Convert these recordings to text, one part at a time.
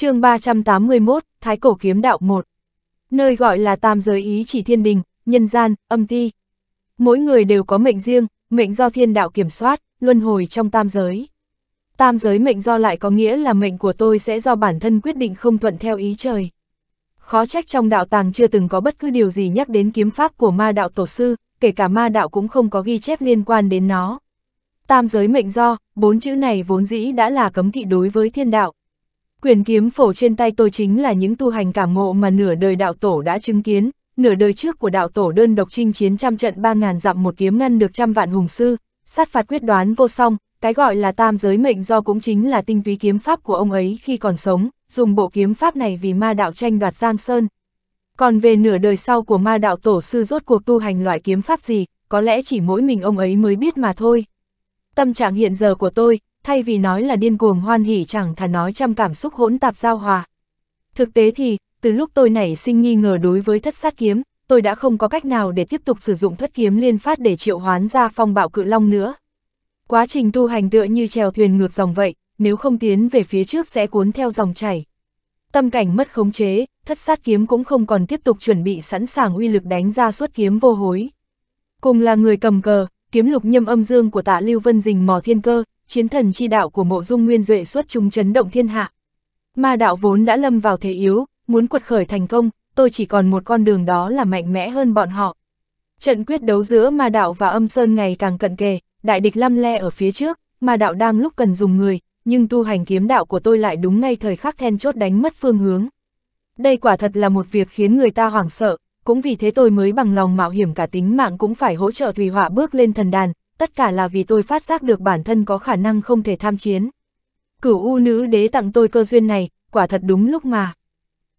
chương 381, Thái Cổ Kiếm Đạo 1. Nơi gọi là tam giới ý chỉ thiên đình, nhân gian, âm ti. Mỗi người đều có mệnh riêng, mệnh do thiên đạo kiểm soát, luân hồi trong tam giới. Tam giới mệnh do lại có nghĩa là mệnh của tôi sẽ do bản thân quyết định không thuận theo ý trời. Khó trách trong đạo tàng chưa từng có bất cứ điều gì nhắc đến kiếm pháp của ma đạo tổ sư, kể cả ma đạo cũng không có ghi chép liên quan đến nó. Tam giới mệnh do, bốn chữ này vốn dĩ đã là cấm kỵ đối với thiên đạo, Quyền kiếm phổ trên tay tôi chính là những tu hành cảm ngộ mà nửa đời đạo tổ đã chứng kiến, nửa đời trước của đạo tổ đơn độc chinh chiến trăm trận ba ngàn dặm một kiếm ngăn được trăm vạn hùng sư, sát phạt quyết đoán vô song, cái gọi là tam giới mệnh do cũng chính là tinh túy kiếm pháp của ông ấy khi còn sống, dùng bộ kiếm pháp này vì ma đạo tranh đoạt Giang Sơn. Còn về nửa đời sau của ma đạo tổ sư rốt cuộc tu hành loại kiếm pháp gì, có lẽ chỉ mỗi mình ông ấy mới biết mà thôi. Tâm trạng hiện giờ của tôi, thay vì nói là điên cuồng hoan hỉ chẳng thà nói trăm cảm xúc hỗn tạp giao hòa. Thực tế thì, từ lúc tôi nảy sinh nghi ngờ đối với thất sát kiếm, tôi đã không có cách nào để tiếp tục sử dụng thất kiếm liên phát để triệu hoán ra phong bạo cự long nữa. Quá trình tu hành tựa như chèo thuyền ngược dòng vậy, nếu không tiến về phía trước sẽ cuốn theo dòng chảy. Tâm cảnh mất khống chế, thất sát kiếm cũng không còn tiếp tục chuẩn bị sẵn sàng uy lực đánh ra suốt kiếm vô hối. Cùng là người cầm cờ, kiếm lục nhâm âm dương của tạ Lưu Vân Dình mò thiên cơ, chiến thần chi đạo của mộ dung nguyên duệ xuất chúng chấn động thiên hạ. Ma đạo vốn đã lâm vào thế yếu, muốn quật khởi thành công, tôi chỉ còn một con đường đó là mạnh mẽ hơn bọn họ. Trận quyết đấu giữa ma đạo và âm sơn ngày càng cận kề, đại địch lăm le ở phía trước, ma đạo đang lúc cần dùng người, nhưng tu hành kiếm đạo của tôi lại đúng ngay thời khắc then chốt đánh mất phương hướng. Đây quả thật là một việc khiến người ta hoảng sợ, cũng vì thế tôi mới bằng lòng mạo hiểm cả tính mạng cũng phải hỗ trợ Thùy Họa bước lên thần đàn, tất cả là vì tôi phát giác được bản thân có khả năng không thể tham chiến. Cửu U nữ đế tặng tôi cơ duyên này, quả thật đúng lúc mà.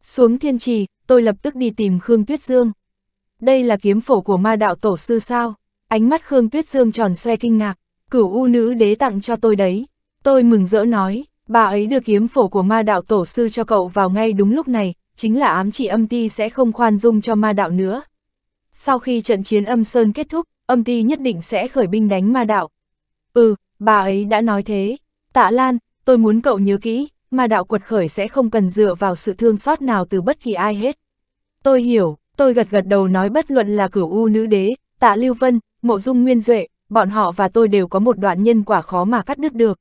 Xuống thiên trì, tôi lập tức đi tìm Khương Tuyết Dương. Đây là kiếm phổ của ma đạo tổ sư sao? Ánh mắt Khương Tuyết Dương tròn xoe kinh ngạc, cửu U nữ đế tặng cho tôi đấy. Tôi mừng rỡ nói, bà ấy đưa kiếm phổ của ma đạo tổ sư cho cậu vào ngay đúng lúc này, chính là ám chỉ âm ti sẽ không khoan dung cho ma đạo nữa. Sau khi trận chiến âm sơn kết thúc, âm ti nhất định sẽ khởi binh đánh ma đạo. Ừ, bà ấy đã nói thế. Tạ Lan, tôi muốn cậu nhớ kỹ, ma đạo quật khởi sẽ không cần dựa vào sự thương xót nào từ bất kỳ ai hết. Tôi hiểu, tôi gật gật đầu nói bất luận là cửu u nữ đế, tạ Lưu Vân, mộ dung nguyên duệ, bọn họ và tôi đều có một đoạn nhân quả khó mà cắt đứt được.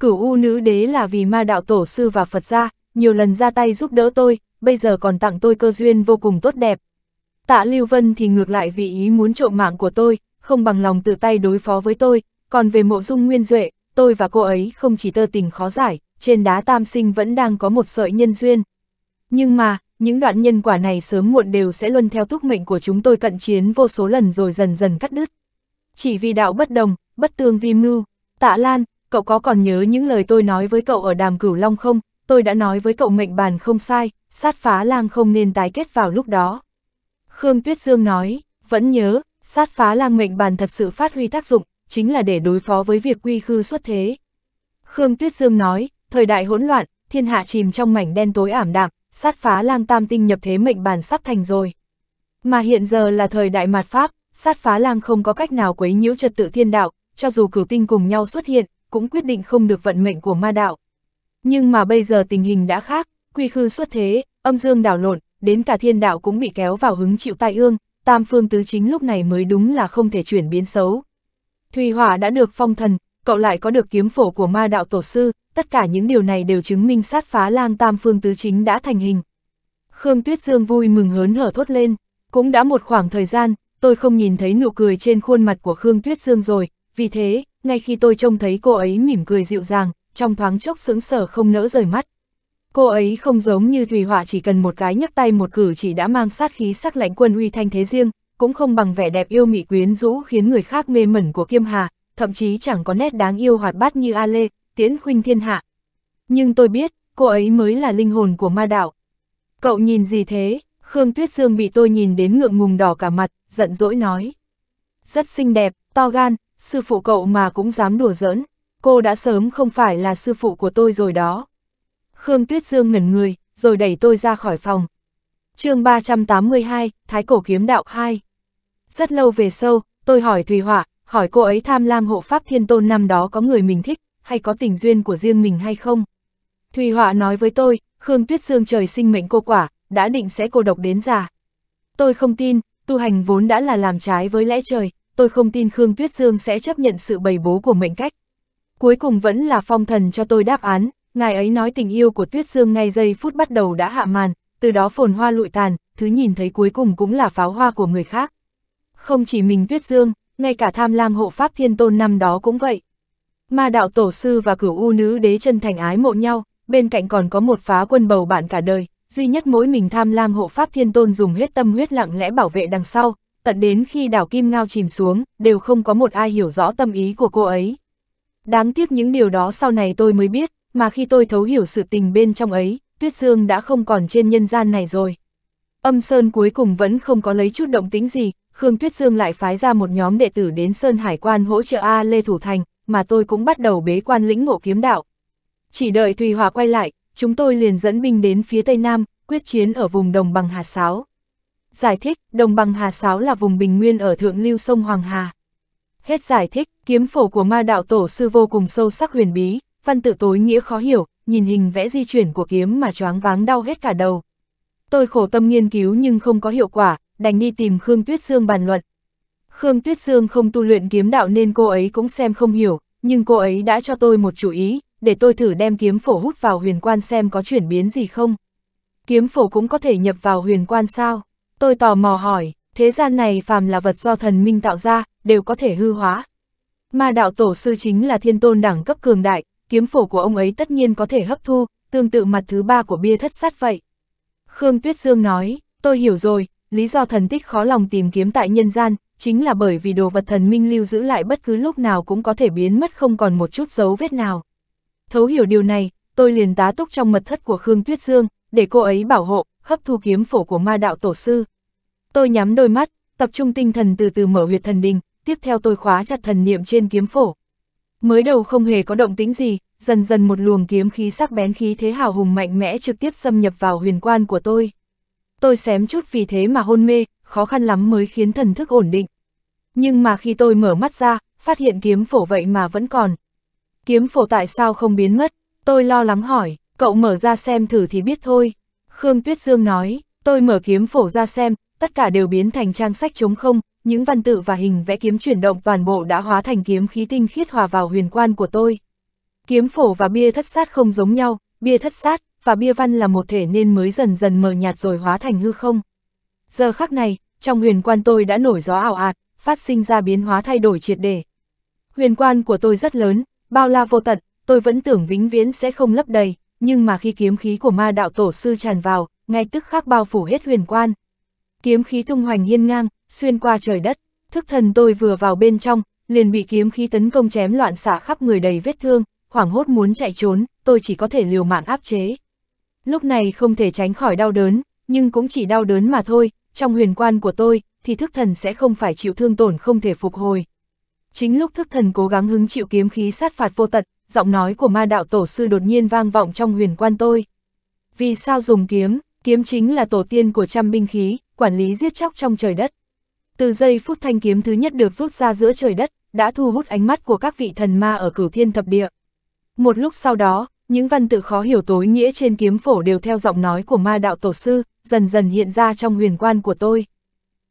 Cửu u nữ đế là vì ma đạo tổ sư và Phật gia, nhiều lần ra tay giúp đỡ tôi, bây giờ còn tặng tôi cơ duyên vô cùng tốt đẹp, tạ Lưu Vân thì ngược lại vì ý muốn trộm mạng của tôi, không bằng lòng tự tay đối phó với tôi, còn về mộ dung nguyên duệ, tôi và cô ấy không chỉ tơ tình khó giải, trên đá tam sinh vẫn đang có một sợi nhân duyên. Nhưng mà, những đoạn nhân quả này sớm muộn đều sẽ luân theo túc mệnh của chúng tôi cận chiến vô số lần rồi dần dần cắt đứt. Chỉ vì đạo bất đồng, bất tương vi mưu. Tạ Lan, cậu có còn nhớ những lời tôi nói với cậu ở đàm cửu long không? Tôi đã nói với cậu mệnh bàn không sai, sát phá lang không nên tái kết vào lúc đó. Khương Tuyết Dương nói, vẫn nhớ, sát phá lang mệnh bàn thật sự phát huy tác dụng, chính là để đối phó với việc quy khư xuất thế. Khương Tuyết Dương nói, thời đại hỗn loạn, thiên hạ chìm trong mảnh đen tối ảm đạm, sát phá lang tam tinh nhập thế mệnh bàn sắp thành rồi. Mà hiện giờ là thời đại mạt Pháp, sát phá lang không có cách nào quấy nhiễu trật tự thiên đạo, cho dù cửu tinh cùng nhau xuất hiện, cũng quyết định không được vận mệnh của ma đạo. Nhưng mà bây giờ tình hình đã khác, quy khư xuất thế, âm dương đảo lộn, đến cả thiên đạo cũng bị kéo vào hứng chịu tai ương, tam phương tứ chính lúc này mới đúng là không thể chuyển biến xấu. Thùy Hỏa đã được phong thần, cậu lại có được kiếm phổ của ma đạo tổ sư, tất cả những điều này đều chứng minh sát phá lang tam phương tứ chính đã thành hình. Khương Tuyết Dương vui mừng hớn hở thốt lên, cũng đã một khoảng thời gian, tôi không nhìn thấy nụ cười trên khuôn mặt của Khương Tuyết Dương rồi, vì thế, ngay khi tôi trông thấy cô ấy mỉm cười dịu dàng, trong thoáng chốc sững sờ không nỡ rời mắt. Cô ấy không giống như Thùy Họa chỉ cần một cái nhấc tay một cử chỉ đã mang sát khí sắc lãnh quân uy thanh thế riêng, cũng không bằng vẻ đẹp yêu mị quyến rũ khiến người khác mê mẩn của Kiêm Hà, thậm chí chẳng có nét đáng yêu hoạt bát như A Lê, Tiễn Khuynh Thiên Hạ. Nhưng tôi biết, cô ấy mới là linh hồn của ma đạo. Cậu nhìn gì thế? Khương Tuyết Dương bị tôi nhìn đến ngượng ngùng đỏ cả mặt, giận dỗi nói. Rất xinh đẹp, to gan, sư phụ cậu mà cũng dám đùa giỡn. Cô đã sớm không phải là sư phụ của tôi rồi đó. Khương Tuyết Dương ngẩn người, rồi đẩy tôi ra khỏi phòng. chương 382, Thái Cổ Kiếm Đạo 2 Rất lâu về sâu, tôi hỏi Thùy Hỏa, hỏi cô ấy tham lam hộ pháp thiên tôn năm đó có người mình thích, hay có tình duyên của riêng mình hay không. Thùy Họa nói với tôi, Khương Tuyết Dương trời sinh mệnh cô quả, đã định sẽ cô độc đến già. Tôi không tin, tu hành vốn đã là làm trái với lẽ trời, tôi không tin Khương Tuyết Dương sẽ chấp nhận sự bày bố của mệnh cách. Cuối cùng vẫn là phong thần cho tôi đáp án, ngài ấy nói tình yêu của Tuyết Dương ngay giây phút bắt đầu đã hạ màn, từ đó phồn hoa lụi tàn, thứ nhìn thấy cuối cùng cũng là pháo hoa của người khác. Không chỉ mình Tuyết Dương, ngay cả tham lang hộ pháp thiên tôn năm đó cũng vậy. Ma đạo tổ sư và cửu u nữ đế chân thành ái mộ nhau, bên cạnh còn có một phá quân bầu bạn cả đời, duy nhất mỗi mình tham lang hộ pháp thiên tôn dùng hết tâm huyết lặng lẽ bảo vệ đằng sau, tận đến khi đảo Kim Ngao chìm xuống, đều không có một ai hiểu rõ tâm ý của cô ấy. Đáng tiếc những điều đó sau này tôi mới biết, mà khi tôi thấu hiểu sự tình bên trong ấy, Tuyết Dương đã không còn trên nhân gian này rồi. Âm Sơn cuối cùng vẫn không có lấy chút động tính gì, Khương Tuyết Dương lại phái ra một nhóm đệ tử đến Sơn Hải quan hỗ trợ A Lê Thủ Thành, mà tôi cũng bắt đầu bế quan lĩnh ngộ kiếm đạo. Chỉ đợi Thùy Hòa quay lại, chúng tôi liền dẫn binh đến phía Tây Nam, quyết chiến ở vùng Đồng Bằng Hà Sáo. Giải thích, Đồng Bằng Hà Sáo là vùng bình nguyên ở thượng lưu sông Hoàng Hà. Hết giải thích, kiếm phổ của ma đạo tổ sư vô cùng sâu sắc huyền bí, văn tử tối nghĩa khó hiểu, nhìn hình vẽ di chuyển của kiếm mà choáng váng đau hết cả đầu. Tôi khổ tâm nghiên cứu nhưng không có hiệu quả, đành đi tìm Khương Tuyết Dương bàn luận. Khương Tuyết Dương không tu luyện kiếm đạo nên cô ấy cũng xem không hiểu, nhưng cô ấy đã cho tôi một chủ ý, để tôi thử đem kiếm phổ hút vào huyền quan xem có chuyển biến gì không. Kiếm phổ cũng có thể nhập vào huyền quan sao? Tôi tò mò hỏi, thế gian này phàm là vật do thần minh tạo ra, đều có thể hư hóa. Mà đạo tổ sư chính là thiên tôn đẳng cấp cường đại, kiếm phổ của ông ấy tất nhiên có thể hấp thu, tương tự mặt thứ ba của bia thất sát vậy. Khương Tuyết Dương nói, tôi hiểu rồi, lý do thần tích khó lòng tìm kiếm tại nhân gian, chính là bởi vì đồ vật thần minh lưu giữ lại bất cứ lúc nào cũng có thể biến mất không còn một chút dấu vết nào. Thấu hiểu điều này, tôi liền tá túc trong mật thất của Khương Tuyết Dương, để cô ấy bảo hộ, hấp thu kiếm phổ của ma đạo tổ sư. Tôi nhắm đôi mắt, tập trung tinh thần từ từ mở huyệt thần đình, tiếp theo tôi khóa chặt thần niệm trên kiếm phổ. Mới đầu không hề có động tính gì, dần dần một luồng kiếm khí sắc bén khí thế hào hùng mạnh mẽ trực tiếp xâm nhập vào huyền quan của tôi. Tôi xém chút vì thế mà hôn mê, khó khăn lắm mới khiến thần thức ổn định. Nhưng mà khi tôi mở mắt ra, phát hiện kiếm phổ vậy mà vẫn còn. Kiếm phổ tại sao không biến mất? Tôi lo lắng hỏi, cậu mở ra xem thử thì biết thôi. Khương Tuyết Dương nói, tôi mở kiếm phổ ra xem, tất cả đều biến thành trang sách trống không, những văn tự và hình vẽ kiếm chuyển động toàn bộ đã hóa thành kiếm khí tinh khiết hòa vào huyền quan của tôi. Kiếm phổ và bia thất sát không giống nhau, bia thất sát và bia văn là một thể nên mới dần dần mờ nhạt rồi hóa thành hư không. Giờ khắc này, trong huyền quan tôi đã nổi gió ảo ạt, phát sinh ra biến hóa thay đổi triệt để. Huyền quan của tôi rất lớn, bao la vô tận, tôi vẫn tưởng vĩnh viễn sẽ không lấp đầy, nhưng mà khi kiếm khí của ma đạo tổ sư tràn vào, ngay tức khắc bao phủ hết huyền quan. Kiếm khí tung hoành hiên ngang, xuyên qua trời đất, thức thần tôi vừa vào bên trong, liền bị kiếm khí tấn công chém loạn xạ khắp người đầy vết thương, hoảng hốt muốn chạy trốn, tôi chỉ có thể liều mạng áp chế. Lúc này không thể tránh khỏi đau đớn, nhưng cũng chỉ đau đớn mà thôi, trong huyền quan của tôi, thì thức thần sẽ không phải chịu thương tổn không thể phục hồi. Chính lúc thức thần cố gắng hứng chịu kiếm khí sát phạt vô tận, giọng nói của ma đạo tổ sư đột nhiên vang vọng trong huyền quan tôi. Vì sao dùng kiếm, kiếm chính là tổ tiên của trăm binh khí, quản lý giết chóc trong trời đất. Từ giây phút thanh kiếm thứ nhất được rút ra giữa trời đất, đã thu hút ánh mắt của các vị thần ma ở cửu thiên thập địa. Một lúc sau đó, những văn tự khó hiểu tối nghĩa trên kiếm phổ đều theo giọng nói của ma đạo tổ sư, dần dần hiện ra trong huyền quan của tôi.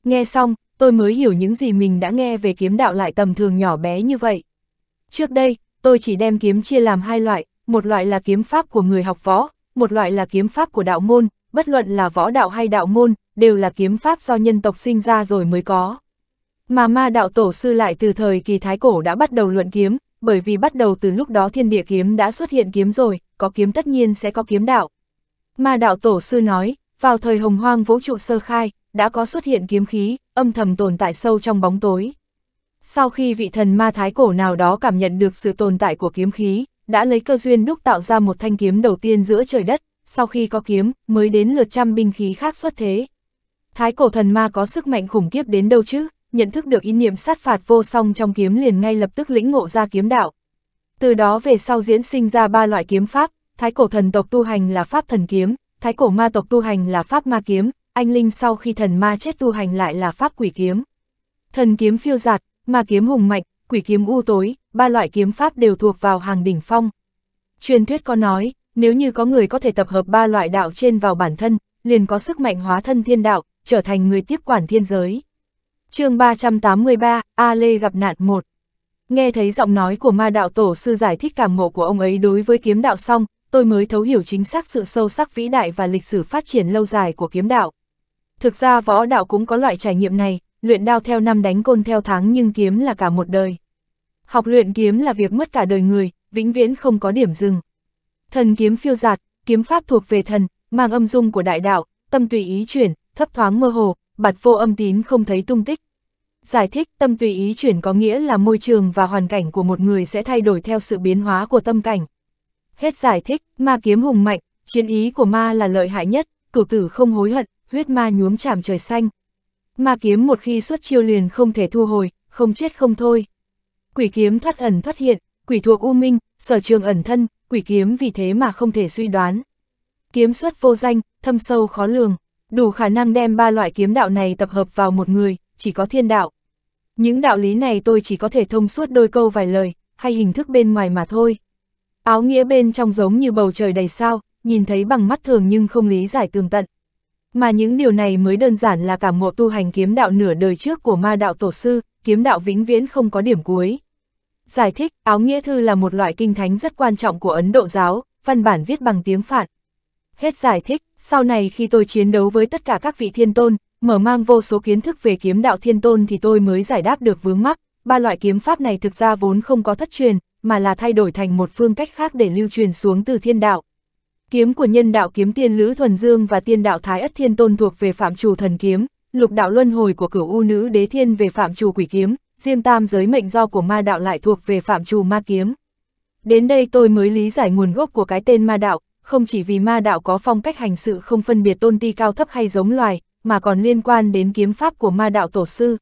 Nghe xong, tôi mới hiểu những gì mình đã nghe về kiếm đạo lại tầm thường nhỏ bé như vậy. Trước đây, tôi chỉ đem kiếm chia làm hai loại, một loại là kiếm pháp của người học võ, một loại là kiếm pháp của đạo môn, bất luận là võ đạo hay đạo môn, đều là kiếm pháp do nhân tộc sinh ra rồi mới có. Mà ma đạo tổ sư lại từ thời kỳ thái cổ đã bắt đầu luận kiếm, bởi vì bắt đầu từ lúc đó thiên địa kiếm đã xuất hiện kiếm rồi, có kiếm tất nhiên sẽ có kiếm đạo. Ma đạo tổ sư nói, vào thời hồng hoang vũ trụ sơ khai, đã có xuất hiện kiếm khí, âm thầm tồn tại sâu trong bóng tối. Sau khi vị thần ma thái cổ nào đó cảm nhận được sự tồn tại của kiếm khí, đã lấy cơ duyên đúc tạo ra một thanh kiếm đầu tiên giữa trời đất, sau khi có kiếm, mới đến lượt trăm binh khí khác xuất thế. Thái cổ thần ma có sức mạnh khủng khiếp đến đâu chứ, nhận thức được ý niệm sát phạt vô song trong kiếm liền ngay lập tức lĩnh ngộ ra kiếm đạo. Từ đó về sau diễn sinh ra ba loại kiếm pháp, thái cổ thần tộc tu hành là pháp thần kiếm, thái cổ ma tộc tu hành là pháp ma kiếm, anh linh sau khi thần ma chết tu hành lại là pháp quỷ kiếm. Thần kiếm phiêu giạt, ma kiếm hùng mạnh, quỷ kiếm u tối, ba loại kiếm pháp đều thuộc vào hàng đỉnh phong. Truyền thuyết có nói, nếu như có người có thể tập hợp ba loại đạo trên vào bản thân, liền có sức mạnh hóa thân thiên đạo, trở thành người tiếp quản thiên giới. chương 383, A Lê gặp nạn một Nghe thấy giọng nói của ma đạo tổ sư giải thích cảm ngộ của ông ấy đối với kiếm đạo xong, tôi mới thấu hiểu chính xác sự sâu sắc vĩ đại và lịch sử phát triển lâu dài của kiếm đạo. Thực ra võ đạo cũng có loại trải nghiệm này, luyện đao theo năm đánh côn theo tháng nhưng kiếm là cả một đời. Học luyện kiếm là việc mất cả đời người, vĩnh viễn không có điểm dừng. Thần kiếm phiêu giạt, kiếm pháp thuộc về thần, mang âm dung của đại đạo, tâm tùy ý chuyển, thấp thoáng mơ hồ, bạt vô âm tín không thấy tung tích. Giải thích tâm tùy ý chuyển có nghĩa là môi trường và hoàn cảnh của một người sẽ thay đổi theo sự biến hóa của tâm cảnh. Hết giải thích, ma kiếm hùng mạnh, chiến ý của ma là lợi hại nhất, cử tử không hối hận, huyết ma nhuốm chảm trời xanh. Ma kiếm một khi xuất chiêu liền không thể thu hồi, không chết không thôi. Quỷ kiếm thoát ẩn thoát hiện, quỷ thuộc u minh, sở trường ẩn thân, quỷ kiếm vì thế mà không thể suy đoán. Kiếm xuất vô danh, thâm sâu khó lường. Đủ khả năng đem ba loại kiếm đạo này tập hợp vào một người, chỉ có thiên đạo. Những đạo lý này tôi chỉ có thể thông suốt đôi câu vài lời, hay hình thức bên ngoài mà thôi. Áo nghĩa bên trong giống như bầu trời đầy sao, nhìn thấy bằng mắt thường nhưng không lý giải tường tận. Mà những điều này mới đơn giản là cả mộ tu hành kiếm đạo nửa đời trước của ma đạo tổ sư, kiếm đạo vĩnh viễn không có điểm cuối. Giải thích, áo nghĩa thư là một loại kinh thánh rất quan trọng của Ấn Độ giáo, văn bản viết bằng tiếng Phạn, hết giải thích, sau này khi tôi chiến đấu với tất cả các vị thiên tôn, mở mang vô số kiến thức về kiếm đạo thiên tôn thì tôi mới giải đáp được vướng mắc, ba loại kiếm pháp này thực ra vốn không có thất truyền, mà là thay đổi thành một phương cách khác để lưu truyền xuống từ thiên đạo. Kiếm của nhân đạo kiếm tiên Lữ Thuần Dương và tiên đạo Thái Ất Thiên Tôn thuộc về phạm trù thần kiếm, lục đạo luân hồi của cửu u nữ đế thiên về phạm trù quỷ kiếm, riêng tam giới mệnh do của ma đạo lại thuộc về phạm trù ma kiếm. Đến đây tôi mới lý giải nguồn gốc của cái tên ma đạo, không chỉ vì ma đạo có phong cách hành sự không phân biệt tôn ti cao thấp hay giống loài, mà còn liên quan đến kiếm pháp của ma đạo tổ sư.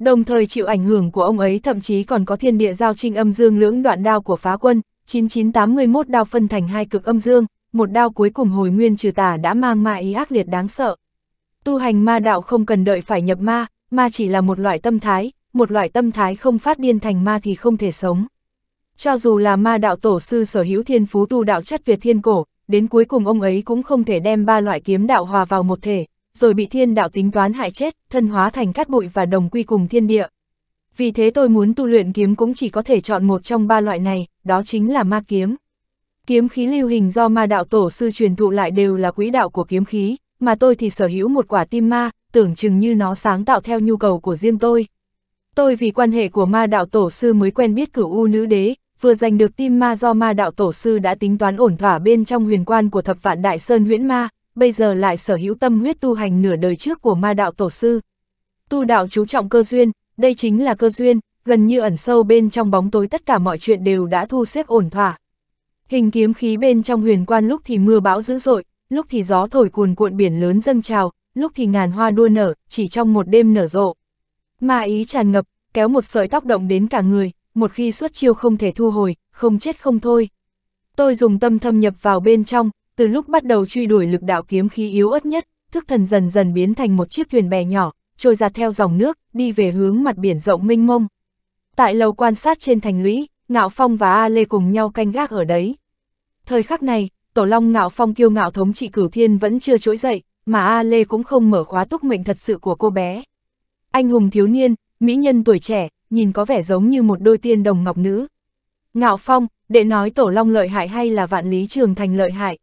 Đồng thời chịu ảnh hưởng của ông ấy thậm chí còn có thiên địa giao trinh âm dương lưỡng đoạn đao của phá quân, 9981 đao phân thành hai cực âm dương, một đao cuối cùng hồi nguyên trừ tà đã mang ma ý ác liệt đáng sợ. Tu hành ma đạo không cần đợi phải nhập ma, ma chỉ là một loại tâm thái, một loại tâm thái không phát điên thành ma thì không thể sống. Cho dù là ma đạo tổ sư sở hữu thiên phú tu đạo chất Việt thiên cổ, đến cuối cùng ông ấy cũng không thể đem ba loại kiếm đạo hòa vào một thể, rồi bị thiên đạo tính toán hại chết, thân hóa thành cát bụi và đồng quy cùng thiên địa. Vì thế tôi muốn tu luyện kiếm cũng chỉ có thể chọn một trong ba loại này, đó chính là ma kiếm. Kiếm khí lưu hình do ma đạo tổ sư truyền thụ lại đều là quỹ đạo của kiếm khí, mà tôi thì sở hữu một quả tim ma, tưởng chừng như nó sáng tạo theo nhu cầu của riêng tôi. Tôi vì quan hệ của ma đạo tổ sư mới quen biết cửu u nữ đế, vừa giành được tim ma do ma đạo tổ sư đã tính toán ổn thỏa bên trong huyền quan của thập vạn đại sơn huyễn ma, bây giờ lại sở hữu tâm huyết tu hành nửa đời trước của ma đạo tổ sư. Tu đạo chú trọng cơ duyên, đây chính là cơ duyên, gần như ẩn sâu bên trong bóng tối tất cả mọi chuyện đều đã thu xếp ổn thỏa. Hình kiếm khí bên trong huyền quan lúc thì mưa bão dữ dội, lúc thì gió thổi cuồn cuộn biển lớn dâng trào, lúc thì ngàn hoa đua nở, chỉ trong một đêm nở rộ. Ma ý tràn ngập, kéo một sợi tóc động đến cả người, một khi xuất chiêu không thể thu hồi, không chết không thôi. Tôi dùng tâm thâm nhập vào bên trong, từ lúc bắt đầu truy đuổi lực đạo kiếm khí yếu ớt nhất, thức thần dần dần biến thành một chiếc thuyền bè nhỏ, trôi ra theo dòng nước, đi về hướng mặt biển rộng mênh mông. Tại lầu quan sát trên thành lũy, Ngạo Phong và A Lê cùng nhau canh gác ở đấy. Thời khắc này, Tổ Long Ngạo Phong kiêu ngạo thống trị cửu thiên vẫn chưa trỗi dậy, mà A Lê cũng không mở khóa túc mệnh thật sự của cô bé. Anh hùng thiếu niên, mỹ nhân tuổi trẻ, nhìn có vẻ giống như một đôi tiên đồng ngọc nữ. Ngạo Phong, đệ nói Tổ Long lợi hại hay là Vạn Lý Trường Thành lợi hại?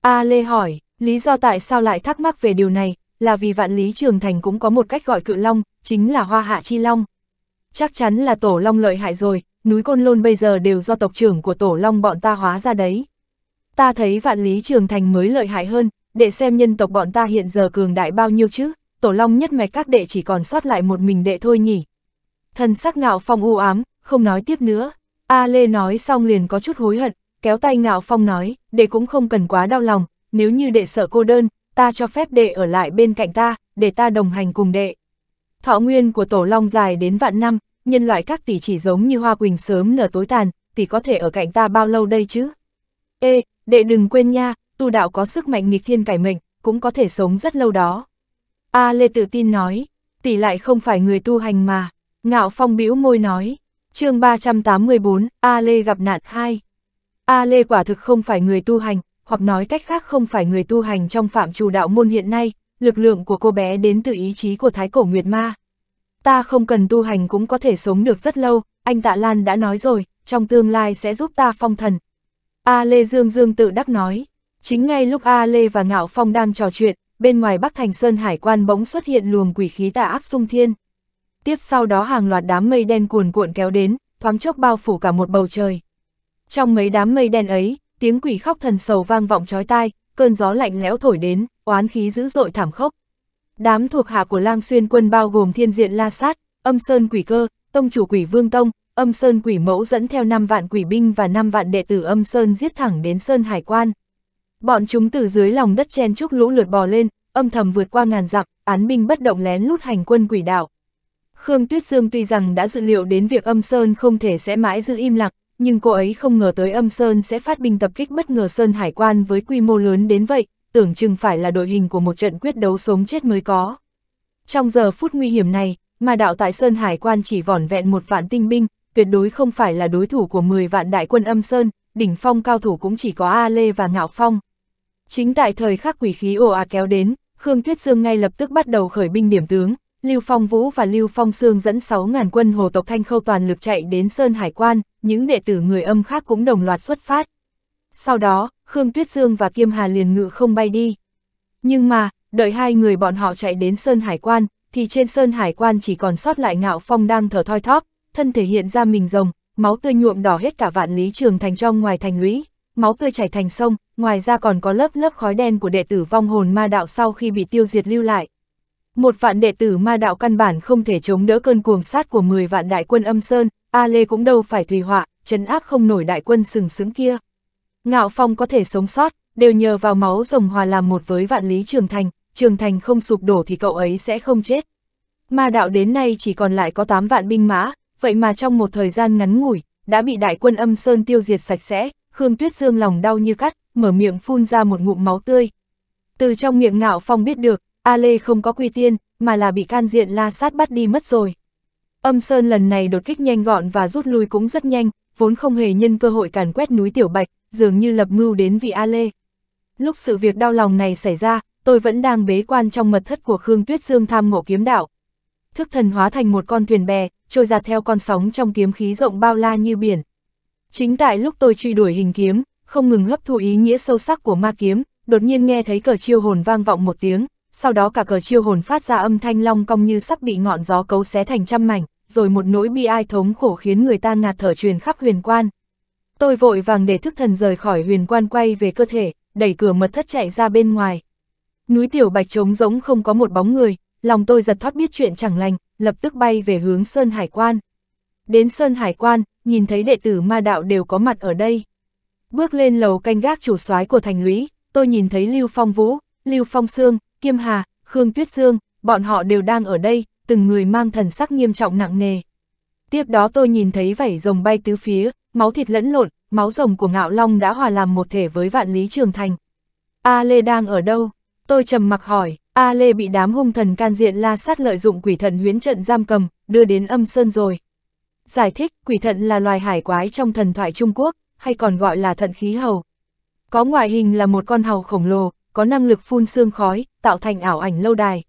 A Lê hỏi, lý do tại sao lại thắc mắc về điều này, là vì Vạn Lý Trường Thành cũng có một cách gọi cự Long, chính là Hoa Hạ Chi Long. Chắc chắn là Tổ Long lợi hại rồi, núi Côn Lôn bây giờ đều do tộc trưởng của Tổ Long bọn ta hóa ra đấy. Ta thấy Vạn Lý Trường Thành mới lợi hại hơn, để xem nhân tộc bọn ta hiện giờ cường đại bao nhiêu chứ, Tổ Long nhất mạch các đệ chỉ còn sót lại một mình đệ thôi nhỉ, Thần sắc ngạo phong u ám, không nói tiếp nữa. A Lê nói xong liền có chút hối hận, kéo tay ngạo phong nói, đệ cũng không cần quá đau lòng, nếu như đệ sợ cô đơn, ta cho phép đệ ở lại bên cạnh ta, để ta đồng hành cùng đệ. Thọ nguyên của tổ long dài đến vạn năm, nhân loại các tỷ chỉ giống như hoa quỳnh sớm nở tối tàn, tỷ có thể ở cạnh ta bao lâu đây chứ? Ê, đệ đừng quên nha, tu đạo có sức mạnh nghịch thiên cải mệnh, cũng có thể sống rất lâu đó. A Lê tự tin nói, tỷ lại không phải người tu hành mà. Ngạo Phong bĩu môi nói, chương 384, A Lê gặp nạn 2. A Lê quả thực không phải người tu hành, hoặc nói cách khác không phải người tu hành trong phạm chủ đạo môn hiện nay, lực lượng của cô bé đến từ ý chí của Thái Cổ Nguyệt Ma. Ta không cần tu hành cũng có thể sống được rất lâu, anh Tạ Lan đã nói rồi, trong tương lai sẽ giúp ta phong thần. A Lê Dương Dương tự đắc nói, chính ngay lúc A Lê và Ngạo Phong đang trò chuyện, bên ngoài Bắc Thành Sơn Hải quan bỗng xuất hiện luồng quỷ khí tà ác sung thiên tiếp sau đó hàng loạt đám mây đen cuồn cuộn kéo đến, thoáng chốc bao phủ cả một bầu trời. Trong mấy đám mây đen ấy, tiếng quỷ khóc thần sầu vang vọng chói tai, cơn gió lạnh lẽo thổi đến, oán khí dữ dội thảm khốc. Đám thuộc hạ của lang xuyên quân bao gồm thiên diện la sát, âm sơn quỷ cơ, tông chủ quỷ vương tông, âm sơn quỷ mẫu dẫn theo 5 vạn quỷ binh và 5 vạn đệ tử âm sơn giết thẳng đến sơn hải quan. Bọn chúng từ dưới lòng đất chen trúc lũ lượt bò lên, âm thầm vượt qua ngàn dặm, án binh bất động lén lút hành quân quỷ đảo, Khương Tuyết Dương tuy rằng đã dự liệu đến việc âm Sơn không thể sẽ mãi giữ im lặng, nhưng cô ấy không ngờ tới âm Sơn sẽ phát binh tập kích bất ngờ Sơn Hải quan với quy mô lớn đến vậy, tưởng chừng phải là đội hình của một trận quyết đấu sống chết mới có. Trong giờ phút nguy hiểm này, mà đạo tại Sơn Hải quan chỉ vỏn vẹn một vạn tinh binh, tuyệt đối không phải là đối thủ của 10 vạn đại quân âm Sơn, đỉnh phong cao thủ cũng chỉ có A Lê và Ngạo Phong. Chính tại thời khắc quỷ khí ồ ạt kéo đến, Khương Tuyết Dương ngay lập tức bắt đầu khởi binh điểm tướng, Lưu Phong Vũ và Lưu Phong Sương dẫn 6.000 quân hồ tộc Thanh Khâu toàn lực chạy đến Sơn Hải Quan, những đệ tử người âm khác cũng đồng loạt xuất phát. Sau đó, Khương Tuyết Dương và Kiêm Hà liền ngự không bay đi. Nhưng mà, đợi hai người bọn họ chạy đến Sơn Hải Quan, thì trên Sơn Hải Quan chỉ còn sót lại Ngạo Phong đang thở thoi thóp, thân thể hiện ra mình rồng, máu tươi nhuộm đỏ hết cả vạn lý trường thành trong ngoài thành lũy, máu tươi chảy thành sông, ngoài ra còn có lớp lớp khói đen của đệ tử vong hồn ma đạo sau khi bị tiêu diệt lưu lại. Một vạn đệ tử ma đạo căn bản không thể chống đỡ cơn cuồng sát của 10 vạn đại quân âm sơn, A Lê cũng đâu phải tùy họa, chấn áp không nổi đại quân sừng sững kia. Ngạo Phong có thể sống sót, đều nhờ vào máu rồng hòa làm một với vạn lý trường thành, trường thành không sụp đổ thì cậu ấy sẽ không chết. Ma đạo đến nay chỉ còn lại có 8 vạn binh mã, vậy mà trong một thời gian ngắn ngủi, đã bị đại quân âm sơn tiêu diệt sạch sẽ, Khương Tuyết Dương lòng đau như cắt, mở miệng phun ra một ngụm máu tươi. Từ trong miệng ngạo phong biết được, A Lê không có quy tiên, mà là bị can diện la sát bắt đi mất rồi. Âm Sơn lần này đột kích nhanh gọn và rút lui cũng rất nhanh, vốn không hề nhân cơ hội càn quét núi Tiểu Bạch, dường như lập mưu đến vì A Lê. Lúc sự việc đau lòng này xảy ra, tôi vẫn đang bế quan trong mật thất của Khương Tuyết Dương tham ngộ kiếm đạo. Thức thần hóa thành một con thuyền bè, trôi giạt theo con sóng trong kiếm khí rộng bao la như biển. Chính tại lúc tôi truy đuổi hình kiếm, không ngừng hấp thụ ý nghĩa sâu sắc của ma kiếm, đột nhiên nghe thấy cờ chiêu hồn vang vọng một tiếng, sau đó cả cờ chiêu hồn phát ra âm thanh long cong như sắp bị ngọn gió cấu xé thành trăm mảnh, rồi một nỗi bi ai thống khổ khiến người ta ngạt thở truyền khắp huyền quan. Tôi vội vàng để thức thần rời khỏi huyền quan quay về cơ thể, đẩy cửa mật thất chạy ra bên ngoài. Núi tiểu bạch trống rỗng không có một bóng người, lòng tôi giật thoát biết chuyện chẳng lành, lập tức bay về hướng Sơn Hải Quan. Đến Sơn Hải Quan, nhìn thấy đệ tử ma đạo đều có mặt ở đây. Bước lên lầu canh gác chủ soái của thành lũy, tôi nhìn thấy Lưu Phong Vũ, Lưu Phong Sương, Khiêm Hà, Khương Tuyết Dương, bọn họ đều đang ở đây, từng người mang thần sắc nghiêm trọng nặng nề. Tiếp đó tôi nhìn thấy vảy rồng bay tứ phía, máu thịt lẫn lộn, máu rồng của ngạo long đã hòa làm một thể với vạn lý trường thành. A Lê đang ở đâu? Tôi trầm mặc hỏi, A Lê bị đám hung thần can diện la sát lợi dụng quỷ thần huyến trận giam cầm, đưa đến âm sơn rồi. Giải thích, quỷ thận là loài hải quái trong thần thoại Trung Quốc, hay còn gọi là thận khí hầu. Có ngoại hình là một con hầu khổng lồ, có năng lực phun sương khói, tạo thành ảo ảnh lâu đài.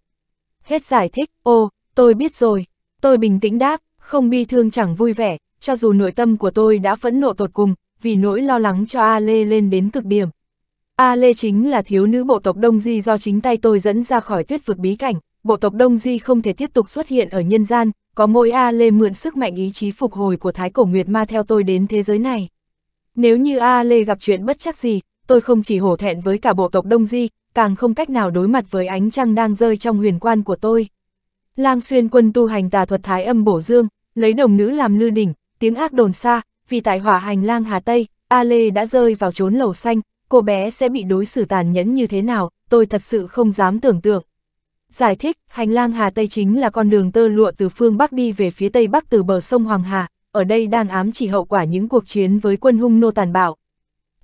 Hết giải thích, ô, tôi biết rồi, tôi bình tĩnh đáp, không bi thương chẳng vui vẻ, cho dù nội tâm của tôi đã phẫn nộ tột cùng, vì nỗi lo lắng cho A Lê lên đến cực điểm. A Lê chính là thiếu nữ bộ tộc Đông Di do chính tay tôi dẫn ra khỏi tuyết vực bí cảnh, bộ tộc Đông Di không thể tiếp tục xuất hiện ở nhân gian, có mỗi A Lê mượn sức mạnh ý chí phục hồi của Thái Cổ Nguyệt Ma theo tôi đến thế giới này. Nếu như A Lê gặp chuyện bất chắc gì, tôi không chỉ hổ thẹn với cả bộ tộc Đông Di, càng không cách nào đối mặt với ánh trăng đang rơi trong huyền quan của tôi. Lang xuyên quân tu hành tà thuật thái âm bổ dương, lấy đồng nữ làm lư đỉnh, tiếng ác đồn xa, vì tại hỏa hành lang Hà Tây, A Lê đã rơi vào chốn lầu xanh, cô bé sẽ bị đối xử tàn nhẫn như thế nào, tôi thật sự không dám tưởng tượng. Giải thích, hành lang Hà Tây chính là con đường tơ lụa từ phương Bắc đi về phía Tây Bắc từ bờ sông Hoàng Hà, ở đây đang ám chỉ hậu quả những cuộc chiến với quân hung nô tàn bạo,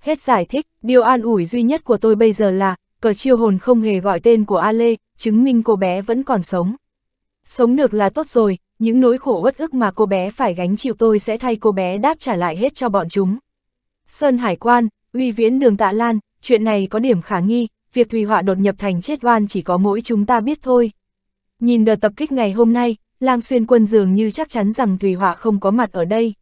Hết giải thích, điều an ủi duy nhất của tôi bây giờ là, cờ chiêu hồn không hề gọi tên của A Lê, chứng minh cô bé vẫn còn sống. Sống được là tốt rồi, những nỗi khổ uất ức mà cô bé phải gánh chịu tôi sẽ thay cô bé đáp trả lại hết cho bọn chúng. Sơn Hải Quan, uy viễn đường tạ lan, chuyện này có điểm khả nghi, việc Thủy Họa đột nhập thành chết oan chỉ có mỗi chúng ta biết thôi. Nhìn đợt tập kích ngày hôm nay, Lang Xuyên Quân dường như chắc chắn rằng Thủy Họa không có mặt ở đây.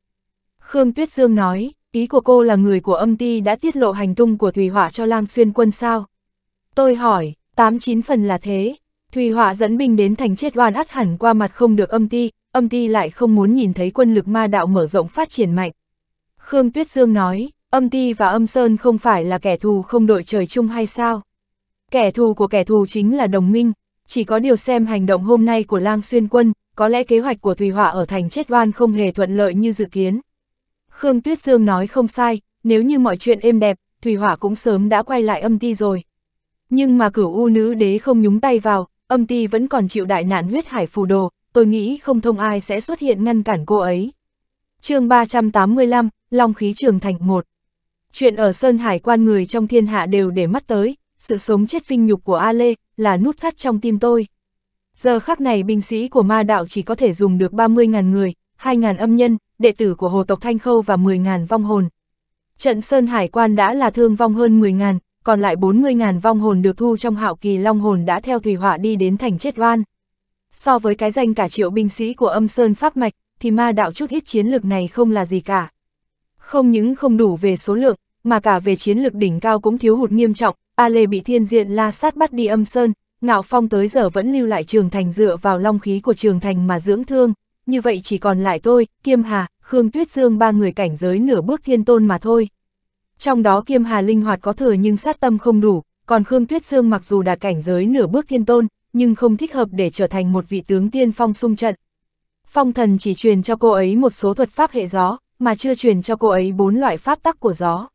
Khương Tuyết Dương nói ý của cô là người của âm ti đã tiết lộ hành tung của Thùy Họa cho Lang Xuyên Quân sao? Tôi hỏi, tám chín phần là thế. Thùy Họa dẫn binh đến thành chết oan ắt hẳn qua mặt không được âm ti, âm ti lại không muốn nhìn thấy quân lực ma đạo mở rộng phát triển mạnh. Khương Tuyết Dương nói, âm ti và âm sơn không phải là kẻ thù không đội trời chung hay sao? Kẻ thù của kẻ thù chính là đồng minh, chỉ có điều xem hành động hôm nay của lang xuyên quân, có lẽ kế hoạch của Thùy Họa ở thành chết oan không hề thuận lợi như dự kiến. Khương Tuyết Dương nói không sai, nếu như mọi chuyện êm đẹp, Thủy Hỏa cũng sớm đã quay lại âm ti rồi. Nhưng mà cửu u nữ đế không nhúng tay vào, âm ti vẫn còn chịu đại nạn huyết hải phù đồ, tôi nghĩ không thông ai sẽ xuất hiện ngăn cản cô ấy. chương 385, Long khí trường thành 1 Chuyện ở Sơn Hải quan người trong thiên hạ đều để mắt tới, sự sống chết vinh nhục của A Lê là nút thắt trong tim tôi. Giờ khắc này binh sĩ của ma đạo chỉ có thể dùng được 30.000 người, 2.000 âm nhân, đệ tử của hồ tộc Thanh Khâu và 10.000 vong hồn. Trận Sơn Hải Quan đã là thương vong hơn 10.000, còn lại 40.000 vong hồn được thu trong hạo kỳ long hồn đã theo thủy hỏa đi đến thành chết oan. So với cái danh cả triệu binh sĩ của âm Sơn Pháp Mạch, thì ma đạo chút ít chiến lược này không là gì cả. Không những không đủ về số lượng, mà cả về chiến lược đỉnh cao cũng thiếu hụt nghiêm trọng, A Lê bị thiên diện la sát bắt đi âm Sơn, Ngạo Phong tới giờ vẫn lưu lại trường thành dựa vào long khí của trường thành mà dưỡng thương, như vậy chỉ còn lại tôi, Kiêm Hà, Khương Tuyết Dương ba người cảnh giới nửa bước thiên tôn mà thôi. Trong đó Kiêm Hà linh hoạt có thừa nhưng sát tâm không đủ, còn Khương Tuyết Dương mặc dù đạt cảnh giới nửa bước thiên tôn, nhưng không thích hợp để trở thành một vị tướng tiên phong sung trận. Phong thần chỉ truyền cho cô ấy một số thuật pháp hệ gió, mà chưa truyền cho cô ấy bốn loại pháp tắc của gió.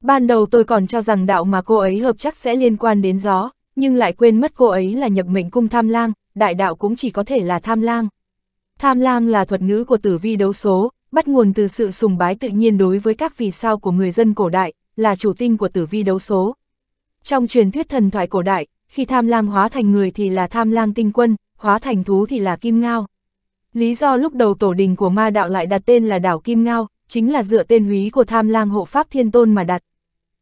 Ban đầu tôi còn cho rằng đạo mà cô ấy hợp chắc sẽ liên quan đến gió, nhưng lại quên mất cô ấy là nhập mệnh cung tham lang, đại đạo cũng chỉ có thể là tham lang. Tham lam là thuật ngữ của tử vi đấu số, bắt nguồn từ sự sùng bái tự nhiên đối với các vì sao của người dân cổ đại, là chủ tinh của tử vi đấu số. Trong truyền thuyết thần thoại cổ đại, khi tham lam hóa thành người thì là tham lam tinh quân, hóa thành thú thì là kim ngao. Lý do lúc đầu tổ đình của ma đạo lại đặt tên là đảo Kim Ngao, chính là dựa tên húy của tham lam hộ pháp thiên tôn mà đặt.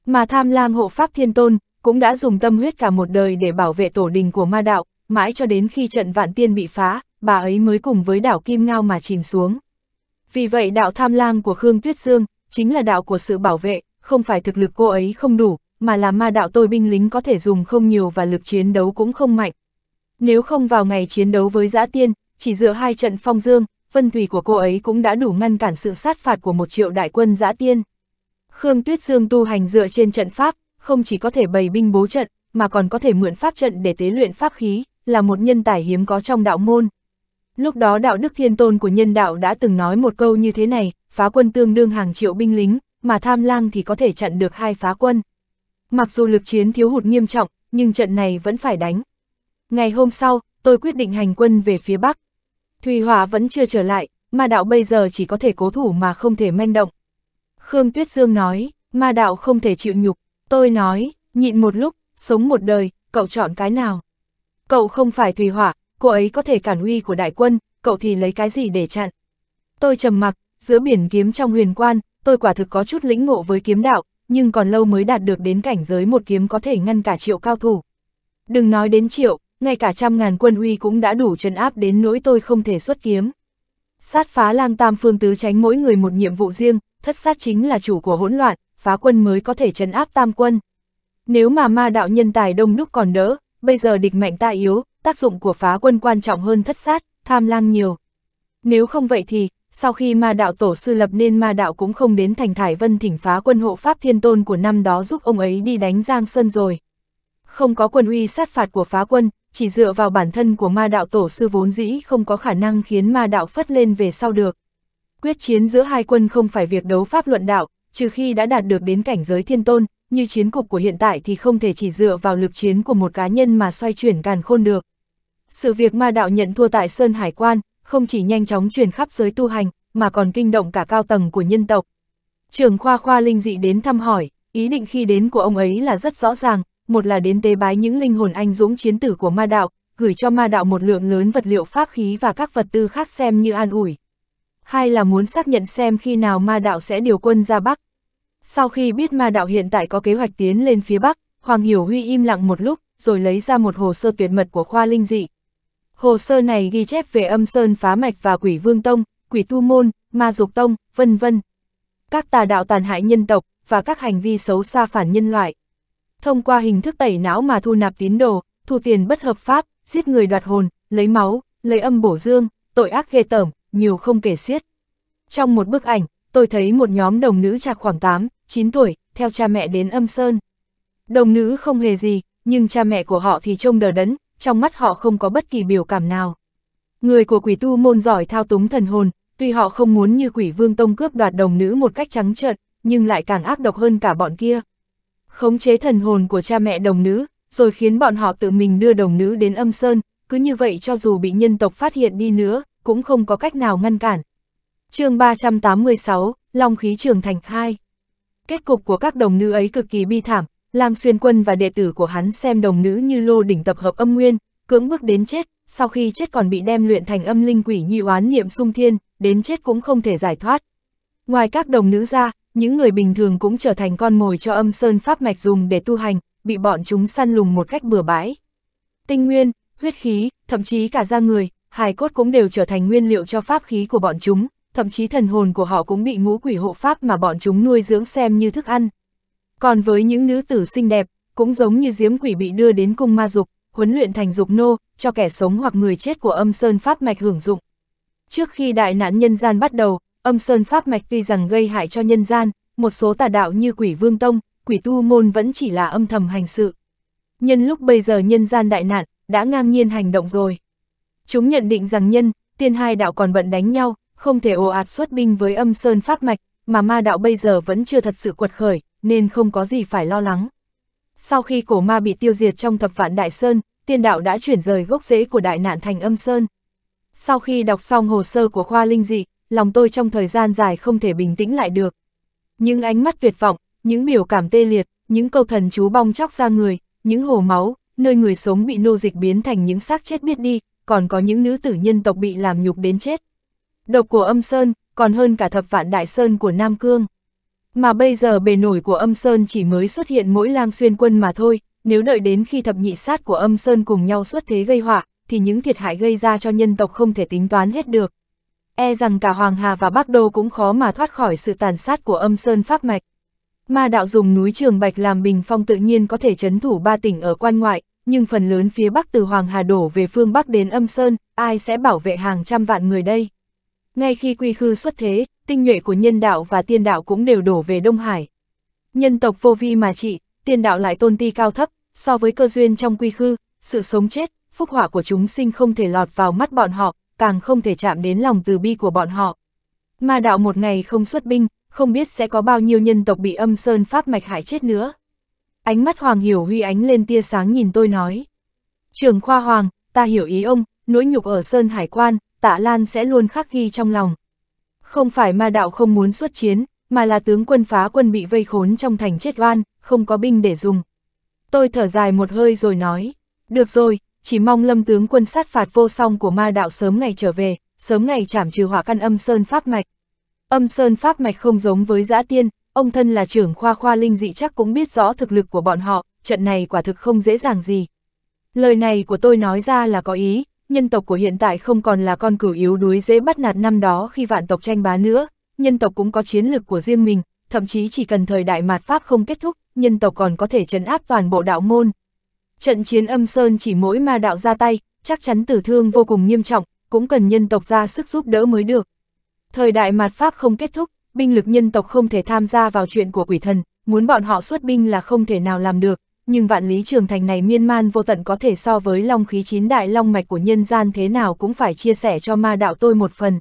Mà tham lam hộ pháp thiên tôn cũng đã dùng tâm huyết cả một đời để bảo vệ tổ đình của ma đạo, mãi cho đến khi trận vạn tiên bị phá, bà ấy mới cùng với đảo Kim Ngao mà chìm xuống. Vì vậy đạo tham lang của Khương Tuyết Dương, chính là đạo của sự bảo vệ, không phải thực lực cô ấy không đủ, mà là ma đạo tôi binh lính có thể dùng không nhiều và lực chiến đấu cũng không mạnh. Nếu không vào ngày chiến đấu với giã tiên, chỉ dựa hai trận phong dương, vân thủy của cô ấy cũng đã đủ ngăn cản sự sát phạt của một triệu đại quân giã tiên. Khương Tuyết Dương tu hành dựa trên trận pháp, không chỉ có thể bày binh bố trận, mà còn có thể mượn pháp trận để tế luyện pháp khí, là một nhân tài hiếm có trong đạo môn. Lúc đó đạo đức thiên tôn của nhân đạo đã từng nói một câu như thế này, phá quân tương đương hàng triệu binh lính, mà tham lang thì có thể chặn được hai phá quân. Mặc dù lực chiến thiếu hụt nghiêm trọng, nhưng trận này vẫn phải đánh. Ngày hôm sau, tôi quyết định hành quân về phía Bắc. Thùy Hỏa vẫn chưa trở lại, ma đạo bây giờ chỉ có thể cố thủ mà không thể manh động. Khương Tuyết Dương nói, ma đạo không thể chịu nhục. Tôi nói, nhịn một lúc, sống một đời, cậu chọn cái nào? Cậu không phải Thùy Hỏa, cô ấy có thể cản uy của đại quân, cậu thì lấy cái gì để chặn. Tôi trầm mặc, giữa biển kiếm trong huyền quan, tôi quả thực có chút lĩnh ngộ với kiếm đạo, nhưng còn lâu mới đạt được đến cảnh giới một kiếm có thể ngăn cả triệu cao thủ. Đừng nói đến triệu, ngay cả trăm ngàn quân uy cũng đã đủ trấn áp đến nỗi tôi không thể xuất kiếm. Sát phá lang tam phương tứ tránh mỗi người một nhiệm vụ riêng, thất sát chính là chủ của hỗn loạn, phá quân mới có thể trấn áp tam quân. Nếu mà ma đạo nhân tài đông đúc còn đỡ, bây giờ địch mạnh ta yếu, tác dụng của phá quân quan trọng hơn thất sát, tham lang nhiều. Nếu không vậy thì, sau khi ma đạo tổ sư lập nên ma đạo cũng không đến thành Thải Vân thỉnh phá quân hộ pháp thiên tôn của năm đó giúp ông ấy đi đánh Giang Sơn rồi. Không có quân uy sát phạt của phá quân, chỉ dựa vào bản thân của ma đạo tổ sư vốn dĩ không có khả năng khiến ma đạo phất lên về sau được. Quyết chiến giữa hai quân không phải việc đấu pháp luận đạo, trừ khi đã đạt được đến cảnh giới thiên tôn, như chiến cục của hiện tại thì không thể chỉ dựa vào lực chiến của một cá nhân mà xoay chuyển càn khôn được. Sự việc ma đạo nhận thua tại Sơn Hải Quan, không chỉ nhanh chóng truyền khắp giới tu hành, mà còn kinh động cả cao tầng của nhân tộc. Trường khoa khoa linh dị đến thăm hỏi, ý định khi đến của ông ấy là rất rõ ràng, một là đến tế bái những linh hồn anh dũng chiến tử của ma đạo, gửi cho ma đạo một lượng lớn vật liệu pháp khí và các vật tư khác xem như an ủi. Hai là muốn xác nhận xem khi nào ma đạo sẽ điều quân ra Bắc. Sau khi biết ma đạo hiện tại có kế hoạch tiến lên phía Bắc, Hoàng Hiểu Huy im lặng một lúc, rồi lấy ra một hồ sơ tuyệt mật của khoa linh dị, Hồ sơ này ghi chép về âm sơn phá mạch và quỷ vương tông, quỷ tu môn, ma dục tông, vân vân. Các tà đạo tàn hại nhân tộc và các hành vi xấu xa phản nhân loại. Thông qua hình thức tẩy não mà thu nạp tín đồ, thu tiền bất hợp pháp, giết người đoạt hồn, lấy máu, lấy âm bổ dương, tội ác ghê tởm, nhiều không kể xiết. Trong một bức ảnh, tôi thấy một nhóm đồng nữ chạc khoảng 8, 9 tuổi, theo cha mẹ đến âm sơn. Đồng nữ không hề gì, nhưng cha mẹ của họ thì trông đờ đẫn, trong mắt họ không có bất kỳ biểu cảm nào. Người của quỷ tu môn giỏi thao túng thần hồn, tuy họ không muốn như quỷ vương tông cướp đoạt đồng nữ một cách trắng trợn, nhưng lại càng ác độc hơn cả bọn kia. Khống chế thần hồn của cha mẹ đồng nữ, rồi khiến bọn họ tự mình đưa đồng nữ đến âm sơn, cứ như vậy cho dù bị nhân tộc phát hiện đi nữa, cũng không có cách nào ngăn cản. chương 386, Long khí trường thành 2 Kết cục của các đồng nữ ấy cực kỳ bi thảm, Lang Xuyên Quân và đệ tử của hắn xem đồng nữ như lô đỉnh tập hợp âm nguyên, cưỡng bức đến chết, sau khi chết còn bị đem luyện thành âm linh quỷ nhi oán niệm sung thiên, đến chết cũng không thể giải thoát. Ngoài các đồng nữ ra, những người bình thường cũng trở thành con mồi cho âm sơn pháp mạch dùng để tu hành, bị bọn chúng săn lùng một cách bừa bãi. Tinh nguyên, huyết khí, thậm chí cả da người, hài cốt cũng đều trở thành nguyên liệu cho pháp khí của bọn chúng, thậm chí thần hồn của họ cũng bị ngũ quỷ hộ pháp mà bọn chúng nuôi dưỡng xem như thức ăn. Còn với những nữ tử xinh đẹp, cũng giống như diếm quỷ bị đưa đến cung ma dục, huấn luyện thành dục nô, cho kẻ sống hoặc người chết của âm sơn pháp mạch hưởng dụng. Trước khi đại nạn nhân gian bắt đầu, âm sơn pháp mạch tuy rằng gây hại cho nhân gian, một số tà đạo như quỷ vương tông, quỷ tu môn vẫn chỉ là âm thầm hành sự. Nhân lúc bây giờ nhân gian đại nạn, đã ngang nhiên hành động rồi. Chúng nhận định rằng nhân, tiên hai đạo còn bận đánh nhau, không thể ồ ạt xuất binh với âm sơn pháp mạch, mà ma đạo bây giờ vẫn chưa thật sự quật khởi, nên không có gì phải lo lắng. Sau khi cổ ma bị tiêu diệt trong thập vạn Đại Sơn, tiên đạo đã chuyển rời gốc rễ của đại nạn thành âm Sơn. Sau khi đọc xong hồ sơ của khoa linh dị, lòng tôi trong thời gian dài không thể bình tĩnh lại được. Những ánh mắt tuyệt vọng, những biểu cảm tê liệt, những câu thần chú bong chóc ra người, những hồ máu, nơi người sống bị nô dịch biến thành những xác chết biết đi, còn có những nữ tử nhân tộc bị làm nhục đến chết. Độc của âm Sơn, còn hơn cả thập vạn đại Sơn của Nam Cương. Mà bây giờ bề nổi của âm Sơn chỉ mới xuất hiện mỗi lang xuyên quân mà thôi, nếu đợi đến khi thập nhị sát của âm Sơn cùng nhau xuất thế gây họa, thì những thiệt hại gây ra cho nhân tộc không thể tính toán hết được. E rằng cả Hoàng Hà và Bắc Đô cũng khó mà thoát khỏi sự tàn sát của âm Sơn Pháp Mạch. Ma đạo dùng núi Trường Bạch làm bình phong tự nhiên có thể chấn thủ ba tỉnh ở quan ngoại, nhưng phần lớn phía Bắc từ Hoàng Hà đổ về phương Bắc đến âm Sơn, ai sẽ bảo vệ hàng trăm vạn người đây? Ngay khi quy khư xuất thế, tinh nhuệ của nhân đạo và tiên đạo cũng đều đổ về Đông Hải. Nhân tộc vô vi mà trị, tiên đạo lại tôn ti cao thấp, so với cơ duyên trong quy khư, sự sống chết, phúc họa của chúng sinh không thể lọt vào mắt bọn họ, càng không thể chạm đến lòng từ bi của bọn họ. Ma đạo một ngày không xuất binh, không biết sẽ có bao nhiêu nhân tộc bị âm sơn pháp mạch hại chết nữa. Ánh mắt Hoàng Hiểu Huy ánh lên tia sáng nhìn tôi nói. Trường Khoa Hoàng, ta hiểu ý ông, nỗi nhục ở Sơn Hải Quan, Tạ Lan sẽ luôn khắc ghi trong lòng. Không phải ma đạo không muốn xuất chiến, mà là tướng quân phá quân bị vây khốn trong thành chết oan, không có binh để dùng. Tôi thở dài một hơi rồi nói, được rồi, chỉ mong lâm tướng quân sát phạt vô song của ma đạo sớm ngày trở về, sớm ngày trảm trừ hỏa căn âm sơn pháp mạch. Âm sơn pháp mạch không giống với giã tiên, ông thân là trưởng khoa khoa linh dị chắc cũng biết rõ thực lực của bọn họ, trận này quả thực không dễ dàng gì. Lời này của tôi nói ra là có ý, nhân tộc của hiện tại không còn là con cửu yếu đuối dễ bắt nạt năm đó khi vạn tộc tranh bá nữa, nhân tộc cũng có chiến lược của riêng mình, thậm chí chỉ cần thời đại mạt Pháp không kết thúc, nhân tộc còn có thể trấn áp toàn bộ đạo môn. Trận chiến âm sơn chỉ mỗi ma đạo ra tay, chắc chắn tử thương vô cùng nghiêm trọng, cũng cần nhân tộc ra sức giúp đỡ mới được. Thời đại mạt Pháp không kết thúc, binh lực nhân tộc không thể tham gia vào chuyện của quỷ thần, muốn bọn họ xuất binh là không thể nào làm được, nhưng vạn lý trường thành này miên man vô tận có thể so với long khí chín đại long mạch của nhân gian thế nào cũng phải chia sẻ cho ma đạo tôi một phần.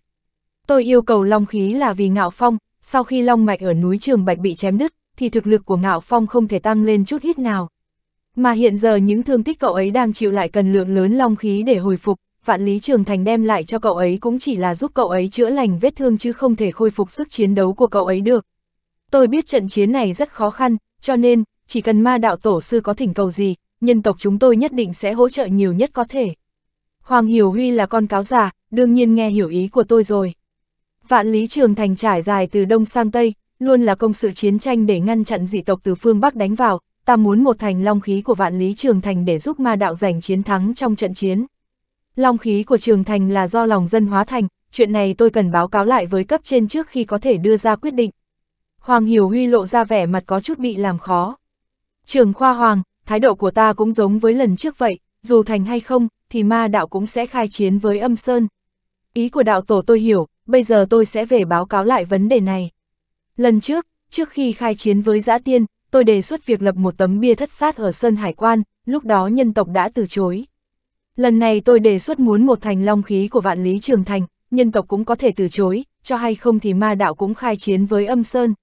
Tôi yêu cầu long khí là vì ngạo phong, sau khi long mạch ở núi Trường Bạch bị chém đứt, thì thực lực của ngạo phong không thể tăng lên chút ít nào. Mà hiện giờ những thương tích cậu ấy đang chịu lại cần lượng lớn long khí để hồi phục, vạn lý trường thành đem lại cho cậu ấy cũng chỉ là giúp cậu ấy chữa lành vết thương chứ không thể khôi phục sức chiến đấu của cậu ấy được. Tôi biết trận chiến này rất khó khăn, cho nên, chỉ cần ma đạo tổ sư có thỉnh cầu gì, nhân tộc chúng tôi nhất định sẽ hỗ trợ nhiều nhất có thể. Hoàng Hiểu Huy là con cáo già, đương nhiên nghe hiểu ý của tôi rồi. Vạn lý trường thành trải dài từ đông sang tây, luôn là công sự chiến tranh để ngăn chặn dị tộc từ phương Bắc đánh vào, ta muốn một thành long khí của vạn lý trường thành để giúp ma đạo giành chiến thắng trong trận chiến. Long khí của trường thành là do lòng dân hóa thành, chuyện này tôi cần báo cáo lại với cấp trên trước khi có thể đưa ra quyết định. Hoàng Hiểu Huy lộ ra vẻ mặt có chút bị làm khó. Trường Khoa Hoàng, thái độ của ta cũng giống với lần trước vậy, dù thành hay không, thì ma đạo cũng sẽ khai chiến với âm sơn. Ý của đạo tổ tôi hiểu, bây giờ tôi sẽ về báo cáo lại vấn đề này. Lần trước, trước khi khai chiến với giã tiên, tôi đề xuất việc lập một tấm bia thất sát ở Sơn Hải Quan, lúc đó nhân tộc đã từ chối. Lần này tôi đề xuất muốn một thành long khí của vạn lý trường thành, nhân tộc cũng có thể từ chối, cho hay không thì ma đạo cũng khai chiến với âm sơn.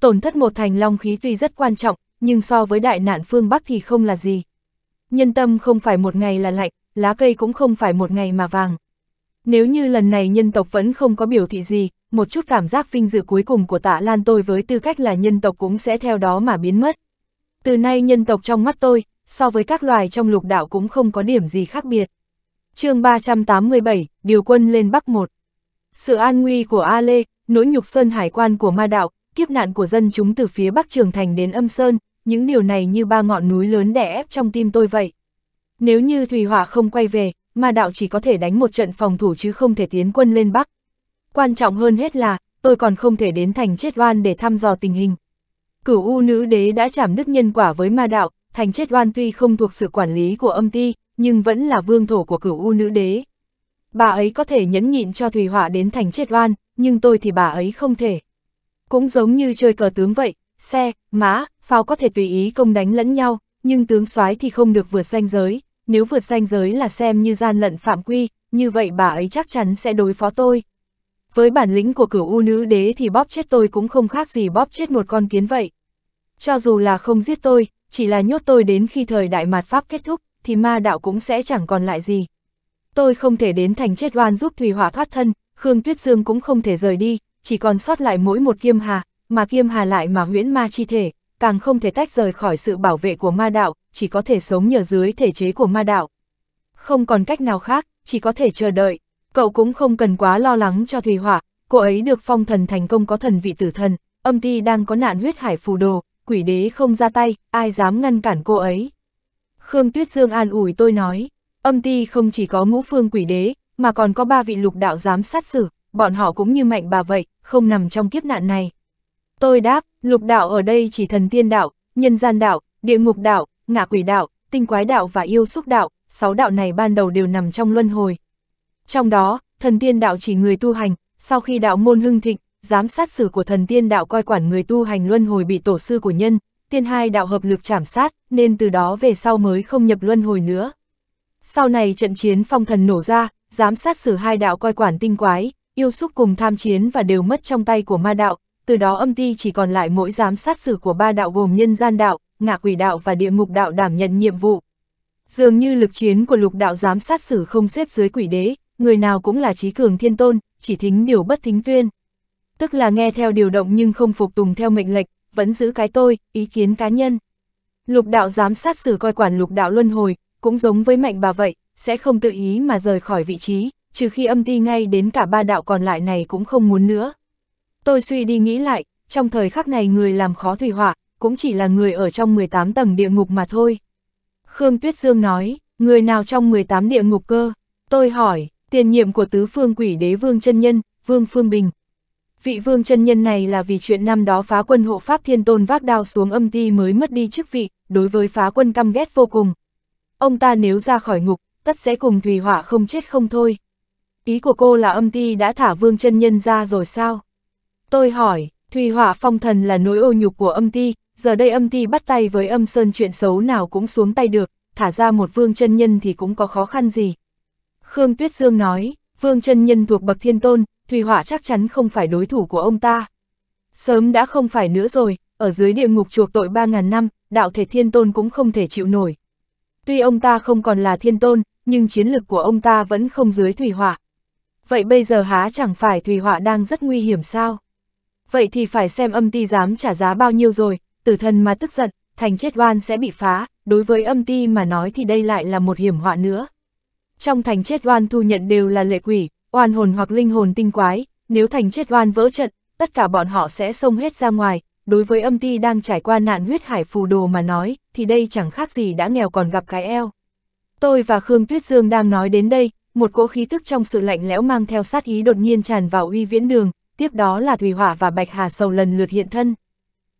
Tổn thất một thành long khí tuy rất quan trọng, nhưng so với đại nạn phương Bắc thì không là gì. Nhân tâm không phải một ngày là lạnh, lá cây cũng không phải một ngày mà vàng. Nếu như lần này nhân tộc vẫn không có biểu thị gì, một chút cảm giác vinh dự cuối cùng của tạ Lan tôi với tư cách là nhân tộc cũng sẽ theo đó mà biến mất. Từ nay nhân tộc trong mắt tôi, so với các loài trong lục đạo cũng không có điểm gì khác biệt. chương 387, Điều quân lên Bắc 1 Sự an nguy của A Lê, nỗi nhục sơn hải quan của ma đạo, kiếp nạn của dân chúng từ phía Bắc Trường Thành đến âm sơn, những điều này như ba ngọn núi lớn đè ép trong tim tôi vậy. Nếu như Thùy Hỏa không quay về, ma đạo chỉ có thể đánh một trận phòng thủ chứ không thể tiến quân lên Bắc. Quan trọng hơn hết là, tôi còn không thể đến thành chết oan để thăm dò tình hình. Cửu U nữ đế đã chạm đức nhân quả với ma đạo, thành chết oan tuy không thuộc sự quản lý của âm ti, nhưng vẫn là vương thổ của cửu U nữ đế. Bà ấy có thể nhẫn nhịn cho Thùy Hỏa đến thành chết oan, nhưng tôi thì bà ấy không thể. Cũng giống như chơi cờ tướng vậy, xe, mã, pháo có thể tùy ý công đánh lẫn nhau, nhưng tướng soái thì không được vượt ranh giới, nếu vượt ranh giới là xem như gian lận phạm quy, như vậy bà ấy chắc chắn sẽ đối phó tôi. Với bản lĩnh của cửu u nữ đế thì bóp chết tôi cũng không khác gì bóp chết một con kiến vậy. Cho dù là không giết tôi, chỉ là nhốt tôi đến khi thời đại mạt Pháp kết thúc, thì ma đạo cũng sẽ chẳng còn lại gì. Tôi không thể đến thành chết oan giúp Thùy Hỏa thoát thân, Khương Tuyết Dương cũng không thể rời đi, chỉ còn sót lại mỗi một kiêm hà, mà kiêm hà lại mà nguyễn ma chi thể, càng không thể tách rời khỏi sự bảo vệ của ma đạo, chỉ có thể sống nhờ dưới thể chế của ma đạo. Không còn cách nào khác, chỉ có thể chờ đợi, cậu cũng không cần quá lo lắng cho Thùy Hỏa, cô ấy được phong thần thành công có thần vị tử thần, âm ti đang có nạn huyết hải phù đồ, quỷ đế không ra tay, ai dám ngăn cản cô ấy. Khương Tuyết Dương an ủi tôi nói, âm ti không chỉ có ngũ phương quỷ đế, mà còn có ba vị lục đạo dám sát xử, bọn họ cũng như mạnh bà vậy, không nằm trong kiếp nạn này. Tôi đáp, lục đạo ở đây chỉ thần tiên đạo, nhân gian đạo, địa ngục đạo, ngạ quỷ đạo, tinh quái đạo và yêu xúc đạo, sáu đạo này ban đầu đều nằm trong luân hồi. Trong đó, thần tiên đạo chỉ người tu hành, sau khi đạo môn hưng thịnh, giám sát sử của thần tiên đạo coi quản người tu hành luân hồi bị tổ sư của nhân, tiên hai đạo hợp lực trảm sát, nên từ đó về sau mới không nhập luân hồi nữa. Sau này trận chiến phong thần nổ ra, giám sát sử hai đạo coi quản tinh quái, yêu xúc cùng tham chiến và đều mất trong tay của ma đạo, từ đó âm ti chỉ còn lại mỗi giám sát xử của ba đạo gồm nhân gian đạo, ngạ quỷ đạo và địa ngục đạo đảm nhận nhiệm vụ. Dường như lực chiến của lục đạo giám sát xử không xếp dưới quỷ đế, người nào cũng là trí cường thiên tôn, chỉ thính điều bất thính tuyên. Tức là nghe theo điều động nhưng không phục tùng theo mệnh lệnh, vẫn giữ cái tôi, ý kiến cá nhân. Lục đạo giám sát xử coi quản lục đạo luân hồi, cũng giống với mạnh bà vậy, sẽ không tự ý mà rời khỏi vị trí, trừ khi âm ti ngay đến cả ba đạo còn lại này cũng không muốn nữa. Tôi suy đi nghĩ lại, trong thời khắc này người làm khó thủy họa, cũng chỉ là người ở trong 18 tầng địa ngục mà thôi. Khương Tuyết Dương nói, người nào trong 18 địa ngục cơ? Tôi hỏi, tiền nhiệm của tứ phương quỷ đế Vương chân Nhân, Vương Phương Bình. Vị Vương chân Nhân này là vì chuyện năm đó phá quân hộ Pháp Thiên Tôn vác đao xuống âm ti mới mất đi chức vị, đối với phá quân căm ghét vô cùng. Ông ta nếu ra khỏi ngục, tất sẽ cùng thủy Hỏa không chết không thôi. Ý của cô là âm ti đã thả Vương chân Nhân ra rồi sao? Tôi hỏi, Thùy hỏa phong thần là nỗi ô nhục của âm ti, giờ đây âm ti bắt tay với âm sơn chuyện xấu nào cũng xuống tay được, thả ra một vương chân nhân thì cũng có khó khăn gì. Khương Tuyết Dương nói, vương chân nhân thuộc bậc thiên tôn, Thùy hỏa chắc chắn không phải đối thủ của ông ta. Sớm đã không phải nữa rồi, ở dưới địa ngục chuộc tội 3.000 năm, đạo thể thiên tôn cũng không thể chịu nổi. Tuy ông ta không còn là thiên tôn, nhưng chiến lực của ông ta vẫn không dưới Thùy hỏa. Vậy bây giờ há chẳng phải Thùy hỏa đang rất nguy hiểm sao? vậy thì phải xem âm ti dám trả giá bao nhiêu rồi, tử thần mà tức giận, thành chết oan sẽ bị phá, đối với âm ti mà nói thì đây lại là một hiểm họa nữa. Trong thành chết oan thu nhận đều là lệ quỷ, oan hồn hoặc linh hồn tinh quái, nếu thành chết oan vỡ trận, tất cả bọn họ sẽ xông hết ra ngoài, đối với âm ti đang trải qua nạn huyết hải phù đồ mà nói, thì đây chẳng khác gì đã nghèo còn gặp cái eo. Tôi và Khương Tuyết Dương đang nói đến đây, một cỗ khí tức trong sự lạnh lẽo mang theo sát ý đột nhiên tràn vào uy viễn đường, tiếp đó là Thủy Hỏa và Bạch Hà Sầu lần lượt hiện thân.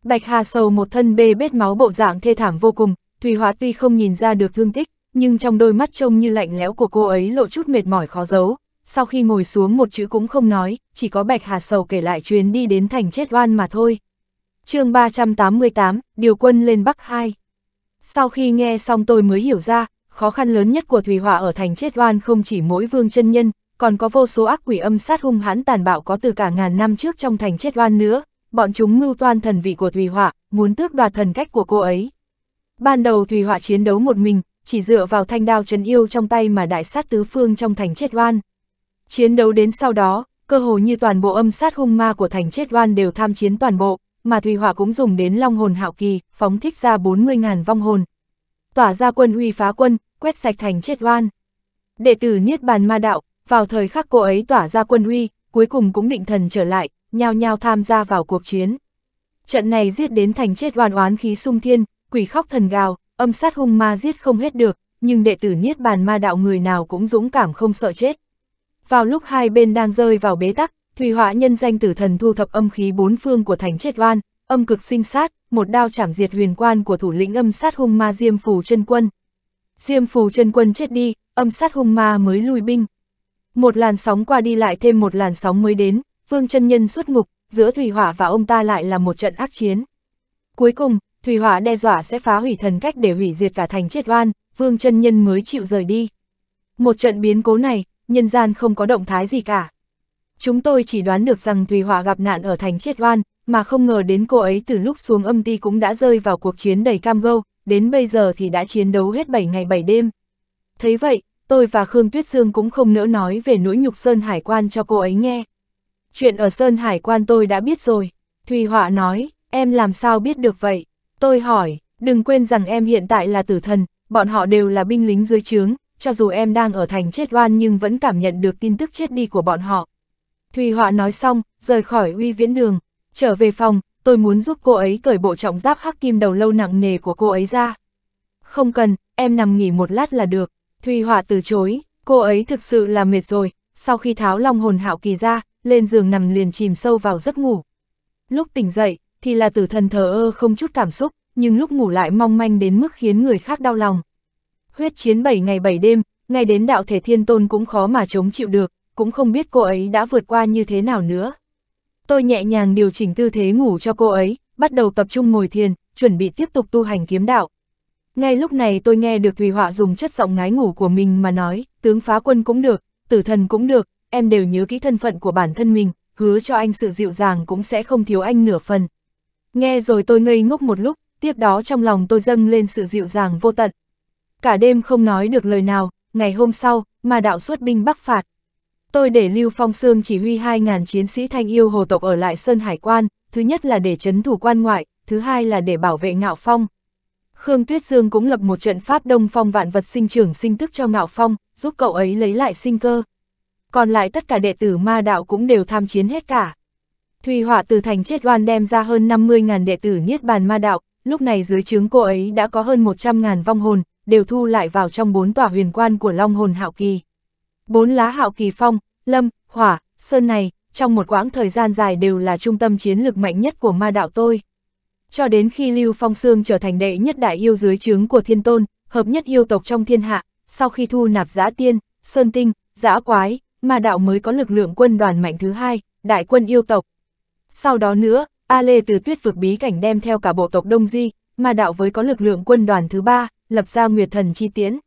Bạch Hà Sầu một thân bê bết máu bộ dạng thê thảm vô cùng, Thủy Hỏa tuy không nhìn ra được thương tích, nhưng trong đôi mắt trông như lạnh lẽo của cô ấy lộ chút mệt mỏi khó giấu. Sau khi ngồi xuống một chữ cũng không nói, chỉ có Bạch Hà Sầu kể lại chuyến đi đến thành chết oan mà thôi. chương 388, Điều quân lên Bắc 2 Sau khi nghe xong tôi mới hiểu ra, khó khăn lớn nhất của Thủy Hỏa ở thành chết oan không chỉ mỗi vương chân nhân, còn có vô số ác quỷ âm sát hung hãn tàn bạo có từ cả ngàn năm trước trong thành chết oan nữa, bọn chúng mưu toan thần vị của Thùy Họa, muốn tước đoạt thần cách của cô ấy. Ban đầu Thùy Họa chiến đấu một mình, chỉ dựa vào thanh đao trấn yêu trong tay mà đại sát tứ phương trong thành chết oan. Chiến đấu đến sau đó, cơ hồ như toàn bộ âm sát hung ma của thành chết oan đều tham chiến toàn bộ, mà Thùy Hỏa cũng dùng đến long hồn hạo kỳ, phóng thích ra 40.000 vong hồn. Tỏa ra quân uy phá quân, quét sạch thành chết oan. Đệ tử Niết Bàn Ma Đạo, vào thời khắc cô ấy tỏa ra quân uy, cuối cùng cũng định thần trở lại, nhao nhao tham gia vào cuộc chiến. Trận này giết đến thành chết oan oán khí sung thiên, quỷ khóc thần gào, âm sát hung ma giết không hết được, nhưng đệ tử Niết Bàn Ma Đạo người nào cũng dũng cảm không sợ chết. Vào lúc hai bên đang rơi vào bế tắc, Thủy Họa nhân danh tử thần thu thập âm khí bốn phương của thành chết oan, âm cực sinh sát, một đao chảm diệt huyền quan của thủ lĩnh âm sát hung ma Diêm Phù chân Quân. Diêm Phù chân Quân chết đi, âm sát hung ma mới lui binh, một làn sóng qua đi lại thêm một làn sóng mới đến, Vương chân Nhân xuất ngục, giữa Thủy Hỏa và ông ta lại là một trận ác chiến. Cuối cùng, Thủy Hỏa đe dọa sẽ phá hủy thần cách để hủy diệt cả thành chết oan, Vương chân Nhân mới chịu rời đi. Một trận biến cố này, nhân gian không có động thái gì cả. Chúng tôi chỉ đoán được rằng Thủy Hỏa gặp nạn ở thành chết oan, mà không ngờ đến cô ấy từ lúc xuống âm ti cũng đã rơi vào cuộc chiến đầy cam go, đến bây giờ thì đã chiến đấu hết 7 ngày 7 đêm. Thấy vậy, tôi và Khương Tuyết Dương cũng không nỡ nói về nỗi nhục Sơn Hải Quan cho cô ấy nghe. Chuyện ở Sơn Hải Quan tôi đã biết rồi, Thùy Họa nói, em làm sao biết được vậy? Tôi hỏi, đừng quên rằng em hiện tại là tử thần, bọn họ đều là binh lính dưới trướng, cho dù em đang ở thành chết oan nhưng vẫn cảm nhận được tin tức chết đi của bọn họ. Thùy Họa nói xong, rời khỏi uy viễn đường, trở về phòng, tôi muốn giúp cô ấy cởi bộ trọng giáp hắc kim đầu lâu nặng nề của cô ấy ra. Không cần, em nằm nghỉ một lát là được. Thùy Họa từ chối, cô ấy thực sự là mệt rồi, sau khi tháo long hồn hạo kỳ ra, lên giường nằm liền chìm sâu vào giấc ngủ. Lúc tỉnh dậy, thì là tử thần thờ ơ không chút cảm xúc, nhưng lúc ngủ lại mong manh đến mức khiến người khác đau lòng. Huyết chiến 7 ngày 7 đêm, ngay đến đạo thể thiên tôn cũng khó mà chống chịu được, cũng không biết cô ấy đã vượt qua như thế nào nữa. Tôi nhẹ nhàng điều chỉnh tư thế ngủ cho cô ấy, bắt đầu tập trung ngồi thiền, chuẩn bị tiếp tục tu hành kiếm đạo. Ngay lúc này tôi nghe được Thùy Họa dùng chất giọng ngái ngủ của mình mà nói, tướng phá quân cũng được, tử thần cũng được, em đều nhớ kỹ thân phận của bản thân mình, hứa cho anh sự dịu dàng cũng sẽ không thiếu anh nửa phần. Nghe rồi tôi ngây ngốc một lúc, tiếp đó trong lòng tôi dâng lên sự dịu dàng vô tận. Cả đêm không nói được lời nào, ngày hôm sau, mà đạo xuất binh bắc phạt. Tôi để Lưu Phong Sương chỉ huy 2.000 chiến sĩ thanh yêu hồ tộc ở lại Sơn Hải Quan, thứ nhất là để chấn thủ quan ngoại, thứ hai là để bảo vệ ngạo phong, Khương Tuyết Dương cũng lập một trận pháp đông phong vạn vật sinh trưởng sinh tức cho Ngạo Phong, giúp cậu ấy lấy lại sinh cơ. Còn lại tất cả đệ tử ma đạo cũng đều tham chiến hết cả. Thùy Họa từ thành chết oan đem ra hơn 50.000 đệ tử Niết Bàn Ma Đạo, lúc này dưới trướng cô ấy đã có hơn 100.000 vong hồn, đều thu lại vào trong bốn tòa huyền quan của Long Hồn Hạo Kỳ. Bốn lá Hạo Kỳ Phong, Lâm, Hỏa, Sơn này, trong một quãng thời gian dài đều là trung tâm chiến lực mạnh nhất của ma đạo tôi cho đến khi Lưu Phong Sương trở thành đệ nhất đại yêu dưới trướng của thiên tôn, hợp nhất yêu tộc trong thiên hạ, sau khi thu nạp giã tiên, sơn tinh, giã quái, mà đạo mới có lực lượng quân đoàn mạnh thứ hai, đại quân yêu tộc. Sau đó nữa, A Lê từ tuyết vực bí cảnh đem theo cả bộ tộc Đông Di, mà đạo với có lực lượng quân đoàn thứ ba, lập ra Nguyệt Thần Chi Tiến.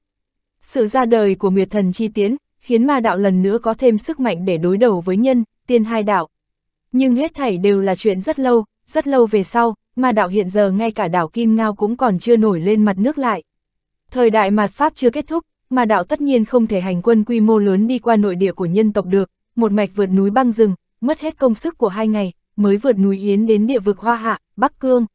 Sự ra đời của Nguyệt Thần Chi Tiến khiến ma đạo lần nữa có thêm sức mạnh để đối đầu với nhân, tiên hai đạo. Nhưng hết thảy đều là chuyện rất lâu, rất lâu về sau, mà đảo hiện giờ ngay cả đảo Kim Ngao cũng còn chưa nổi lên mặt nước lại. Thời đại mạt Pháp chưa kết thúc, mà đảo tất nhiên không thể hành quân quy mô lớn đi qua nội địa của nhân tộc được, một mạch vượt núi băng rừng, mất hết công sức của hai ngày, mới vượt núi Yến đến địa vực Hoa Hạ, Bắc Cương.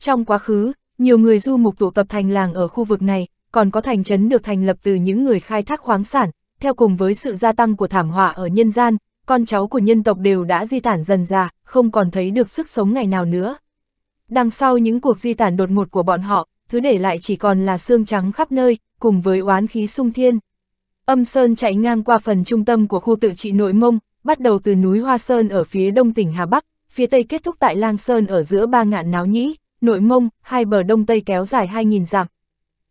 Trong quá khứ, nhiều người du mục tụ tập thành làng ở khu vực này, còn có thành trấn được thành lập từ những người khai thác khoáng sản, theo cùng với sự gia tăng của thảm họa ở nhân gian, con cháu của nhân tộc đều đã di tản dần già, không còn thấy được sức sống ngày nào nữa. Đằng sau những cuộc di tản đột ngột của bọn họ, thứ để lại chỉ còn là xương trắng khắp nơi, cùng với oán khí sung thiên. Âm Sơn chạy ngang qua phần trung tâm của khu tự trị nội mông, bắt đầu từ núi Hoa Sơn ở phía đông tỉnh Hà Bắc, phía tây kết thúc tại Lang Sơn ở giữa ba ngạn náo nhĩ, nội mông, hai bờ đông tây kéo dài 2.000 dặm.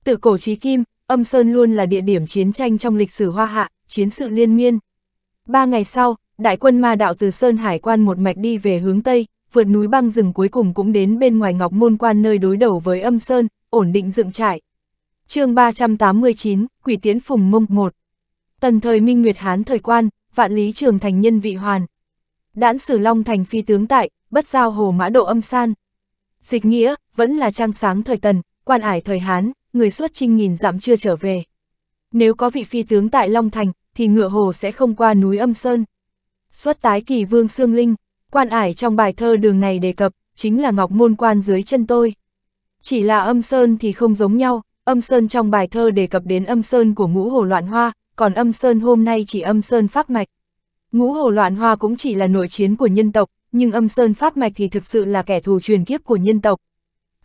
Từ cổ trí kim, âm Sơn luôn là địa điểm chiến tranh trong lịch sử Hoa Hạ, chiến sự liên miên. Ba ngày sau, đại quân ma đạo từ Sơn Hải quan một mạch đi về hướng Tây, vượt núi băng rừng cuối cùng cũng đến bên ngoài ngọc môn quan nơi đối đầu với âm sơn, ổn định dựng trại. chương 389, Quỷ Tiến Phùng Mông 1 Tần thời Minh Nguyệt Hán thời quan, vạn lý trường thành nhân vị hoàn. Đãn sử long thành phi tướng tại, bất giao hồ mã độ âm san. Dịch nghĩa, vẫn là trang sáng thời tần, quan ải thời Hán, người xuất trinh nghìn dặm chưa trở về. Nếu có vị phi tướng tại Long Thành, thì ngựa hồ sẽ không qua núi âm sơn. Xuất tái kỳ vương xương Linh, Quan ải trong bài thơ đường này đề cập, chính là ngọc môn quan dưới chân tôi. Chỉ là âm sơn thì không giống nhau, âm sơn trong bài thơ đề cập đến âm sơn của ngũ hồ loạn hoa, còn âm sơn hôm nay chỉ âm sơn pháp mạch. Ngũ hồ loạn hoa cũng chỉ là nội chiến của nhân tộc, nhưng âm sơn pháp mạch thì thực sự là kẻ thù truyền kiếp của nhân tộc.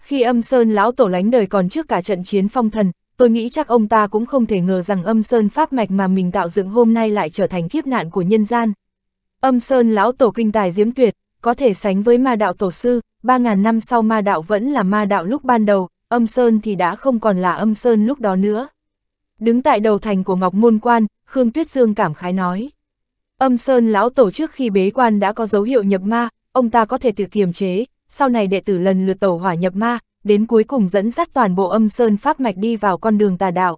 Khi âm sơn lão tổ lánh đời còn trước cả trận chiến phong thần, tôi nghĩ chắc ông ta cũng không thể ngờ rằng âm sơn pháp mạch mà mình tạo dựng hôm nay lại trở thành kiếp nạn của nhân gian. Âm Sơn lão tổ kinh tài diễm tuyệt, có thể sánh với ma đạo tổ sư, 3.000 năm sau ma đạo vẫn là ma đạo lúc ban đầu, âm Sơn thì đã không còn là âm Sơn lúc đó nữa. Đứng tại đầu thành của Ngọc Môn Quan, Khương Tuyết Dương cảm khái nói. Âm Sơn lão tổ trước khi bế quan đã có dấu hiệu nhập ma, ông ta có thể tự kiềm chế, sau này đệ tử lần lượt tổ hỏa nhập ma, đến cuối cùng dẫn dắt toàn bộ âm Sơn Pháp Mạch đi vào con đường tà đạo.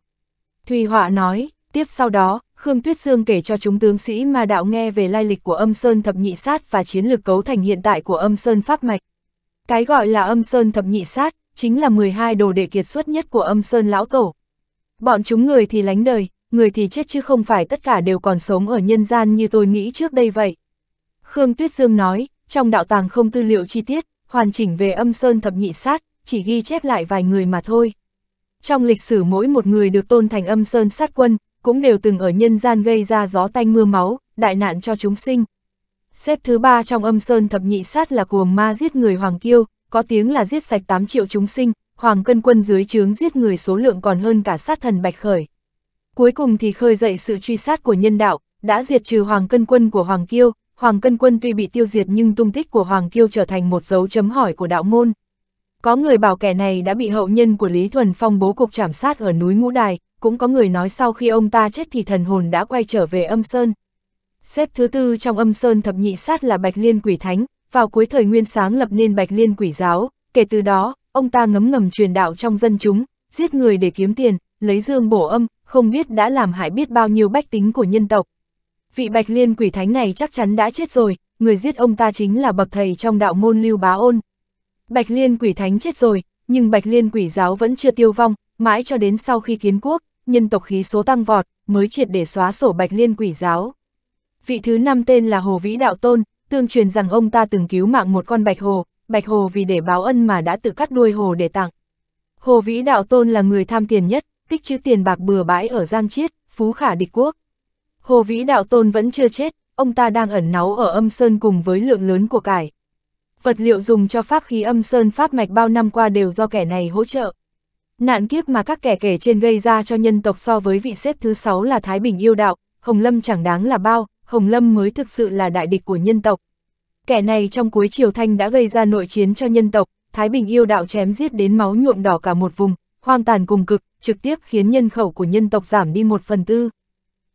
Thùy Họa nói, tiếp sau đó, Khương Tuyết Dương kể cho chúng tướng sĩ Ma đạo nghe về lai lịch của âm sơn thập nhị sát và chiến lược cấu thành hiện tại của âm sơn pháp mạch. Cái gọi là âm sơn thập nhị sát, chính là 12 đồ đệ kiệt xuất nhất của âm sơn lão tổ. Bọn chúng người thì lánh đời, người thì chết chứ không phải tất cả đều còn sống ở nhân gian như tôi nghĩ trước đây vậy. Khương Tuyết Dương nói, trong đạo tàng không tư liệu chi tiết, hoàn chỉnh về âm sơn thập nhị sát, chỉ ghi chép lại vài người mà thôi. Trong lịch sử mỗi một người được tôn thành âm sơn sát quân, cũng đều từng ở nhân gian gây ra gió tanh mưa máu, đại nạn cho chúng sinh. Xếp thứ ba trong âm sơn thập nhị sát là cuồng ma giết người Hoàng Kiêu, có tiếng là giết sạch 8 triệu chúng sinh, Hoàng Cân Quân dưới trướng giết người số lượng còn hơn cả sát thần Bạch Khởi. Cuối cùng thì khơi dậy sự truy sát của nhân đạo, đã diệt trừ Hoàng Cân Quân của Hoàng Kiêu, Hoàng Cân Quân tuy bị tiêu diệt nhưng tung tích của Hoàng Kiêu trở thành một dấu chấm hỏi của đạo môn. Có người bảo kẻ này đã bị hậu nhân của Lý Thuần Phong bố cục trảm sát ở núi Ngũ Đài, cũng có người nói sau khi ông ta chết thì thần hồn đã quay trở về âm sơn. Xếp thứ tư trong âm sơn thập nhị sát là Bạch Liên Quỷ Thánh, vào cuối thời nguyên sáng lập nên Bạch Liên Quỷ Giáo, kể từ đó, ông ta ngấm ngầm truyền đạo trong dân chúng, giết người để kiếm tiền, lấy dương bổ âm, không biết đã làm hại biết bao nhiêu bách tính của nhân tộc. Vị Bạch Liên Quỷ Thánh này chắc chắn đã chết rồi, người giết ông ta chính là bậc thầy trong đạo môn Lưu Bá Ôn. Bạch Liên Quỷ Thánh chết rồi, nhưng Bạch Liên Quỷ Giáo vẫn chưa tiêu vong, mãi cho đến sau khi kiến quốc, nhân tộc khí số tăng vọt, mới triệt để xóa sổ bạch liên quỷ giáo. Vị thứ năm tên là Hồ Vĩ Đạo Tôn, tương truyền rằng ông ta từng cứu mạng một con bạch hồ, bạch hồ vì để báo ân mà đã tự cắt đuôi hồ để tặng. Hồ Vĩ Đạo Tôn là người tham tiền nhất, tích chữ tiền bạc bừa bãi ở Giang Chiết, phú khả địch quốc. Hồ Vĩ Đạo Tôn vẫn chưa chết, ông ta đang ẩn náu ở âm sơn cùng với lượng lớn của cải. Vật liệu dùng cho pháp khí âm sơn pháp mạch bao năm qua đều do kẻ này hỗ trợ. Nạn kiếp mà các kẻ kể trên gây ra cho nhân tộc so với vị xếp thứ sáu là Thái Bình yêu đạo, Hồng Lâm chẳng đáng là bao, Hồng Lâm mới thực sự là đại địch của nhân tộc. Kẻ này trong cuối triều thanh đã gây ra nội chiến cho nhân tộc, Thái Bình yêu đạo chém giết đến máu nhuộm đỏ cả một vùng, hoang tàn cùng cực, trực tiếp khiến nhân khẩu của nhân tộc giảm đi một phần tư.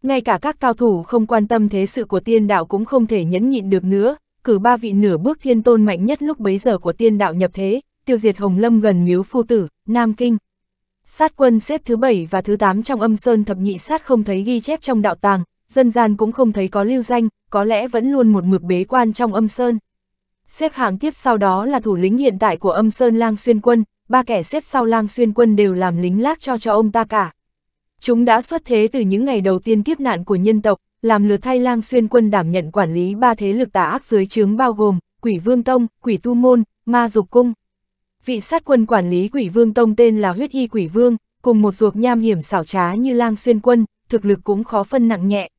Ngay cả các cao thủ không quan tâm thế sự của tiên đạo cũng không thể nhẫn nhịn được nữa, cử ba vị nửa bước thiên tôn mạnh nhất lúc bấy giờ của tiên đạo nhập thế, tiêu diệt Hồng Lâm gần miếu phu tử, Nam Kinh sát quân xếp thứ 7 và thứ 8 trong âm sơn thập nhị sát không thấy ghi chép trong đạo tàng, dân gian cũng không thấy có lưu danh, có lẽ vẫn luôn một mực bế quan trong âm sơn. Xếp hạng tiếp sau đó là thủ lĩnh hiện tại của âm sơn lang xuyên quân, ba kẻ xếp sau lang xuyên quân đều làm lính lác cho cho ông ta cả. Chúng đã xuất thế từ những ngày đầu tiên kiếp nạn của nhân tộc, làm lừa thay lang xuyên quân đảm nhận quản lý ba thế lực tà ác dưới trướng bao gồm quỷ vương tông, quỷ tu môn, ma dục cung vị sát quân quản lý quỷ vương tông tên là huyết y quỷ vương, cùng một ruột nham hiểm xảo trá như lang xuyên quân, thực lực cũng khó phân nặng nhẹ.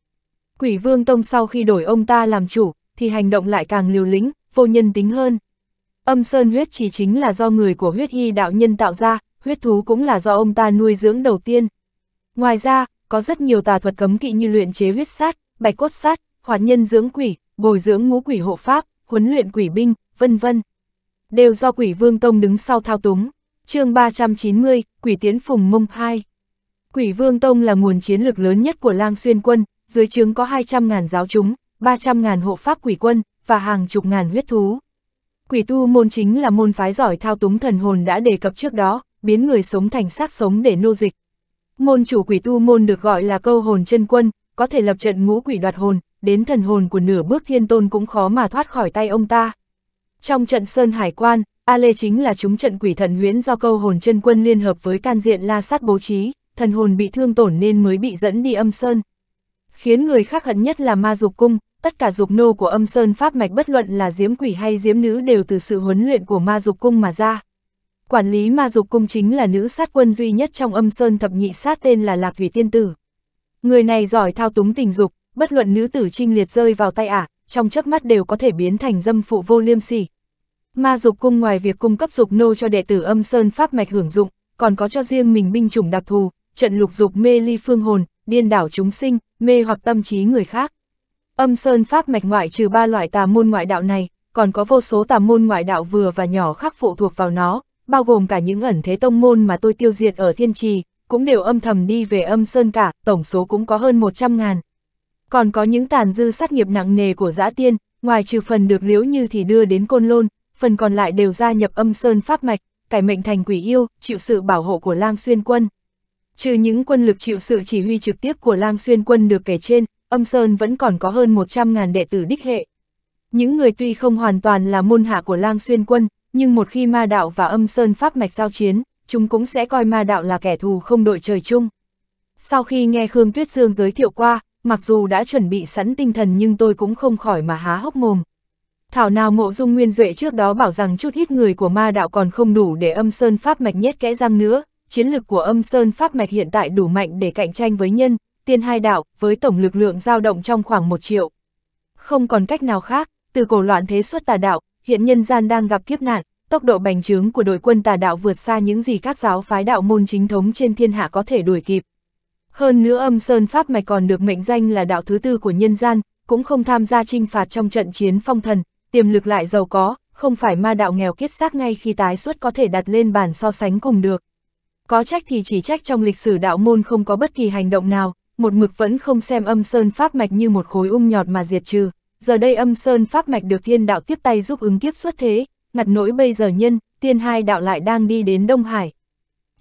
Quỷ vương tông sau khi đổi ông ta làm chủ, thì hành động lại càng liều lĩnh, vô nhân tính hơn. Âm sơn huyết chỉ chính là do người của huyết y đạo nhân tạo ra, huyết thú cũng là do ông ta nuôi dưỡng đầu tiên. Ngoài ra, có rất nhiều tà thuật cấm kỵ như luyện chế huyết sát, bạch cốt sát, hoạt nhân dưỡng quỷ, bồi dưỡng ngũ quỷ hộ pháp, huấn luyện quỷ binh, vân vân đều do quỷ vương tông đứng sau thao túng. chương 390, quỷ tiến phùng mông 2. Quỷ vương tông là nguồn chiến lược lớn nhất của lang xuyên quân, dưới trướng có 200.000 giáo chúng, 300.000 hộ pháp quỷ quân, và hàng chục ngàn huyết thú. Quỷ tu môn chính là môn phái giỏi thao túng thần hồn đã đề cập trước đó, biến người sống thành xác sống để nô dịch. Môn chủ quỷ tu môn được gọi là câu hồn chân quân, có thể lập trận ngũ quỷ đoạt hồn, đến thần hồn của nửa bước thiên tôn cũng khó mà thoát khỏi tay ông ta. Trong trận Sơn Hải Quan, A Lê chính là chúng trận quỷ thần huyễn do câu hồn chân quân liên hợp với can diện la sát bố trí, thần hồn bị thương tổn nên mới bị dẫn đi âm Sơn. Khiến người khác hận nhất là ma dục cung, tất cả dục nô của âm Sơn Pháp Mạch bất luận là diễm quỷ hay diễm nữ đều từ sự huấn luyện của ma dục cung mà ra. Quản lý ma dục cung chính là nữ sát quân duy nhất trong âm Sơn thập nhị sát tên là Lạc Thủy Tiên Tử. Người này giỏi thao túng tình dục, bất luận nữ tử trinh liệt rơi vào tay ả, trong chớp mắt đều có thể biến thành dâm phụ vô liêm sỉ. Ma dục cung ngoài việc cung cấp dục nô cho đệ tử âm sơn pháp mạch hưởng dụng, còn có cho riêng mình binh chủng đặc thù, trận lục dục mê ly phương hồn, điên đảo chúng sinh, mê hoặc tâm trí người khác. Âm sơn pháp mạch ngoại trừ ba loại tà môn ngoại đạo này, còn có vô số tà môn ngoại đạo vừa và nhỏ khác phụ thuộc vào nó, bao gồm cả những ẩn thế tông môn mà tôi tiêu diệt ở thiên trì, cũng đều âm thầm đi về âm sơn cả, tổng số cũng có hơn 100 ngàn. Còn có những tàn dư sát nghiệp nặng nề của giã tiên, ngoài trừ phần được liễu như thì đưa đến côn lôn, phần còn lại đều gia nhập âm sơn pháp mạch, cải mệnh thành quỷ yêu, chịu sự bảo hộ của lang xuyên quân. Trừ những quân lực chịu sự chỉ huy trực tiếp của lang xuyên quân được kể trên, âm sơn vẫn còn có hơn 100.000 đệ tử đích hệ. Những người tuy không hoàn toàn là môn hạ của lang xuyên quân, nhưng một khi ma đạo và âm sơn pháp mạch giao chiến, chúng cũng sẽ coi ma đạo là kẻ thù không đội trời chung. Sau khi nghe Khương Tuyết Dương giới thiệu qua, mặc dù đã chuẩn bị sẵn tinh thần nhưng tôi cũng không khỏi mà há hốc mồm. Thảo nào mộ dung nguyên duệ trước đó bảo rằng chút ít người của ma đạo còn không đủ để âm sơn pháp mạch nhét kẽ răng nữa, chiến lực của âm sơn pháp mạch hiện tại đủ mạnh để cạnh tranh với nhân, tiên hai đạo, với tổng lực lượng dao động trong khoảng một triệu. Không còn cách nào khác, từ cổ loạn thế xuất tà đạo, hiện nhân gian đang gặp kiếp nạn, tốc độ bành trướng của đội quân tà đạo vượt xa những gì các giáo phái đạo môn chính thống trên thiên hạ có thể đuổi kịp. Hơn nữa âm sơn pháp mạch còn được mệnh danh là đạo thứ tư của nhân gian, cũng không tham gia trinh phạt trong trận chiến phong thần, tiềm lực lại giàu có, không phải ma đạo nghèo kiết xác ngay khi tái xuất có thể đặt lên bản so sánh cùng được. Có trách thì chỉ trách trong lịch sử đạo môn không có bất kỳ hành động nào, một mực vẫn không xem âm sơn pháp mạch như một khối ung nhọt mà diệt trừ. Giờ đây âm sơn pháp mạch được thiên đạo tiếp tay giúp ứng kiếp xuất thế, ngặt nỗi bây giờ nhân, tiên hai đạo lại đang đi đến Đông Hải.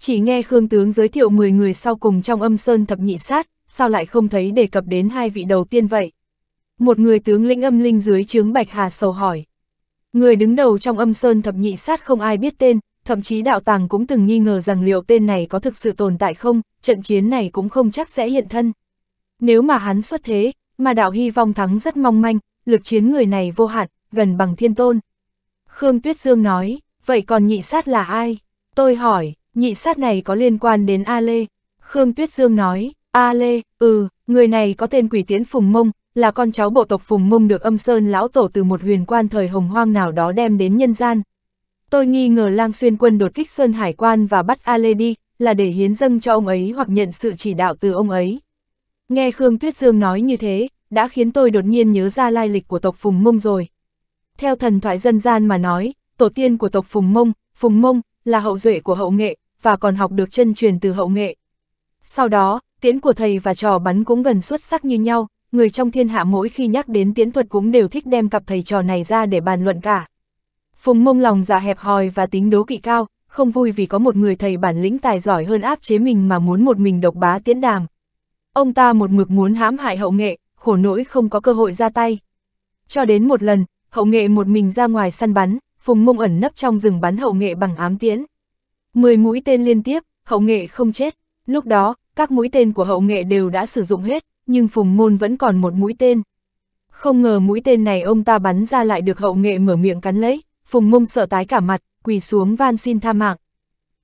Chỉ nghe Khương Tướng giới thiệu 10 người sau cùng trong âm sơn thập nhị sát, sao lại không thấy đề cập đến hai vị đầu tiên vậy? Một người tướng lĩnh âm linh dưới trướng Bạch Hà sầu hỏi. Người đứng đầu trong âm sơn thập nhị sát không ai biết tên, thậm chí đạo tàng cũng từng nghi ngờ rằng liệu tên này có thực sự tồn tại không, trận chiến này cũng không chắc sẽ hiện thân. Nếu mà hắn xuất thế, mà đạo hy vong thắng rất mong manh, lực chiến người này vô hạn, gần bằng thiên tôn. Khương Tuyết Dương nói, vậy còn nhị sát là ai? Tôi hỏi, nhị sát này có liên quan đến A Lê. Khương Tuyết Dương nói, A Lê, ừ, người này có tên quỷ Tiến Phùng Mông, là con cháu bộ tộc Phùng Mông được âm sơn lão tổ từ một huyền quan thời hồng hoang nào đó đem đến nhân gian. Tôi nghi ngờ lang xuyên quân đột kích sơn hải quan và bắt A Lê đi, là để hiến dâng cho ông ấy hoặc nhận sự chỉ đạo từ ông ấy. Nghe Khương Tuyết Dương nói như thế, đã khiến tôi đột nhiên nhớ ra lai lịch của tộc Phùng Mông rồi. Theo thần thoại dân gian mà nói, tổ tiên của tộc Phùng Mông, Phùng Mông, là hậu duệ của hậu nghệ, và còn học được chân truyền từ hậu nghệ. Sau đó, tiễn của thầy và trò bắn cũng gần xuất sắc như nhau, người trong thiên hạ mỗi khi nhắc đến tiễn thuật cũng đều thích đem cặp thầy trò này ra để bàn luận cả. Phùng mông lòng dạ hẹp hòi và tính đố kỵ cao, không vui vì có một người thầy bản lĩnh tài giỏi hơn áp chế mình mà muốn một mình độc bá tiễn đàm. Ông ta một mực muốn hãm hại hậu nghệ, khổ nỗi không có cơ hội ra tay. Cho đến một lần, hậu nghệ một mình ra ngoài săn bắn, phùng mông ẩn nấp trong rừng bắn hậu nghệ bằng ám tiễn. 10 mũi tên liên tiếp, hậu nghệ không chết. Lúc đó, các mũi tên của hậu nghệ đều đã sử dụng hết, nhưng phùng môn vẫn còn một mũi tên. Không ngờ mũi tên này ông ta bắn ra lại được hậu nghệ mở miệng cắn lấy, phùng mông sợ tái cả mặt, quỳ xuống van xin tha mạng.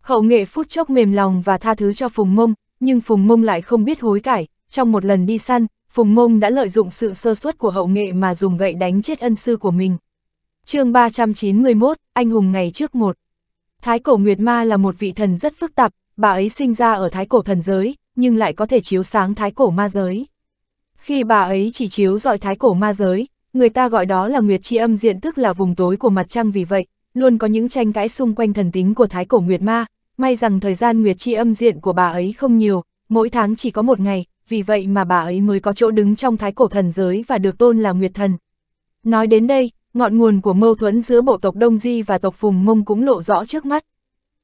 Hậu nghệ phút chốc mềm lòng và tha thứ cho phùng mông, nhưng phùng mông lại không biết hối cải, trong một lần đi săn, phùng mông đã lợi dụng sự sơ suất của hậu nghệ mà dùng gậy đánh chết ân sư của mình. chương 391, Anh hùng ngày trước một Thái cổ Nguyệt Ma là một vị thần rất phức tạp, bà ấy sinh ra ở thái cổ thần giới, nhưng lại có thể chiếu sáng thái cổ ma giới. Khi bà ấy chỉ chiếu dọi thái cổ ma giới, người ta gọi đó là Nguyệt Chi âm diện tức là vùng tối của mặt trăng vì vậy, luôn có những tranh cãi xung quanh thần tính của thái cổ Nguyệt Ma, may rằng thời gian Nguyệt Chi âm diện của bà ấy không nhiều, mỗi tháng chỉ có một ngày, vì vậy mà bà ấy mới có chỗ đứng trong thái cổ thần giới và được tôn là Nguyệt Thần. Nói đến đây, Ngọn nguồn của mâu thuẫn giữa bộ tộc Đông Di và tộc Phùng Mông cũng lộ rõ trước mắt.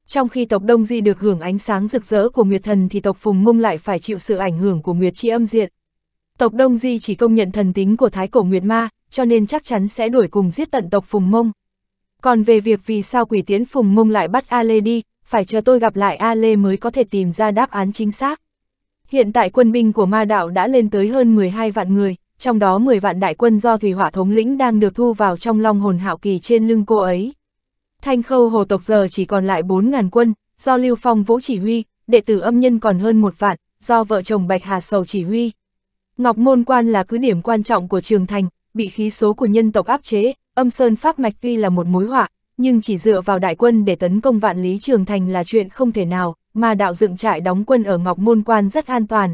Trong khi tộc Đông Di được hưởng ánh sáng rực rỡ của Nguyệt Thần thì tộc Phùng Mông lại phải chịu sự ảnh hưởng của Nguyệt Chi âm diện. Tộc Đông Di chỉ công nhận thần tính của Thái Cổ Nguyệt Ma, cho nên chắc chắn sẽ đuổi cùng giết tận tộc Phùng Mông. Còn về việc vì sao quỷ tiễn Phùng Mông lại bắt A Lê đi, phải chờ tôi gặp lại A Lê mới có thể tìm ra đáp án chính xác. Hiện tại quân binh của ma đạo đã lên tới hơn 12 vạn người trong đó 10 vạn đại quân do thủy hỏa thống lĩnh đang được thu vào trong long hồn hạo kỳ trên lưng cô ấy. Thanh khâu hồ tộc giờ chỉ còn lại 4.000 quân, do Lưu Phong Vũ chỉ huy, đệ tử âm nhân còn hơn một vạn, do vợ chồng Bạch Hà Sầu chỉ huy. Ngọc Môn Quan là cứ điểm quan trọng của trường thành, bị khí số của nhân tộc áp chế, âm sơn pháp mạch tuy là một mối họa, nhưng chỉ dựa vào đại quân để tấn công vạn lý trường thành là chuyện không thể nào, mà đạo dựng trại đóng quân ở Ngọc Môn Quan rất an toàn,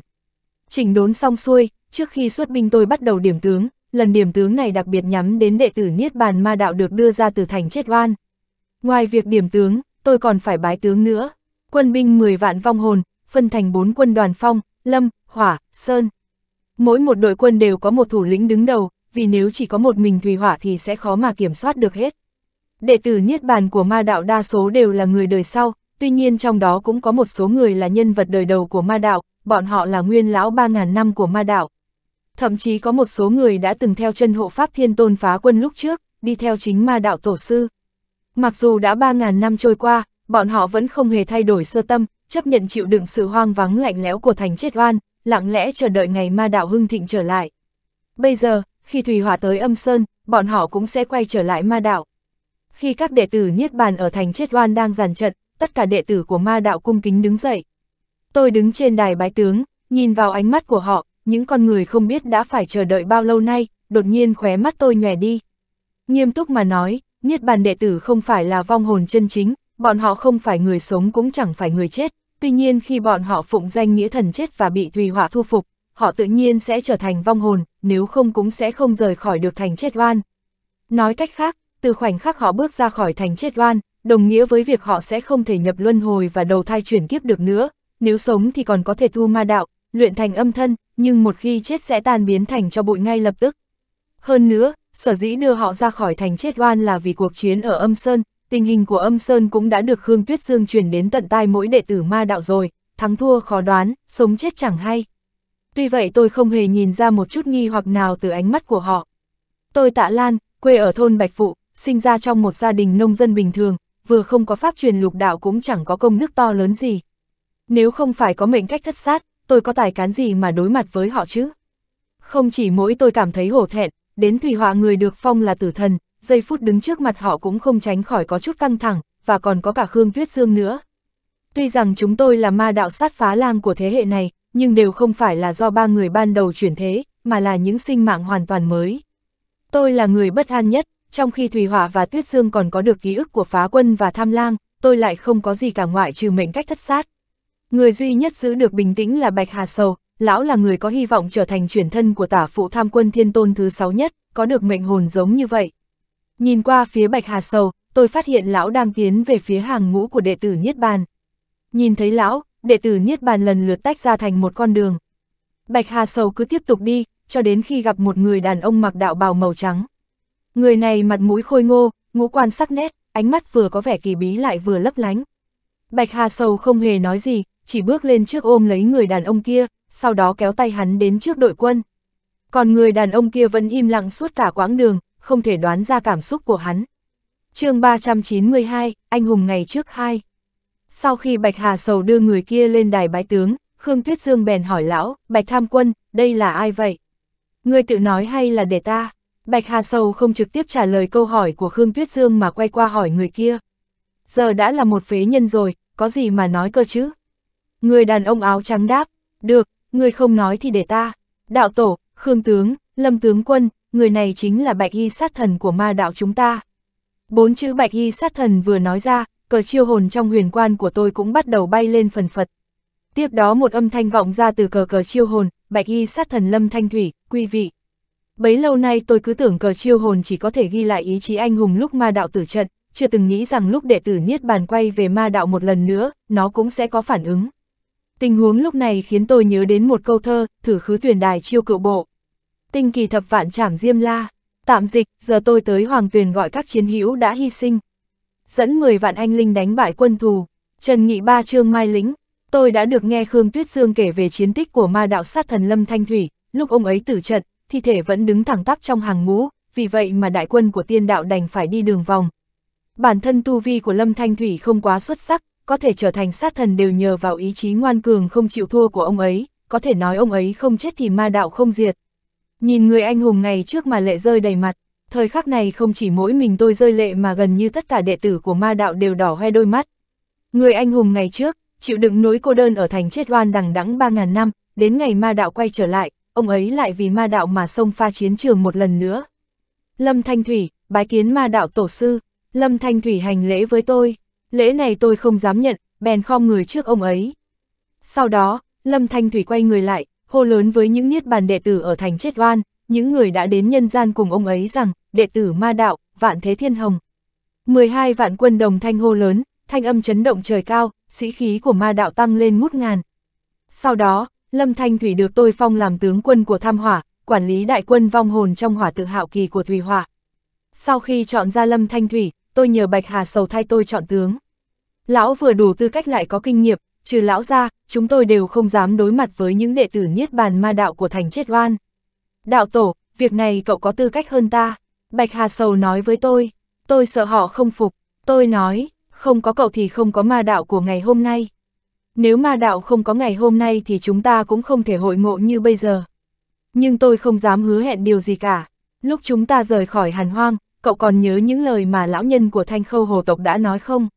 Chỉnh đốn xong xuôi, trước khi xuất binh tôi bắt đầu điểm tướng, lần điểm tướng này đặc biệt nhắm đến đệ tử Niết Bàn Ma Đạo được đưa ra từ thành chết oan. Ngoài việc điểm tướng, tôi còn phải bái tướng nữa. Quân binh 10 vạn vong hồn, phân thành 4 quân đoàn phong, lâm, hỏa, sơn. Mỗi một đội quân đều có một thủ lĩnh đứng đầu, vì nếu chỉ có một mình thủy hỏa thì sẽ khó mà kiểm soát được hết. Đệ tử Niết Bàn của ma đạo đa số đều là người đời sau, tuy nhiên trong đó cũng có một số người là nhân vật đời đầu của ma đạo, bọn họ là nguyên lão 3.000 năm của ma đạo. Thậm chí có một số người đã từng theo chân hộ pháp thiên tôn phá quân lúc trước, đi theo chính ma đạo tổ sư. Mặc dù đã 3.000 năm trôi qua, bọn họ vẫn không hề thay đổi sơ tâm, chấp nhận chịu đựng sự hoang vắng lạnh lẽo của thành chết oan, lặng lẽ chờ đợi ngày ma đạo hưng thịnh trở lại. Bây giờ, khi Thùy Hòa tới âm sơn, bọn họ cũng sẽ quay trở lại ma đạo. Khi các đệ tử Niết Bàn ở thành chết oan đang giàn trận, tất cả đệ tử của ma đạo cung kính đứng dậy, Tôi đứng trên đài bái tướng, nhìn vào ánh mắt của họ, những con người không biết đã phải chờ đợi bao lâu nay, đột nhiên khóe mắt tôi nhòe đi. Nghiêm túc mà nói, Niết bàn đệ tử không phải là vong hồn chân chính, bọn họ không phải người sống cũng chẳng phải người chết, tuy nhiên khi bọn họ phụng danh nghĩa thần chết và bị thùy hỏa thu phục, họ tự nhiên sẽ trở thành vong hồn, nếu không cũng sẽ không rời khỏi được thành chết oan. Nói cách khác, từ khoảnh khắc họ bước ra khỏi thành chết oan, đồng nghĩa với việc họ sẽ không thể nhập luân hồi và đầu thai chuyển kiếp được nữa, nếu sống thì còn có thể thu ma đạo, luyện thành âm thân, nhưng một khi chết sẽ tan biến thành cho bụi ngay lập tức. Hơn nữa, sở dĩ đưa họ ra khỏi thành chết oan là vì cuộc chiến ở âm sơn, tình hình của âm sơn cũng đã được Khương Tuyết Dương truyền đến tận tai mỗi đệ tử ma đạo rồi, thắng thua khó đoán, sống chết chẳng hay. Tuy vậy tôi không hề nhìn ra một chút nghi hoặc nào từ ánh mắt của họ. Tôi Tạ Lan, quê ở thôn Bạch Phụ, sinh ra trong một gia đình nông dân bình thường, vừa không có pháp truyền lục đạo cũng chẳng có công đức to lớn gì, nếu không phải có mệnh cách thất sát, tôi có tài cán gì mà đối mặt với họ chứ? Không chỉ mỗi tôi cảm thấy hổ thẹn, đến Thủy Họa người được phong là tử thần, giây phút đứng trước mặt họ cũng không tránh khỏi có chút căng thẳng, và còn có cả Khương Tuyết Dương nữa. Tuy rằng chúng tôi là ma đạo sát phá lang của thế hệ này, nhưng đều không phải là do ba người ban đầu chuyển thế, mà là những sinh mạng hoàn toàn mới. Tôi là người bất an nhất, trong khi Thủy họa và Tuyết Dương còn có được ký ức của phá quân và tham lang, tôi lại không có gì cả ngoại trừ mệnh cách thất sát. Người duy nhất giữ được bình tĩnh là Bạch Hà Sầu, lão là người có hy vọng trở thành chuyển thân của tả phụ tham quân thiên tôn thứ sáu nhất, có được mệnh hồn giống như vậy. Nhìn qua phía Bạch Hà Sầu, tôi phát hiện lão đang tiến về phía hàng ngũ của đệ tử Niết Bàn. Nhìn thấy lão, đệ tử Niết Bàn lần lượt tách ra thành một con đường. Bạch Hà Sầu cứ tiếp tục đi, cho đến khi gặp một người đàn ông mặc đạo bào màu trắng. Người này mặt mũi khôi ngô, ngũ quan sắc nét, ánh mắt vừa có vẻ kỳ bí lại vừa lấp lánh. Bạch Hà Sầu không hề nói gì, chỉ bước lên trước ôm lấy người đàn ông kia, sau đó kéo tay hắn đến trước đội quân. Còn người đàn ông kia vẫn im lặng suốt cả quãng đường, không thể đoán ra cảm xúc của hắn. chương 392, Anh hùng ngày trước 2 Sau khi Bạch Hà Sầu đưa người kia lên đài bái tướng, Khương Tuyết Dương bèn hỏi lão, Bạch Tham Quân, đây là ai vậy? người tự nói hay là để ta? Bạch Hà Sầu không trực tiếp trả lời câu hỏi của Khương Tuyết Dương mà quay qua hỏi người kia. Giờ đã là một phế nhân rồi, có gì mà nói cơ chứ? Người đàn ông áo trắng đáp, được, người không nói thì để ta. Đạo tổ, Khương tướng, Lâm tướng quân, người này chính là bạch y sát thần của ma đạo chúng ta. Bốn chữ bạch y sát thần vừa nói ra, cờ chiêu hồn trong huyền quan của tôi cũng bắt đầu bay lên phần phật. Tiếp đó một âm thanh vọng ra từ cờ cờ chiêu hồn, bạch y sát thần lâm thanh thủy, quý vị. Bấy lâu nay tôi cứ tưởng cờ chiêu hồn chỉ có thể ghi lại ý chí anh hùng lúc ma đạo tử trận, chưa từng nghĩ rằng lúc đệ tử Niết Bàn quay về ma đạo một lần nữa, nó cũng sẽ có phản ứng. Tình huống lúc này khiến tôi nhớ đến một câu thơ, thử khứ tuyển đài chiêu cựu bộ. Tinh kỳ thập vạn trảm diêm la, tạm dịch, giờ tôi tới hoàng tuyền gọi các chiến hữu đã hy sinh. Dẫn 10 vạn anh linh đánh bại quân thù, Trần Nghị Ba Trương Mai lính tôi đã được nghe Khương Tuyết Dương kể về chiến tích của ma đạo sát thần Lâm Thanh Thủy, lúc ông ấy tử trận, thi thể vẫn đứng thẳng tắp trong hàng ngũ, vì vậy mà đại quân của tiên đạo đành phải đi đường vòng. Bản thân tu vi của Lâm Thanh Thủy không quá xuất sắc, có thể trở thành sát thần đều nhờ vào ý chí ngoan cường không chịu thua của ông ấy, có thể nói ông ấy không chết thì ma đạo không diệt. Nhìn người anh hùng ngày trước mà lệ rơi đầy mặt, thời khắc này không chỉ mỗi mình tôi rơi lệ mà gần như tất cả đệ tử của ma đạo đều đỏ hoe đôi mắt. Người anh hùng ngày trước, chịu đựng nỗi cô đơn ở thành chết oan đằng đẵng 3.000 năm, đến ngày ma đạo quay trở lại, ông ấy lại vì ma đạo mà xông pha chiến trường một lần nữa. Lâm Thanh Thủy, bái kiến ma đạo tổ sư, Lâm Thanh Thủy hành lễ với tôi. Lễ này tôi không dám nhận, bèn khom người trước ông ấy. Sau đó, Lâm Thanh Thủy quay người lại, hô lớn với những niết bàn đệ tử ở thành chết oan, những người đã đến nhân gian cùng ông ấy rằng, đệ tử ma đạo, vạn thế thiên hồng. 12 vạn quân đồng thanh hô lớn, thanh âm chấn động trời cao, sĩ khí của ma đạo tăng lên ngút ngàn. Sau đó, Lâm Thanh Thủy được tôi phong làm tướng quân của tham hỏa, quản lý đại quân vong hồn trong hỏa tự hạo kỳ của Thủy Hỏa. Sau khi chọn ra Lâm Thanh Thủy, tôi nhờ Bạch Hà sầu thay tôi chọn tướng. Lão vừa đủ tư cách lại có kinh nghiệm, trừ lão ra, chúng tôi đều không dám đối mặt với những đệ tử niết bàn ma đạo của thành chết oan. Đạo tổ, việc này cậu có tư cách hơn ta. Bạch Hà sầu nói với tôi, tôi sợ họ không phục, tôi nói, không có cậu thì không có ma đạo của ngày hôm nay. Nếu ma đạo không có ngày hôm nay thì chúng ta cũng không thể hội ngộ như bây giờ. Nhưng tôi không dám hứa hẹn điều gì cả. Lúc chúng ta rời khỏi hàn hoang, cậu còn nhớ những lời mà lão nhân của thanh khâu hồ tộc đã nói không?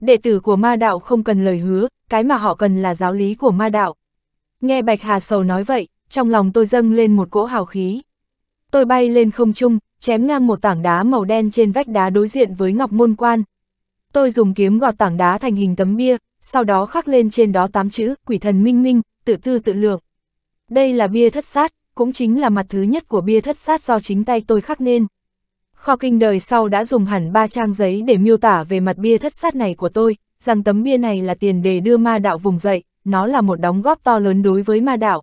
Đệ tử của ma đạo không cần lời hứa, cái mà họ cần là giáo lý của ma đạo. Nghe Bạch Hà Sầu nói vậy, trong lòng tôi dâng lên một cỗ hào khí. Tôi bay lên không trung, chém ngang một tảng đá màu đen trên vách đá đối diện với Ngọc Môn Quan. Tôi dùng kiếm gọt tảng đá thành hình tấm bia, sau đó khắc lên trên đó tám chữ quỷ thần minh minh, tự tư tự lượng. Đây là bia thất sát, cũng chính là mặt thứ nhất của bia thất sát do chính tay tôi khắc nên. Kho kinh đời sau đã dùng hẳn ba trang giấy để miêu tả về mặt bia thất sát này của tôi, rằng tấm bia này là tiền đề đưa ma đạo vùng dậy, nó là một đóng góp to lớn đối với ma đạo.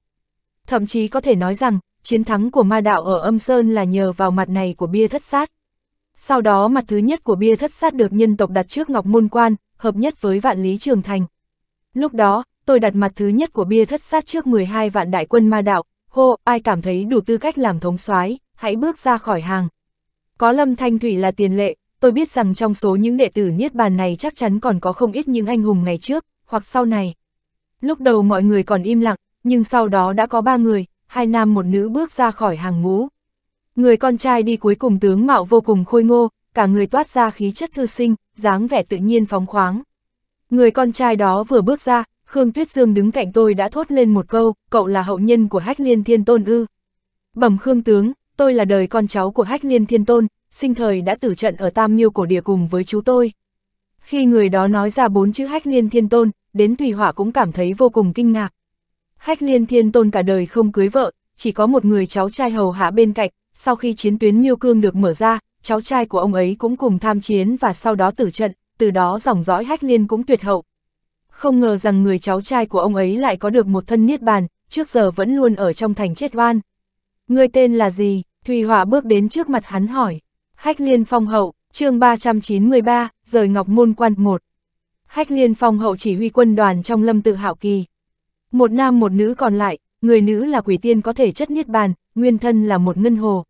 Thậm chí có thể nói rằng, chiến thắng của ma đạo ở âm sơn là nhờ vào mặt này của bia thất sát. Sau đó mặt thứ nhất của bia thất sát được nhân tộc đặt trước ngọc môn quan, hợp nhất với vạn lý trường thành. Lúc đó, tôi đặt mặt thứ nhất của bia thất sát trước 12 vạn đại quân ma đạo, hô, ai cảm thấy đủ tư cách làm thống soái hãy bước ra khỏi hàng. Có Lâm Thanh Thủy là tiền lệ, tôi biết rằng trong số những đệ tử Niết Bàn này chắc chắn còn có không ít những anh hùng ngày trước, hoặc sau này. Lúc đầu mọi người còn im lặng, nhưng sau đó đã có ba người, hai nam một nữ bước ra khỏi hàng ngũ. Người con trai đi cuối cùng tướng mạo vô cùng khôi ngô, cả người toát ra khí chất thư sinh, dáng vẻ tự nhiên phóng khoáng. Người con trai đó vừa bước ra, Khương Tuyết Dương đứng cạnh tôi đã thốt lên một câu, cậu là hậu nhân của Hách Liên Thiên Tôn ư. Bẩm Khương Tướng, tôi là đời con cháu của Hách Liên Thiên Tôn, sinh thời đã tử trận ở Tam Miêu Cổ Địa cùng với chú tôi. Khi người đó nói ra bốn chữ Hách Liên Thiên Tôn, đến Thủy Hỏa cũng cảm thấy vô cùng kinh ngạc. Hách Liên Thiên Tôn cả đời không cưới vợ, chỉ có một người cháu trai hầu hạ bên cạnh, sau khi chiến tuyến Miêu Cương được mở ra, cháu trai của ông ấy cũng cùng tham chiến và sau đó tử trận, từ đó dòng dõi Hách Liên cũng tuyệt hậu. Không ngờ rằng người cháu trai của ông ấy lại có được một thân niết bàn, trước giờ vẫn luôn ở trong thành chết oan. Người tên là gì? Thùy Họa bước đến trước mặt hắn hỏi. Hách liên phong hậu, chương 393, rời ngọc môn quan 1. Hách liên phong hậu chỉ huy quân đoàn trong lâm tự hạo kỳ. Một nam một nữ còn lại, người nữ là quỷ tiên có thể chất niết bàn, nguyên thân là một ngân hồ.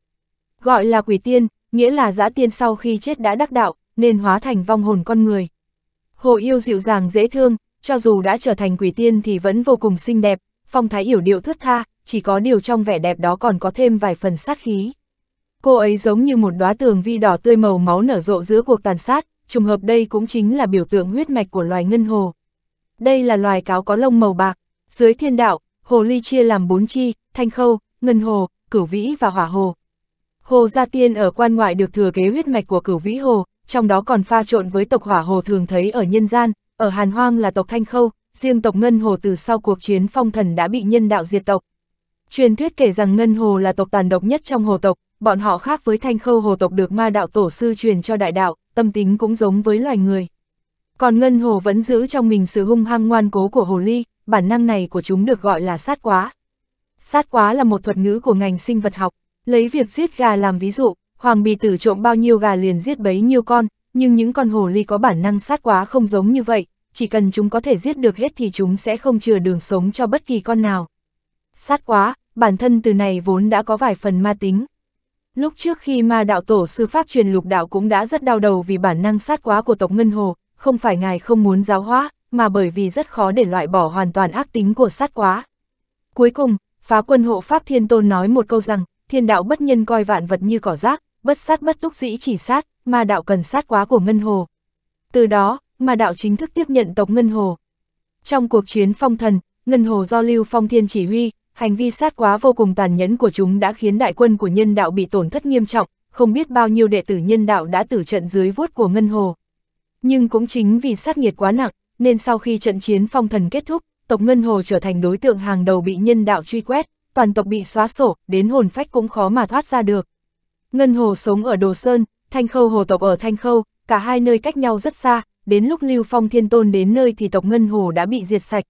Gọi là quỷ tiên, nghĩa là dã tiên sau khi chết đã đắc đạo, nên hóa thành vong hồn con người. Hồ yêu dịu dàng dễ thương, cho dù đã trở thành quỷ tiên thì vẫn vô cùng xinh đẹp, phong thái yểu điệu thướt tha, chỉ có điều trong vẻ đẹp đó còn có thêm vài phần sát khí. Cô ấy giống như một đóa tường vi đỏ tươi màu máu nở rộ giữa cuộc tàn sát, trùng hợp đây cũng chính là biểu tượng huyết mạch của loài ngân hồ. Đây là loài cáo có lông màu bạc, dưới thiên đạo, hồ ly chia làm bốn chi, thanh khâu, ngân hồ, cửu vĩ và hỏa hồ. Hồ Gia Tiên ở quan ngoại được thừa kế huyết mạch của cửu vĩ hồ, trong đó còn pha trộn với tộc hỏa hồ thường thấy ở nhân gian, ở Hàn Hoang là tộc thanh khâu, riêng tộc ngân hồ từ sau cuộc chiến phong thần đã bị nhân đạo diệt tộc, Truyền thuyết kể rằng Ngân Hồ là tộc tàn độc nhất trong hồ tộc, bọn họ khác với thanh khâu hồ tộc được ma đạo tổ sư truyền cho đại đạo, tâm tính cũng giống với loài người. Còn Ngân Hồ vẫn giữ trong mình sự hung hăng ngoan cố của hồ ly, bản năng này của chúng được gọi là sát quá. Sát quá là một thuật ngữ của ngành sinh vật học, lấy việc giết gà làm ví dụ, hoàng bì tử trộm bao nhiêu gà liền giết bấy nhiêu con, nhưng những con hồ ly có bản năng sát quá không giống như vậy, chỉ cần chúng có thể giết được hết thì chúng sẽ không chừa đường sống cho bất kỳ con nào. Sát quá, bản thân từ này vốn đã có vài phần ma tính. Lúc trước khi ma đạo tổ sư Pháp truyền lục đạo cũng đã rất đau đầu vì bản năng sát quá của tộc Ngân Hồ, không phải ngài không muốn giáo hóa, mà bởi vì rất khó để loại bỏ hoàn toàn ác tính của sát quá. Cuối cùng, phá quân hộ Pháp Thiên Tôn nói một câu rằng, thiên đạo bất nhân coi vạn vật như cỏ rác, bất sát bất túc dĩ chỉ sát, ma đạo cần sát quá của Ngân Hồ. Từ đó, ma đạo chính thức tiếp nhận tộc Ngân Hồ. Trong cuộc chiến phong thần, Ngân Hồ do Lưu Phong Thiên chỉ huy, hành vi sát quá vô cùng tàn nhẫn của chúng đã khiến đại quân của nhân đạo bị tổn thất nghiêm trọng, không biết bao nhiêu đệ tử nhân đạo đã tử trận dưới vuốt của Ngân Hồ. Nhưng cũng chính vì sát nghiệt quá nặng, nên sau khi trận chiến phong thần kết thúc, tộc Ngân Hồ trở thành đối tượng hàng đầu bị nhân đạo truy quét, toàn tộc bị xóa sổ, đến hồn phách cũng khó mà thoát ra được. Ngân Hồ sống ở Đồ Sơn, Thanh Khâu Hồ tộc ở Thanh Khâu, cả hai nơi cách nhau rất xa, đến lúc Lưu Phong Thiên Tôn đến nơi thì tộc Ngân Hồ đã bị diệt sạch,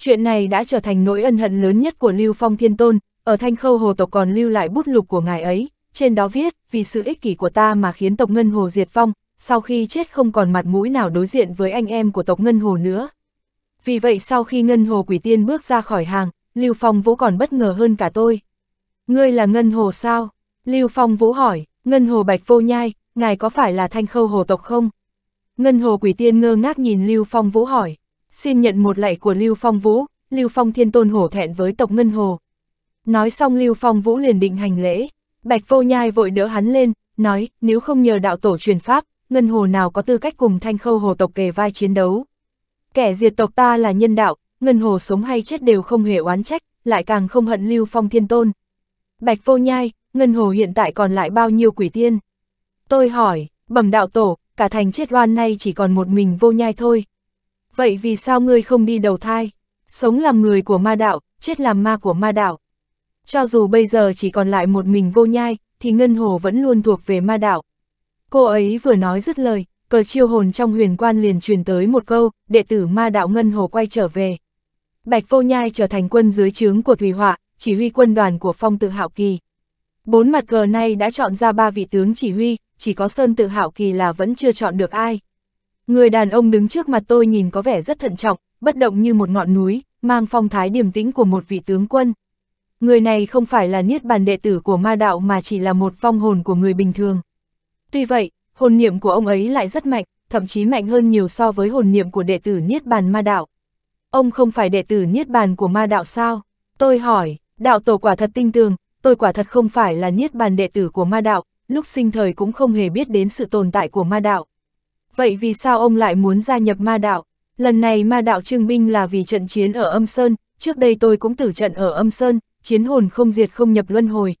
Chuyện này đã trở thành nỗi ân hận lớn nhất của Lưu Phong Thiên Tôn, ở Thanh Khâu Hồ Tộc còn lưu lại bút lục của ngài ấy, trên đó viết, vì sự ích kỷ của ta mà khiến tộc Ngân Hồ diệt vong, sau khi chết không còn mặt mũi nào đối diện với anh em của tộc Ngân Hồ nữa. Vì vậy sau khi Ngân Hồ Quỷ Tiên bước ra khỏi hàng, Lưu Phong Vũ còn bất ngờ hơn cả tôi. Ngươi là Ngân Hồ sao? Lưu Phong Vũ hỏi, Ngân Hồ Bạch Vô Nhai, ngài có phải là Thanh Khâu Hồ Tộc không? Ngân Hồ Quỷ Tiên ngơ ngác nhìn Lưu Phong Vũ hỏi xin nhận một lạy của Lưu Phong Vũ, Lưu Phong Thiên Tôn hổ thẹn với tộc Ngân Hồ. Nói xong Lưu Phong Vũ liền định hành lễ, Bạch Vô Nhai vội đỡ hắn lên, nói, nếu không nhờ đạo tổ truyền pháp, Ngân Hồ nào có tư cách cùng Thanh Khâu Hồ tộc kề vai chiến đấu. Kẻ diệt tộc ta là nhân đạo, Ngân Hồ sống hay chết đều không hề oán trách, lại càng không hận Lưu Phong Thiên Tôn. Bạch Vô Nhai, Ngân Hồ hiện tại còn lại bao nhiêu quỷ tiên? Tôi hỏi, bẩm đạo tổ, cả thành chết oan nay chỉ còn một mình Vô Nhai thôi vậy vì sao ngươi không đi đầu thai? Sống làm người của ma đạo, chết làm ma của ma đạo. Cho dù bây giờ chỉ còn lại một mình vô nhai, thì Ngân Hồ vẫn luôn thuộc về ma đạo. Cô ấy vừa nói dứt lời, cờ chiêu hồn trong huyền quan liền truyền tới một câu, đệ tử ma đạo Ngân Hồ quay trở về. Bạch vô nhai trở thành quân dưới trướng của Thủy Họa, chỉ huy quân đoàn của phong tự hạo kỳ. Bốn mặt cờ này đã chọn ra ba vị tướng chỉ huy, chỉ có Sơn tự hạo kỳ là vẫn chưa chọn được ai. Người đàn ông đứng trước mặt tôi nhìn có vẻ rất thận trọng, bất động như một ngọn núi, mang phong thái điềm tĩnh của một vị tướng quân. Người này không phải là niết bàn đệ tử của ma đạo mà chỉ là một phong hồn của người bình thường. Tuy vậy, hồn niệm của ông ấy lại rất mạnh, thậm chí mạnh hơn nhiều so với hồn niệm của đệ tử niết bàn ma đạo. Ông không phải đệ tử niết bàn của ma đạo sao? Tôi hỏi, đạo tổ quả thật tinh tường, tôi quả thật không phải là niết bàn đệ tử của ma đạo, lúc sinh thời cũng không hề biết đến sự tồn tại của ma đạo. Vậy vì sao ông lại muốn gia nhập ma đạo? Lần này ma đạo trưng binh là vì trận chiến ở âm sơn, trước đây tôi cũng tử trận ở âm sơn, chiến hồn không diệt không nhập luân hồi.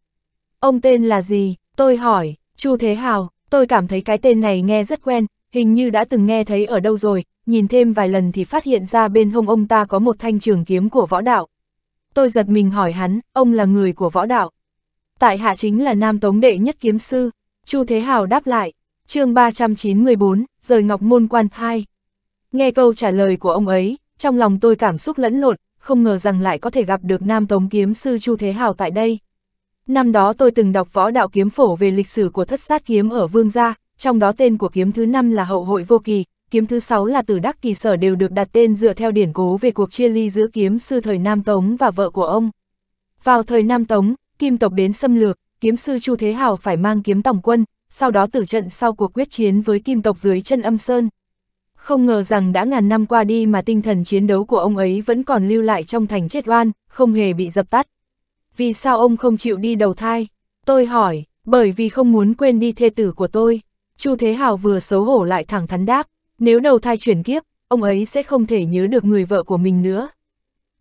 Ông tên là gì? Tôi hỏi, Chu Thế Hào, tôi cảm thấy cái tên này nghe rất quen, hình như đã từng nghe thấy ở đâu rồi, nhìn thêm vài lần thì phát hiện ra bên hông ông ta có một thanh trường kiếm của võ đạo. Tôi giật mình hỏi hắn, ông là người của võ đạo. Tại hạ chính là nam tống đệ nhất kiếm sư, Chu Thế Hào đáp lại, chương 394, rời ngọc môn quan 2. Nghe câu trả lời của ông ấy, trong lòng tôi cảm xúc lẫn lộn, không ngờ rằng lại có thể gặp được nam tống kiếm sư Chu Thế Hào tại đây. Năm đó tôi từng đọc võ đạo kiếm phổ về lịch sử của thất sát kiếm ở Vương Gia, trong đó tên của kiếm thứ 5 là Hậu hội Vô Kỳ, kiếm thứ 6 là Tử Đắc Kỳ Sở đều được đặt tên dựa theo điển cố về cuộc chia ly giữa kiếm sư thời Nam Tống và vợ của ông. Vào thời Nam Tống, kim tộc đến xâm lược, kiếm sư Chu Thế Hào phải mang kiếm tổng quân, sau đó tử trận sau cuộc quyết chiến với kim tộc dưới chân âm sơn. Không ngờ rằng đã ngàn năm qua đi mà tinh thần chiến đấu của ông ấy vẫn còn lưu lại trong thành chết oan, không hề bị dập tắt. Vì sao ông không chịu đi đầu thai? Tôi hỏi, bởi vì không muốn quên đi thê tử của tôi. Chu Thế Hào vừa xấu hổ lại thẳng thắn đáp, nếu đầu thai chuyển kiếp, ông ấy sẽ không thể nhớ được người vợ của mình nữa.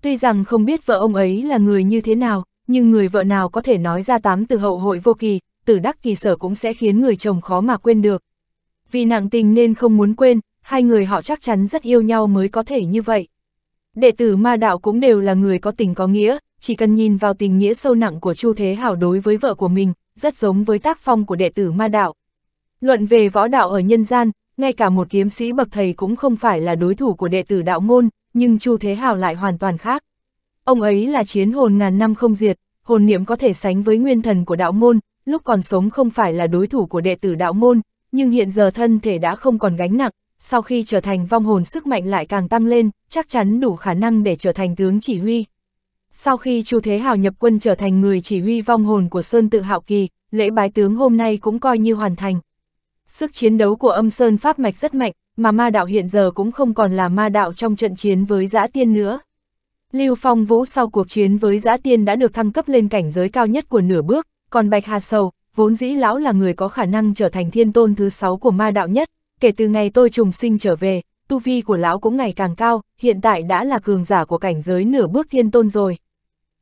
Tuy rằng không biết vợ ông ấy là người như thế nào, nhưng người vợ nào có thể nói ra tám từ hậu hội vô kỳ, tử đắc kỳ sở cũng sẽ khiến người chồng khó mà quên được. Vì nặng tình nên không muốn quên, hai người họ chắc chắn rất yêu nhau mới có thể như vậy. Đệ tử ma đạo cũng đều là người có tình có nghĩa, chỉ cần nhìn vào tình nghĩa sâu nặng của Chu Thế Hảo đối với vợ của mình, rất giống với tác phong của đệ tử ma đạo. Luận về võ đạo ở nhân gian, ngay cả một kiếm sĩ bậc thầy cũng không phải là đối thủ của đệ tử đạo môn, nhưng Chu Thế Hảo lại hoàn toàn khác. Ông ấy là chiến hồn ngàn năm không diệt, hồn niệm có thể sánh với nguyên thần của đạo môn, lúc còn sống không phải là đối thủ của đệ tử đạo môn, nhưng hiện giờ thân thể đã không còn gánh nặng, sau khi trở thành vong hồn sức mạnh lại càng tăng lên, chắc chắn đủ khả năng để trở thành tướng chỉ huy. Sau khi Chu Thế Hào nhập quân trở thành người chỉ huy vong hồn của Sơn Tự Hạo Kỳ, lễ bái tướng hôm nay cũng coi như hoàn thành. Sức chiến đấu của âm Sơn Pháp Mạch rất mạnh, mà ma đạo hiện giờ cũng không còn là ma đạo trong trận chiến với giã tiên nữa. Lưu Phong Vũ sau cuộc chiến với giã tiên đã được thăng cấp lên cảnh giới cao nhất của nửa bước, còn Bạch Hà Sầu, vốn dĩ lão là người có khả năng trở thành thiên tôn thứ sáu của ma đạo nhất, kể từ ngày tôi trùng sinh trở về, tu vi của lão cũng ngày càng cao, hiện tại đã là cường giả của cảnh giới nửa bước thiên tôn rồi.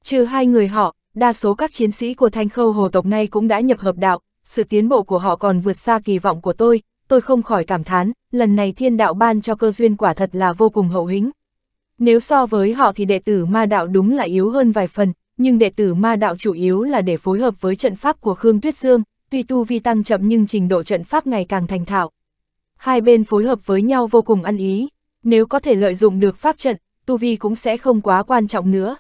Trừ hai người họ, đa số các chiến sĩ của thanh khâu hồ tộc nay cũng đã nhập hợp đạo, sự tiến bộ của họ còn vượt xa kỳ vọng của tôi, tôi không khỏi cảm thán, lần này thiên đạo ban cho cơ duyên quả thật là vô cùng hậu hĩnh. Nếu so với họ thì đệ tử ma đạo đúng là yếu hơn vài phần, nhưng đệ tử ma đạo chủ yếu là để phối hợp với trận pháp của Khương Tuyết Dương, tuy tu vi tăng chậm nhưng trình độ trận pháp ngày càng thành thạo. Hai bên phối hợp với nhau vô cùng ăn ý, nếu có thể lợi dụng được pháp trận, tu vi cũng sẽ không quá quan trọng nữa.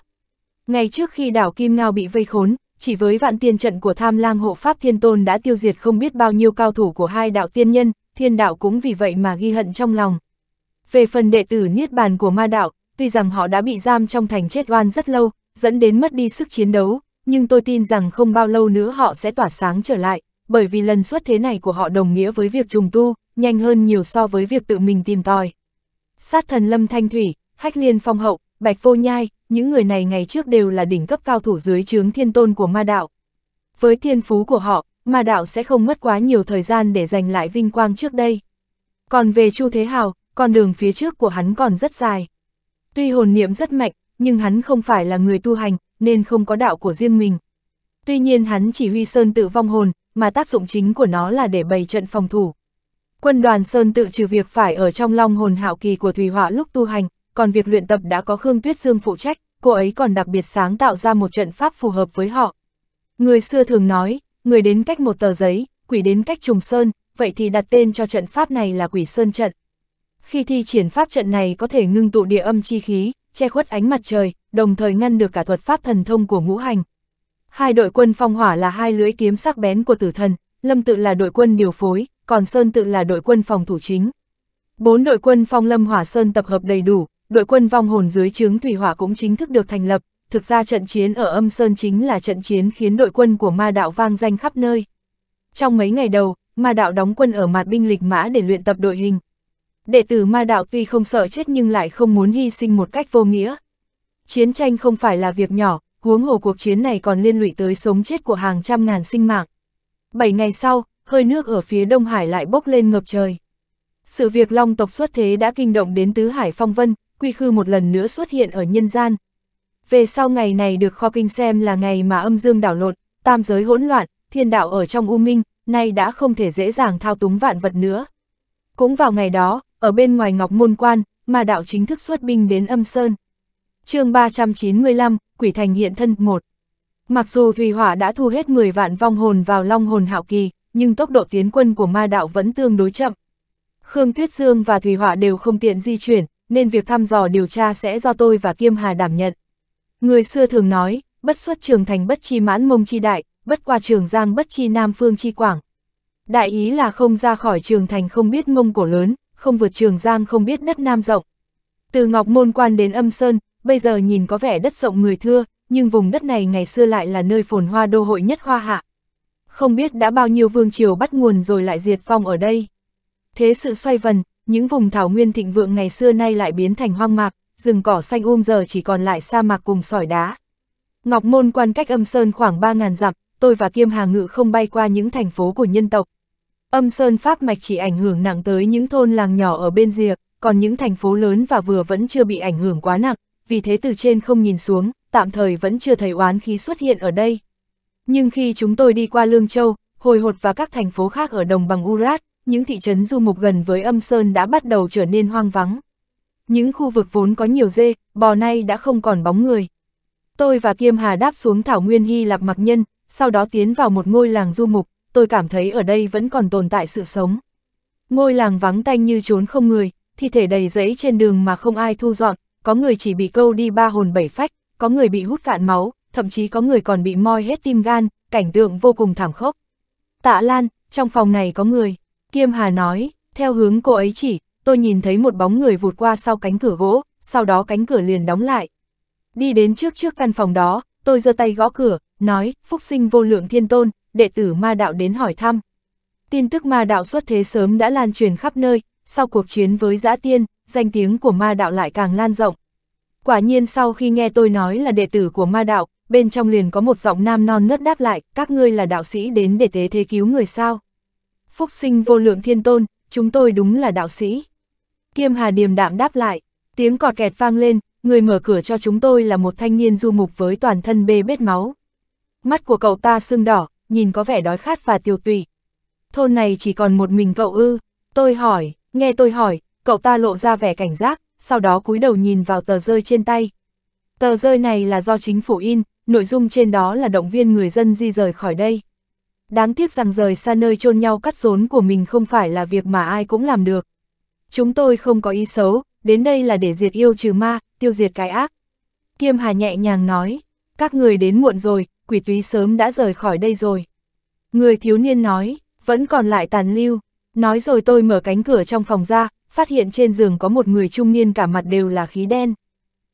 Ngay trước khi đảo Kim Ngao bị vây khốn, chỉ với vạn tiên trận của tham lang hộ pháp thiên tôn đã tiêu diệt không biết bao nhiêu cao thủ của hai đạo tiên nhân, thiên đạo cũng vì vậy mà ghi hận trong lòng. Về phần đệ tử Niết Bàn của ma đạo, tuy rằng họ đã bị giam trong thành chết oan rất lâu, dẫn đến mất đi sức chiến đấu, nhưng tôi tin rằng không bao lâu nữa họ sẽ tỏa sáng trở lại, bởi vì lần xuất thế này của họ đồng nghĩa với việc trùng tu, nhanh hơn nhiều so với việc tự mình tìm tòi. Sát thần Lâm Thanh Thủy, Hách Liên Phong Hậu, Bạch Vô Nhai, những người này ngày trước đều là đỉnh cấp cao thủ dưới chướng thiên tôn của ma đạo. Với thiên phú của họ, ma đạo sẽ không mất quá nhiều thời gian để giành lại vinh quang trước đây. Còn về Chu Thế Hào, con đường phía trước của hắn còn rất dài. Tuy hồn niệm rất mạnh, nhưng hắn không phải là người tu hành, nên không có đạo của riêng mình. Tuy nhiên hắn chỉ huy Sơn tự vong hồn, mà tác dụng chính của nó là để bày trận phòng thủ. Quân đoàn Sơn tự trừ việc phải ở trong long hồn hạo kỳ của Thùy Họa lúc tu hành, còn việc luyện tập đã có Khương Tuyết Dương phụ trách, cô ấy còn đặc biệt sáng tạo ra một trận pháp phù hợp với họ. Người xưa thường nói, người đến cách một tờ giấy, quỷ đến cách trùng sơn, vậy thì đặt tên cho trận pháp này là quỷ sơn trận. Khi thi triển pháp trận này có thể ngưng tụ địa âm chi khí, che khuất ánh mặt trời, đồng thời ngăn được cả thuật pháp thần thông của ngũ hành. Hai đội quân phong hỏa là hai lưỡi kiếm sắc bén của tử thần, Lâm tự là đội quân điều phối, còn Sơn tự là đội quân phòng thủ chính. Bốn đội quân phong lâm hỏa Sơn tập hợp đầy đủ, đội quân vong hồn dưới chướng thủy hỏa cũng chính thức được thành lập, thực ra trận chiến ở âm Sơn chính là trận chiến khiến đội quân của ma đạo vang danh khắp nơi. Trong mấy ngày đầu, ma đạo đóng quân ở mặt binh lịch mã để luyện tập đội hình, đệ tử ma đạo tuy không sợ chết nhưng lại không muốn hy sinh một cách vô nghĩa. Chiến tranh không phải là việc nhỏ, huống hồ cuộc chiến này còn liên lụy tới sống chết của hàng trăm ngàn sinh mạng. Bảy ngày sau, hơi nước ở phía Đông Hải lại bốc lên ngập trời. Sự việc long tộc xuất thế đã kinh động đến tứ hải phong vân, quy khư một lần nữa xuất hiện ở nhân gian. Về sau ngày này được kho kinh xem là ngày mà âm dương đảo lộn, tam giới hỗn loạn, thiên đạo ở trong u minh, nay đã không thể dễ dàng thao túng vạn vật nữa. Cũng vào ngày đó, ở bên ngoài Ngọc Môn Quan, mà đạo chính thức xuất binh đến âm Sơn. chương 395, Quỷ Thành hiện thân 1 Mặc dù Thùy Hỏa đã thu hết 10 vạn vong hồn vào Long Hồn Hạo Kỳ, nhưng tốc độ tiến quân của ma đạo vẫn tương đối chậm. Khương Tuyết Dương và Thùy Hỏa đều không tiện di chuyển, nên việc thăm dò điều tra sẽ do tôi và Kiêm Hà đảm nhận. Người xưa thường nói, bất xuất trường thành bất chi mãn mông chi đại, bất qua trường giang bất chi nam phương chi quảng. Đại ý là không ra khỏi trường thành không biết mông cổ lớn, không vượt trường giang không biết đất nam rộng. Từ Ngọc Môn Quan đến Âm Sơn, bây giờ nhìn có vẻ đất rộng người thưa, nhưng vùng đất này ngày xưa lại là nơi phồn hoa đô hội nhất hoa hạ. Không biết đã bao nhiêu vương triều bắt nguồn rồi lại diệt phong ở đây. Thế sự xoay vần, những vùng thảo nguyên thịnh vượng ngày xưa nay lại biến thành hoang mạc, rừng cỏ xanh um giờ chỉ còn lại sa mạc cùng sỏi đá. Ngọc Môn quan cách âm sơn khoảng 3.000 dặm, tôi và Kiêm Hà Ngự không bay qua những thành phố của nhân tộc, Âm Sơn Pháp Mạch chỉ ảnh hưởng nặng tới những thôn làng nhỏ ở bên rìa, còn những thành phố lớn và vừa vẫn chưa bị ảnh hưởng quá nặng, vì thế từ trên không nhìn xuống, tạm thời vẫn chưa thấy oán khí xuất hiện ở đây. Nhưng khi chúng tôi đi qua Lương Châu, Hồi Hột và các thành phố khác ở đồng bằng Urat, những thị trấn du mục gần với âm sơn đã bắt đầu trở nên hoang vắng. Những khu vực vốn có nhiều dê, bò nay đã không còn bóng người. Tôi và Kiêm Hà đáp xuống Thảo Nguyên Hy Lạp Mặc Nhân, sau đó tiến vào một ngôi làng du mục, tôi cảm thấy ở đây vẫn còn tồn tại sự sống. Ngôi làng vắng tanh như trốn không người, thi thể đầy rẫy trên đường mà không ai thu dọn, có người chỉ bị câu đi ba hồn bảy phách, có người bị hút cạn máu, thậm chí có người còn bị moi hết tim gan, cảnh tượng vô cùng thảm khốc. Tạ Lan, trong phòng này có người, Kiêm Hà nói, theo hướng cô ấy chỉ, tôi nhìn thấy một bóng người vụt qua sau cánh cửa gỗ, sau đó cánh cửa liền đóng lại. Đi đến trước trước căn phòng đó, tôi giơ tay gõ cửa, nói, phúc sinh vô lượng thiên tôn, đệ tử ma đạo đến hỏi thăm. Tin tức ma đạo xuất thế sớm đã lan truyền khắp nơi, sau cuộc chiến với giã tiên, danh tiếng của ma đạo lại càng lan rộng. Quả nhiên sau khi nghe tôi nói là đệ tử của ma đạo, bên trong liền có một giọng nam non nớt đáp lại, các ngươi là đạo sĩ đến để tế thế cứu người sao. Phúc sinh vô lượng thiên tôn, chúng tôi đúng là đạo sĩ. Kiêm Hà điềm đạm đáp lại, tiếng cọt kẹt vang lên, người mở cửa cho chúng tôi là một thanh niên du mục với toàn thân bê bết máu. Mắt của cậu ta sưng đỏ, nhìn có vẻ đói khát và tiêu tụy. Thôn này chỉ còn một mình cậu ư, tôi hỏi, nghe tôi hỏi, cậu ta lộ ra vẻ cảnh giác, sau đó cúi đầu nhìn vào tờ rơi trên tay. Tờ rơi này là do chính phủ in, nội dung trên đó là động viên người dân di rời khỏi đây. Đáng tiếc rằng rời xa nơi chôn nhau cắt rốn của mình không phải là việc mà ai cũng làm được. Chúng tôi không có ý xấu, đến đây là để diệt yêu trừ ma, tiêu diệt cái ác. Kiêm Hà nhẹ nhàng nói, các người đến muộn rồi, quỷ túy sớm đã rời khỏi đây rồi. Người thiếu niên nói, vẫn còn lại tàn lưu. Nói rồi tôi mở cánh cửa trong phòng ra, phát hiện trên giường có một người trung niên cả mặt đều là khí đen.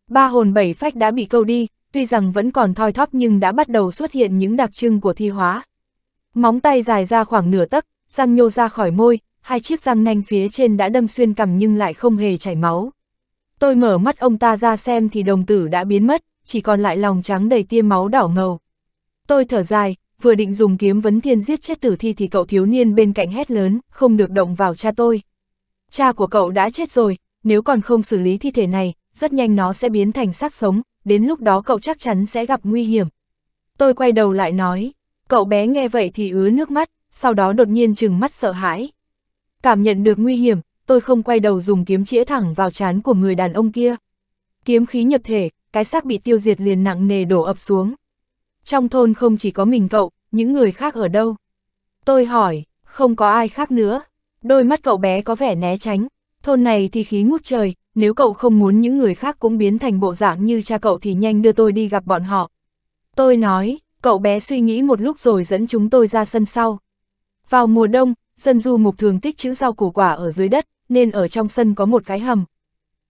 Ba hồn bảy phách đã bị câu đi, tuy rằng vẫn còn thoi thóp nhưng đã bắt đầu xuất hiện những đặc trưng của thi hóa. Móng tay dài ra khoảng nửa tấc, răng nhô ra khỏi môi, hai chiếc răng nanh phía trên đã đâm xuyên cằm nhưng lại không hề chảy máu. Tôi mở mắt ông ta ra xem thì đồng tử đã biến mất, chỉ còn lại lòng trắng đầy tia máu đỏ ngầu. Tôi thở dài, vừa định dùng kiếm vấn thiên giết chết tử thi thì cậu thiếu niên bên cạnh hét lớn, không được động vào cha tôi. Cha của cậu đã chết rồi, nếu còn không xử lý thi thể này, rất nhanh nó sẽ biến thành xác sống, đến lúc đó cậu chắc chắn sẽ gặp nguy hiểm. Tôi quay đầu lại nói, cậu bé nghe vậy thì ứa nước mắt, sau đó đột nhiên trừng mắt sợ hãi. Cảm nhận được nguy hiểm, tôi không quay đầu dùng kiếm chĩa thẳng vào trán của người đàn ông kia. Kiếm khí nhập thể, cái xác bị tiêu diệt liền nặng nề đổ ập xuống trong thôn không chỉ có mình cậu, những người khác ở đâu? Tôi hỏi, không có ai khác nữa. Đôi mắt cậu bé có vẻ né tránh, thôn này thì khí ngút trời, nếu cậu không muốn những người khác cũng biến thành bộ dạng như cha cậu thì nhanh đưa tôi đi gặp bọn họ. Tôi nói, cậu bé suy nghĩ một lúc rồi dẫn chúng tôi ra sân sau. Vào mùa đông, dân du mục thường tích chữ rau củ quả ở dưới đất, nên ở trong sân có một cái hầm.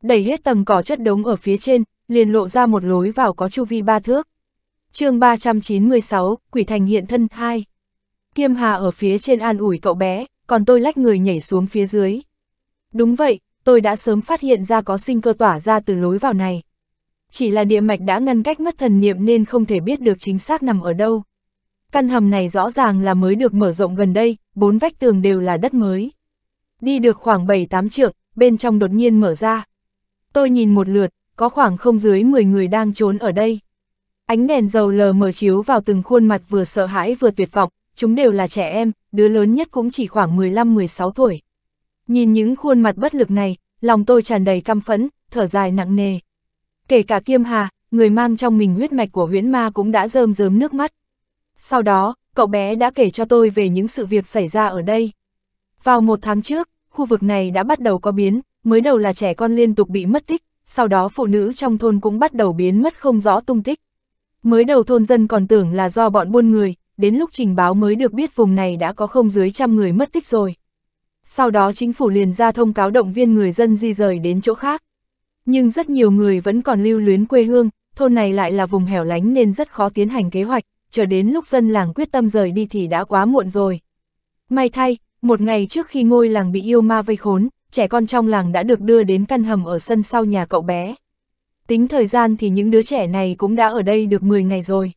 Đẩy hết tầng cỏ chất đống ở phía trên, liền lộ ra một lối vào có chu vi ba thước chương 396, Quỷ Thành hiện thân 2. Kiêm Hà ở phía trên an ủi cậu bé, còn tôi lách người nhảy xuống phía dưới. Đúng vậy, tôi đã sớm phát hiện ra có sinh cơ tỏa ra từ lối vào này. Chỉ là địa mạch đã ngăn cách mất thần niệm nên không thể biết được chính xác nằm ở đâu. Căn hầm này rõ ràng là mới được mở rộng gần đây, bốn vách tường đều là đất mới. Đi được khoảng 7-8 trượng, bên trong đột nhiên mở ra. Tôi nhìn một lượt, có khoảng không dưới 10 người đang trốn ở đây. Ánh đèn dầu lờ mờ chiếu vào từng khuôn mặt vừa sợ hãi vừa tuyệt vọng, chúng đều là trẻ em, đứa lớn nhất cũng chỉ khoảng 15-16 tuổi. Nhìn những khuôn mặt bất lực này, lòng tôi tràn đầy căm phẫn, thở dài nặng nề. Kể cả Kiêm Hà, người mang trong mình huyết mạch của huyễn ma cũng đã rơm rớm nước mắt. Sau đó, cậu bé đã kể cho tôi về những sự việc xảy ra ở đây. Vào một tháng trước, khu vực này đã bắt đầu có biến, mới đầu là trẻ con liên tục bị mất tích, sau đó phụ nữ trong thôn cũng bắt đầu biến mất không rõ tung tích. Mới đầu thôn dân còn tưởng là do bọn buôn người, đến lúc trình báo mới được biết vùng này đã có không dưới trăm người mất tích rồi. Sau đó chính phủ liền ra thông cáo động viên người dân di rời đến chỗ khác. Nhưng rất nhiều người vẫn còn lưu luyến quê hương, thôn này lại là vùng hẻo lánh nên rất khó tiến hành kế hoạch, chờ đến lúc dân làng quyết tâm rời đi thì đã quá muộn rồi. May thay, một ngày trước khi ngôi làng bị yêu ma vây khốn, trẻ con trong làng đã được đưa đến căn hầm ở sân sau nhà cậu bé tính thời gian thì những đứa trẻ này cũng đã ở đây được 10 ngày rồi.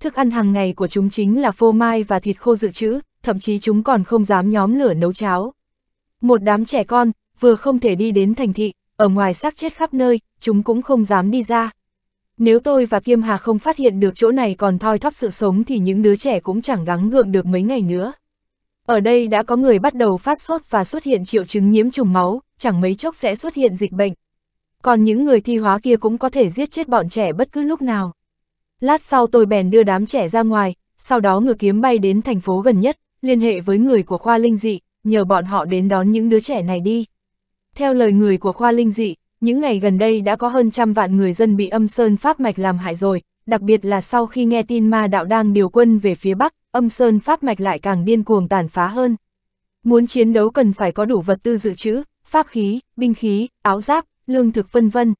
Thức ăn hàng ngày của chúng chính là phô mai và thịt khô dự trữ, thậm chí chúng còn không dám nhóm lửa nấu cháo. Một đám trẻ con, vừa không thể đi đến thành thị, ở ngoài xác chết khắp nơi, chúng cũng không dám đi ra. Nếu tôi và Kiêm Hà không phát hiện được chỗ này còn thoi thóp sự sống thì những đứa trẻ cũng chẳng gắng gượng được mấy ngày nữa. Ở đây đã có người bắt đầu phát sốt và xuất hiện triệu chứng nhiễm trùng máu, chẳng mấy chốc sẽ xuất hiện dịch bệnh còn những người thi hóa kia cũng có thể giết chết bọn trẻ bất cứ lúc nào. Lát sau tôi bèn đưa đám trẻ ra ngoài, sau đó ngựa kiếm bay đến thành phố gần nhất, liên hệ với người của khoa linh dị, nhờ bọn họ đến đón những đứa trẻ này đi. Theo lời người của khoa linh dị, những ngày gần đây đã có hơn trăm vạn người dân bị âm sơn pháp mạch làm hại rồi, đặc biệt là sau khi nghe tin ma đạo đang điều quân về phía Bắc, âm sơn pháp mạch lại càng điên cuồng tàn phá hơn. Muốn chiến đấu cần phải có đủ vật tư dự trữ, pháp khí, binh khí, áo giáp, lương thực vân vân.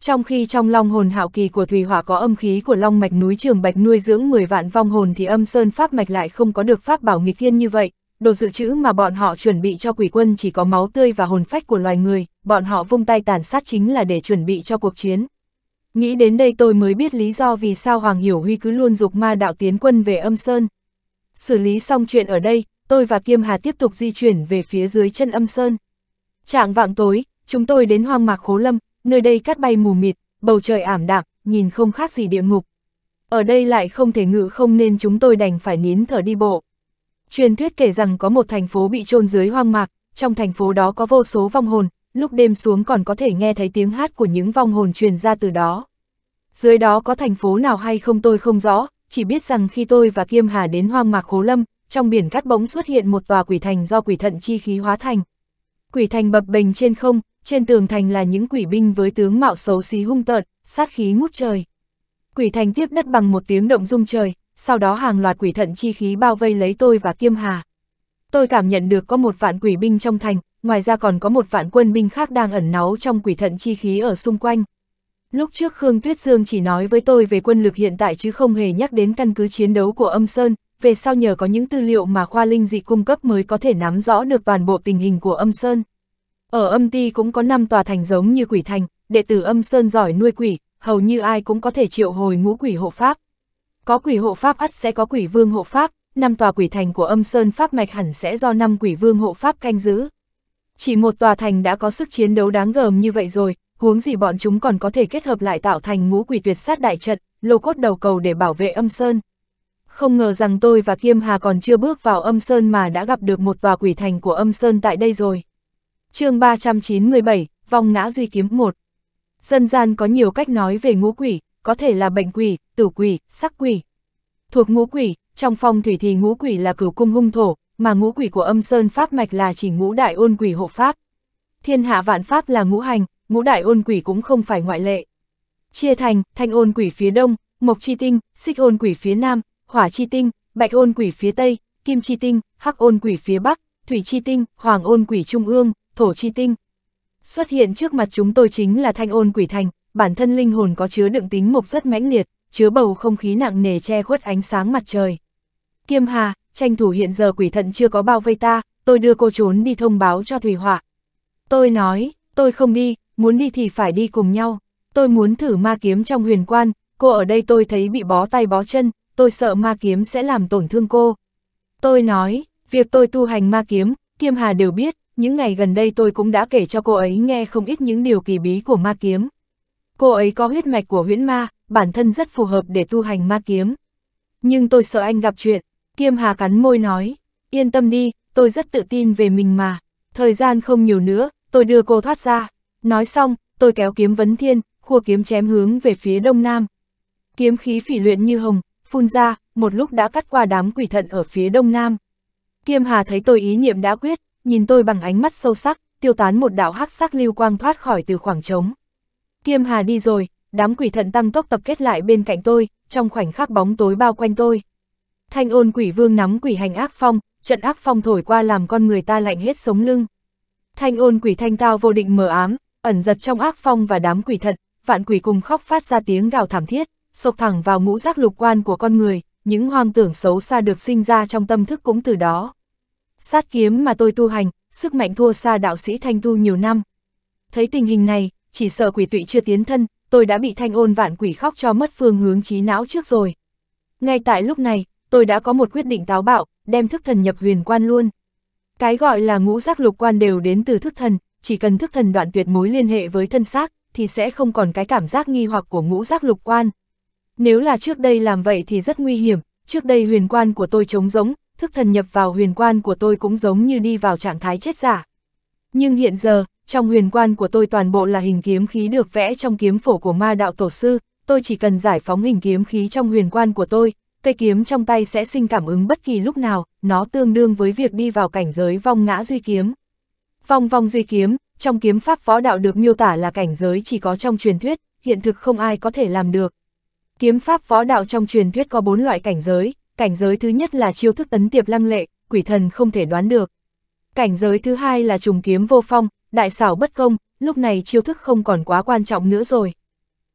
Trong khi trong long hồn hạo kỳ của Thủy Hỏa có âm khí của long mạch núi Trường Bạch nuôi dưỡng 10 vạn vong hồn thì âm sơn pháp mạch lại không có được pháp bảo nghịch thiên như vậy, đồ dự trữ mà bọn họ chuẩn bị cho quỷ quân chỉ có máu tươi và hồn phách của loài người, bọn họ vung tay tàn sát chính là để chuẩn bị cho cuộc chiến. Nghĩ đến đây tôi mới biết lý do vì sao Hoàng Hiểu Huy cứ luôn dục ma đạo tiến quân về âm sơn. Xử lý xong chuyện ở đây, tôi và Kiêm Hà tiếp tục di chuyển về phía dưới chân âm sơn. Trạng vạng tối, chúng tôi đến hoang mạc khố lâm, nơi đây cát bay mù mịt, bầu trời ảm đạm, nhìn không khác gì địa ngục. Ở đây lại không thể ngự không nên chúng tôi đành phải nín thở đi bộ. Truyền thuyết kể rằng có một thành phố bị chôn dưới hoang mạc, trong thành phố đó có vô số vong hồn, lúc đêm xuống còn có thể nghe thấy tiếng hát của những vong hồn truyền ra từ đó. Dưới đó có thành phố nào hay không tôi không rõ, chỉ biết rằng khi tôi và Kiêm Hà đến hoang mạc khố lâm, trong biển cát bỗng xuất hiện một tòa quỷ thành do quỷ thận chi khí hóa thành. Quỷ thành bập bềnh trên không, trên tường thành là những quỷ binh với tướng mạo xấu xí hung tợn, sát khí ngút trời. Quỷ thành tiếp đất bằng một tiếng động rung trời, sau đó hàng loạt quỷ thận chi khí bao vây lấy tôi và Kiêm Hà. Tôi cảm nhận được có một vạn quỷ binh trong thành, ngoài ra còn có một vạn quân binh khác đang ẩn náu trong quỷ thận chi khí ở xung quanh. Lúc trước Khương Tuyết Dương chỉ nói với tôi về quân lực hiện tại chứ không hề nhắc đến căn cứ chiến đấu của âm Sơn, về sau nhờ có những tư liệu mà Khoa Linh Dị cung cấp mới có thể nắm rõ được toàn bộ tình hình của âm Sơn. Ở âm ti cũng có 5 tòa thành giống như quỷ thành, đệ tử âm sơn giỏi nuôi quỷ, hầu như ai cũng có thể triệu hồi ngũ quỷ hộ pháp. Có quỷ hộ pháp ắt sẽ có quỷ vương hộ pháp, năm tòa quỷ thành của âm sơn pháp mạch hẳn sẽ do năm quỷ vương hộ pháp canh giữ. Chỉ một tòa thành đã có sức chiến đấu đáng gờm như vậy rồi, huống gì bọn chúng còn có thể kết hợp lại tạo thành ngũ quỷ tuyệt sát đại trận, lô cốt đầu cầu để bảo vệ âm sơn. Không ngờ rằng tôi và Kiêm Hà còn chưa bước vào âm sơn mà đã gặp được một tòa quỷ thành của âm sơn tại đây rồi chương 397, vòng ngã duy kiếm một Dân gian có nhiều cách nói về ngũ quỷ, có thể là bệnh quỷ, tử quỷ, sắc quỷ. Thuộc ngũ quỷ, trong phong thủy thì ngũ quỷ là cửu cung hung thổ, mà ngũ quỷ của âm sơn pháp mạch là chỉ ngũ đại ôn quỷ hộ pháp. Thiên hạ vạn pháp là ngũ hành, ngũ đại ôn quỷ cũng không phải ngoại lệ. Chia thành, thanh ôn quỷ phía đông, mộc chi tinh, xích ôn quỷ phía nam, hỏa chi tinh, bạch ôn quỷ phía tây, kim chi tinh, hắc ôn quỷ phía bắc, thủy chi tinh, hoàng ôn quỷ trung ương, thổ chi tinh. Xuất hiện trước mặt chúng tôi chính là thanh ôn quỷ thành, bản thân linh hồn có chứa đựng tính mục rất mãnh liệt, chứa bầu không khí nặng nề che khuất ánh sáng mặt trời. Kiêm Hà, tranh thủ hiện giờ quỷ thận chưa có bao vây ta, tôi đưa cô trốn đi thông báo cho Thủy Họa. Tôi nói, tôi không đi, muốn đi thì phải đi cùng nhau, tôi muốn thử ma kiếm trong huyền quan, cô ở đây tôi thấy bị bó tay bó chân, tôi sợ ma kiếm sẽ làm tổn thương cô. Tôi nói, việc tôi tu hành ma kiếm, Kiêm Hà đều biết, những ngày gần đây tôi cũng đã kể cho cô ấy nghe không ít những điều kỳ bí của ma kiếm. Cô ấy có huyết mạch của huyễn ma, bản thân rất phù hợp để tu hành ma kiếm. Nhưng tôi sợ anh gặp chuyện, Kiêm Hà cắn môi nói, yên tâm đi, tôi rất tự tin về mình mà, thời gian không nhiều nữa, tôi đưa cô thoát ra. Nói xong, tôi kéo kiếm vấn thiên, khua kiếm chém hướng về phía đông nam. Kiếm khí phỉ luyện như hồng, phun ra, một lúc đã cắt qua đám quỷ thận ở phía đông nam. Kiêm Hà thấy tôi ý niệm đã quyết, nhìn tôi bằng ánh mắt sâu sắc, tiêu tán một đạo hắc sắc lưu quang thoát khỏi từ khoảng trống. Kiêm Hà đi rồi, đám quỷ thận tăng tốc tập kết lại bên cạnh tôi, trong khoảnh khắc bóng tối bao quanh tôi. Thanh ôn quỷ vương nắm quỷ hành ác phong, trận ác phong thổi qua làm con người ta lạnh hết sống lưng. Thanh ôn quỷ thanh tao vô định mờ ám, ẩn giật trong ác phong và đám quỷ thận, vạn quỷ cùng khóc phát ra tiếng gào thảm thiết, sộc thẳng vào ngũ giác lục quan của con người, những hoang tưởng xấu xa được sinh ra trong tâm thức cũng từ đó. Sát kiếm mà tôi tu hành, sức mạnh thua xa đạo sĩ Thanh Tu nhiều năm. Thấy tình hình này, chỉ sợ quỷ tụy chưa tiến thân, tôi đã bị thanh ôn vạn quỷ khóc cho mất phương hướng trí não trước rồi. Ngay tại lúc này, tôi đã có một quyết định táo bạo, đem thức thần nhập huyền quan luôn. Cái gọi là ngũ giác lục quan đều đến từ thức thần, chỉ cần thức thần đoạn tuyệt mối liên hệ với thân xác, thì sẽ không còn cái cảm giác nghi hoặc của ngũ giác lục quan. Nếu là trước đây làm vậy thì rất nguy hiểm, trước đây huyền quan của tôi trống rỗng, thức thần nhập vào huyền quan của tôi cũng giống như đi vào trạng thái chết giả. Nhưng hiện giờ, trong huyền quan của tôi toàn bộ là hình kiếm khí được vẽ trong kiếm phổ của ma đạo tổ sư, tôi chỉ cần giải phóng hình kiếm khí trong huyền quan của tôi, cây kiếm trong tay sẽ sinh cảm ứng bất kỳ lúc nào, nó tương đương với việc đi vào cảnh giới vong ngã duy kiếm. Vong vong duy kiếm, trong kiếm pháp võ đạo được miêu tả là cảnh giới chỉ có trong truyền thuyết, hiện thực không ai có thể làm được. Kiếm pháp võ đạo trong truyền thuyết có bốn loại cảnh giới, cảnh giới thứ nhất là chiêu thức tấn tiệp lăng lệ, quỷ thần không thể đoán được. Cảnh giới thứ hai là trùng kiếm vô phong, đại xảo bất công, lúc này chiêu thức không còn quá quan trọng nữa rồi.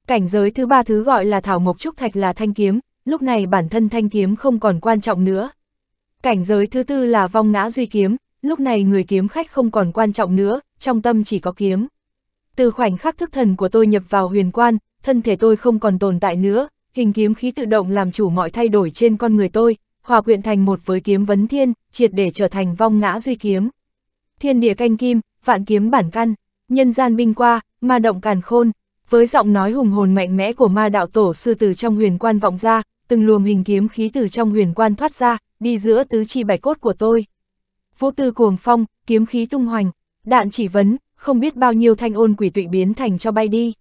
Cảnh giới thứ ba thứ gọi là thảo mộc trúc thạch là thanh kiếm, lúc này bản thân thanh kiếm không còn quan trọng nữa. Cảnh giới thứ tư là vong ngã duy kiếm, lúc này người kiếm khách không còn quan trọng nữa, trong tâm chỉ có kiếm. Từ khoảnh khắc thức thần của tôi nhập vào huyền quan, thân thể tôi không còn tồn tại nữa, hình kiếm khí tự động làm chủ mọi thay đổi trên con người tôi, hòa quyện thành một với kiếm vấn thiên, triệt để trở thành vong ngã duy kiếm. Thiên địa canh kim, vạn kiếm bản căn, nhân gian binh qua, ma động càn khôn, với giọng nói hùng hồn mạnh mẽ của ma đạo tổ sư từ trong huyền quan vọng ra, từng luồng hình kiếm khí từ trong huyền quan thoát ra, đi giữa tứ chi bài cốt của tôi. Vũ tư cuồng phong, kiếm khí tung hoành, đạn chỉ vấn, không biết bao nhiêu thanh ôn quỷ tụy biến thành cho bay đi.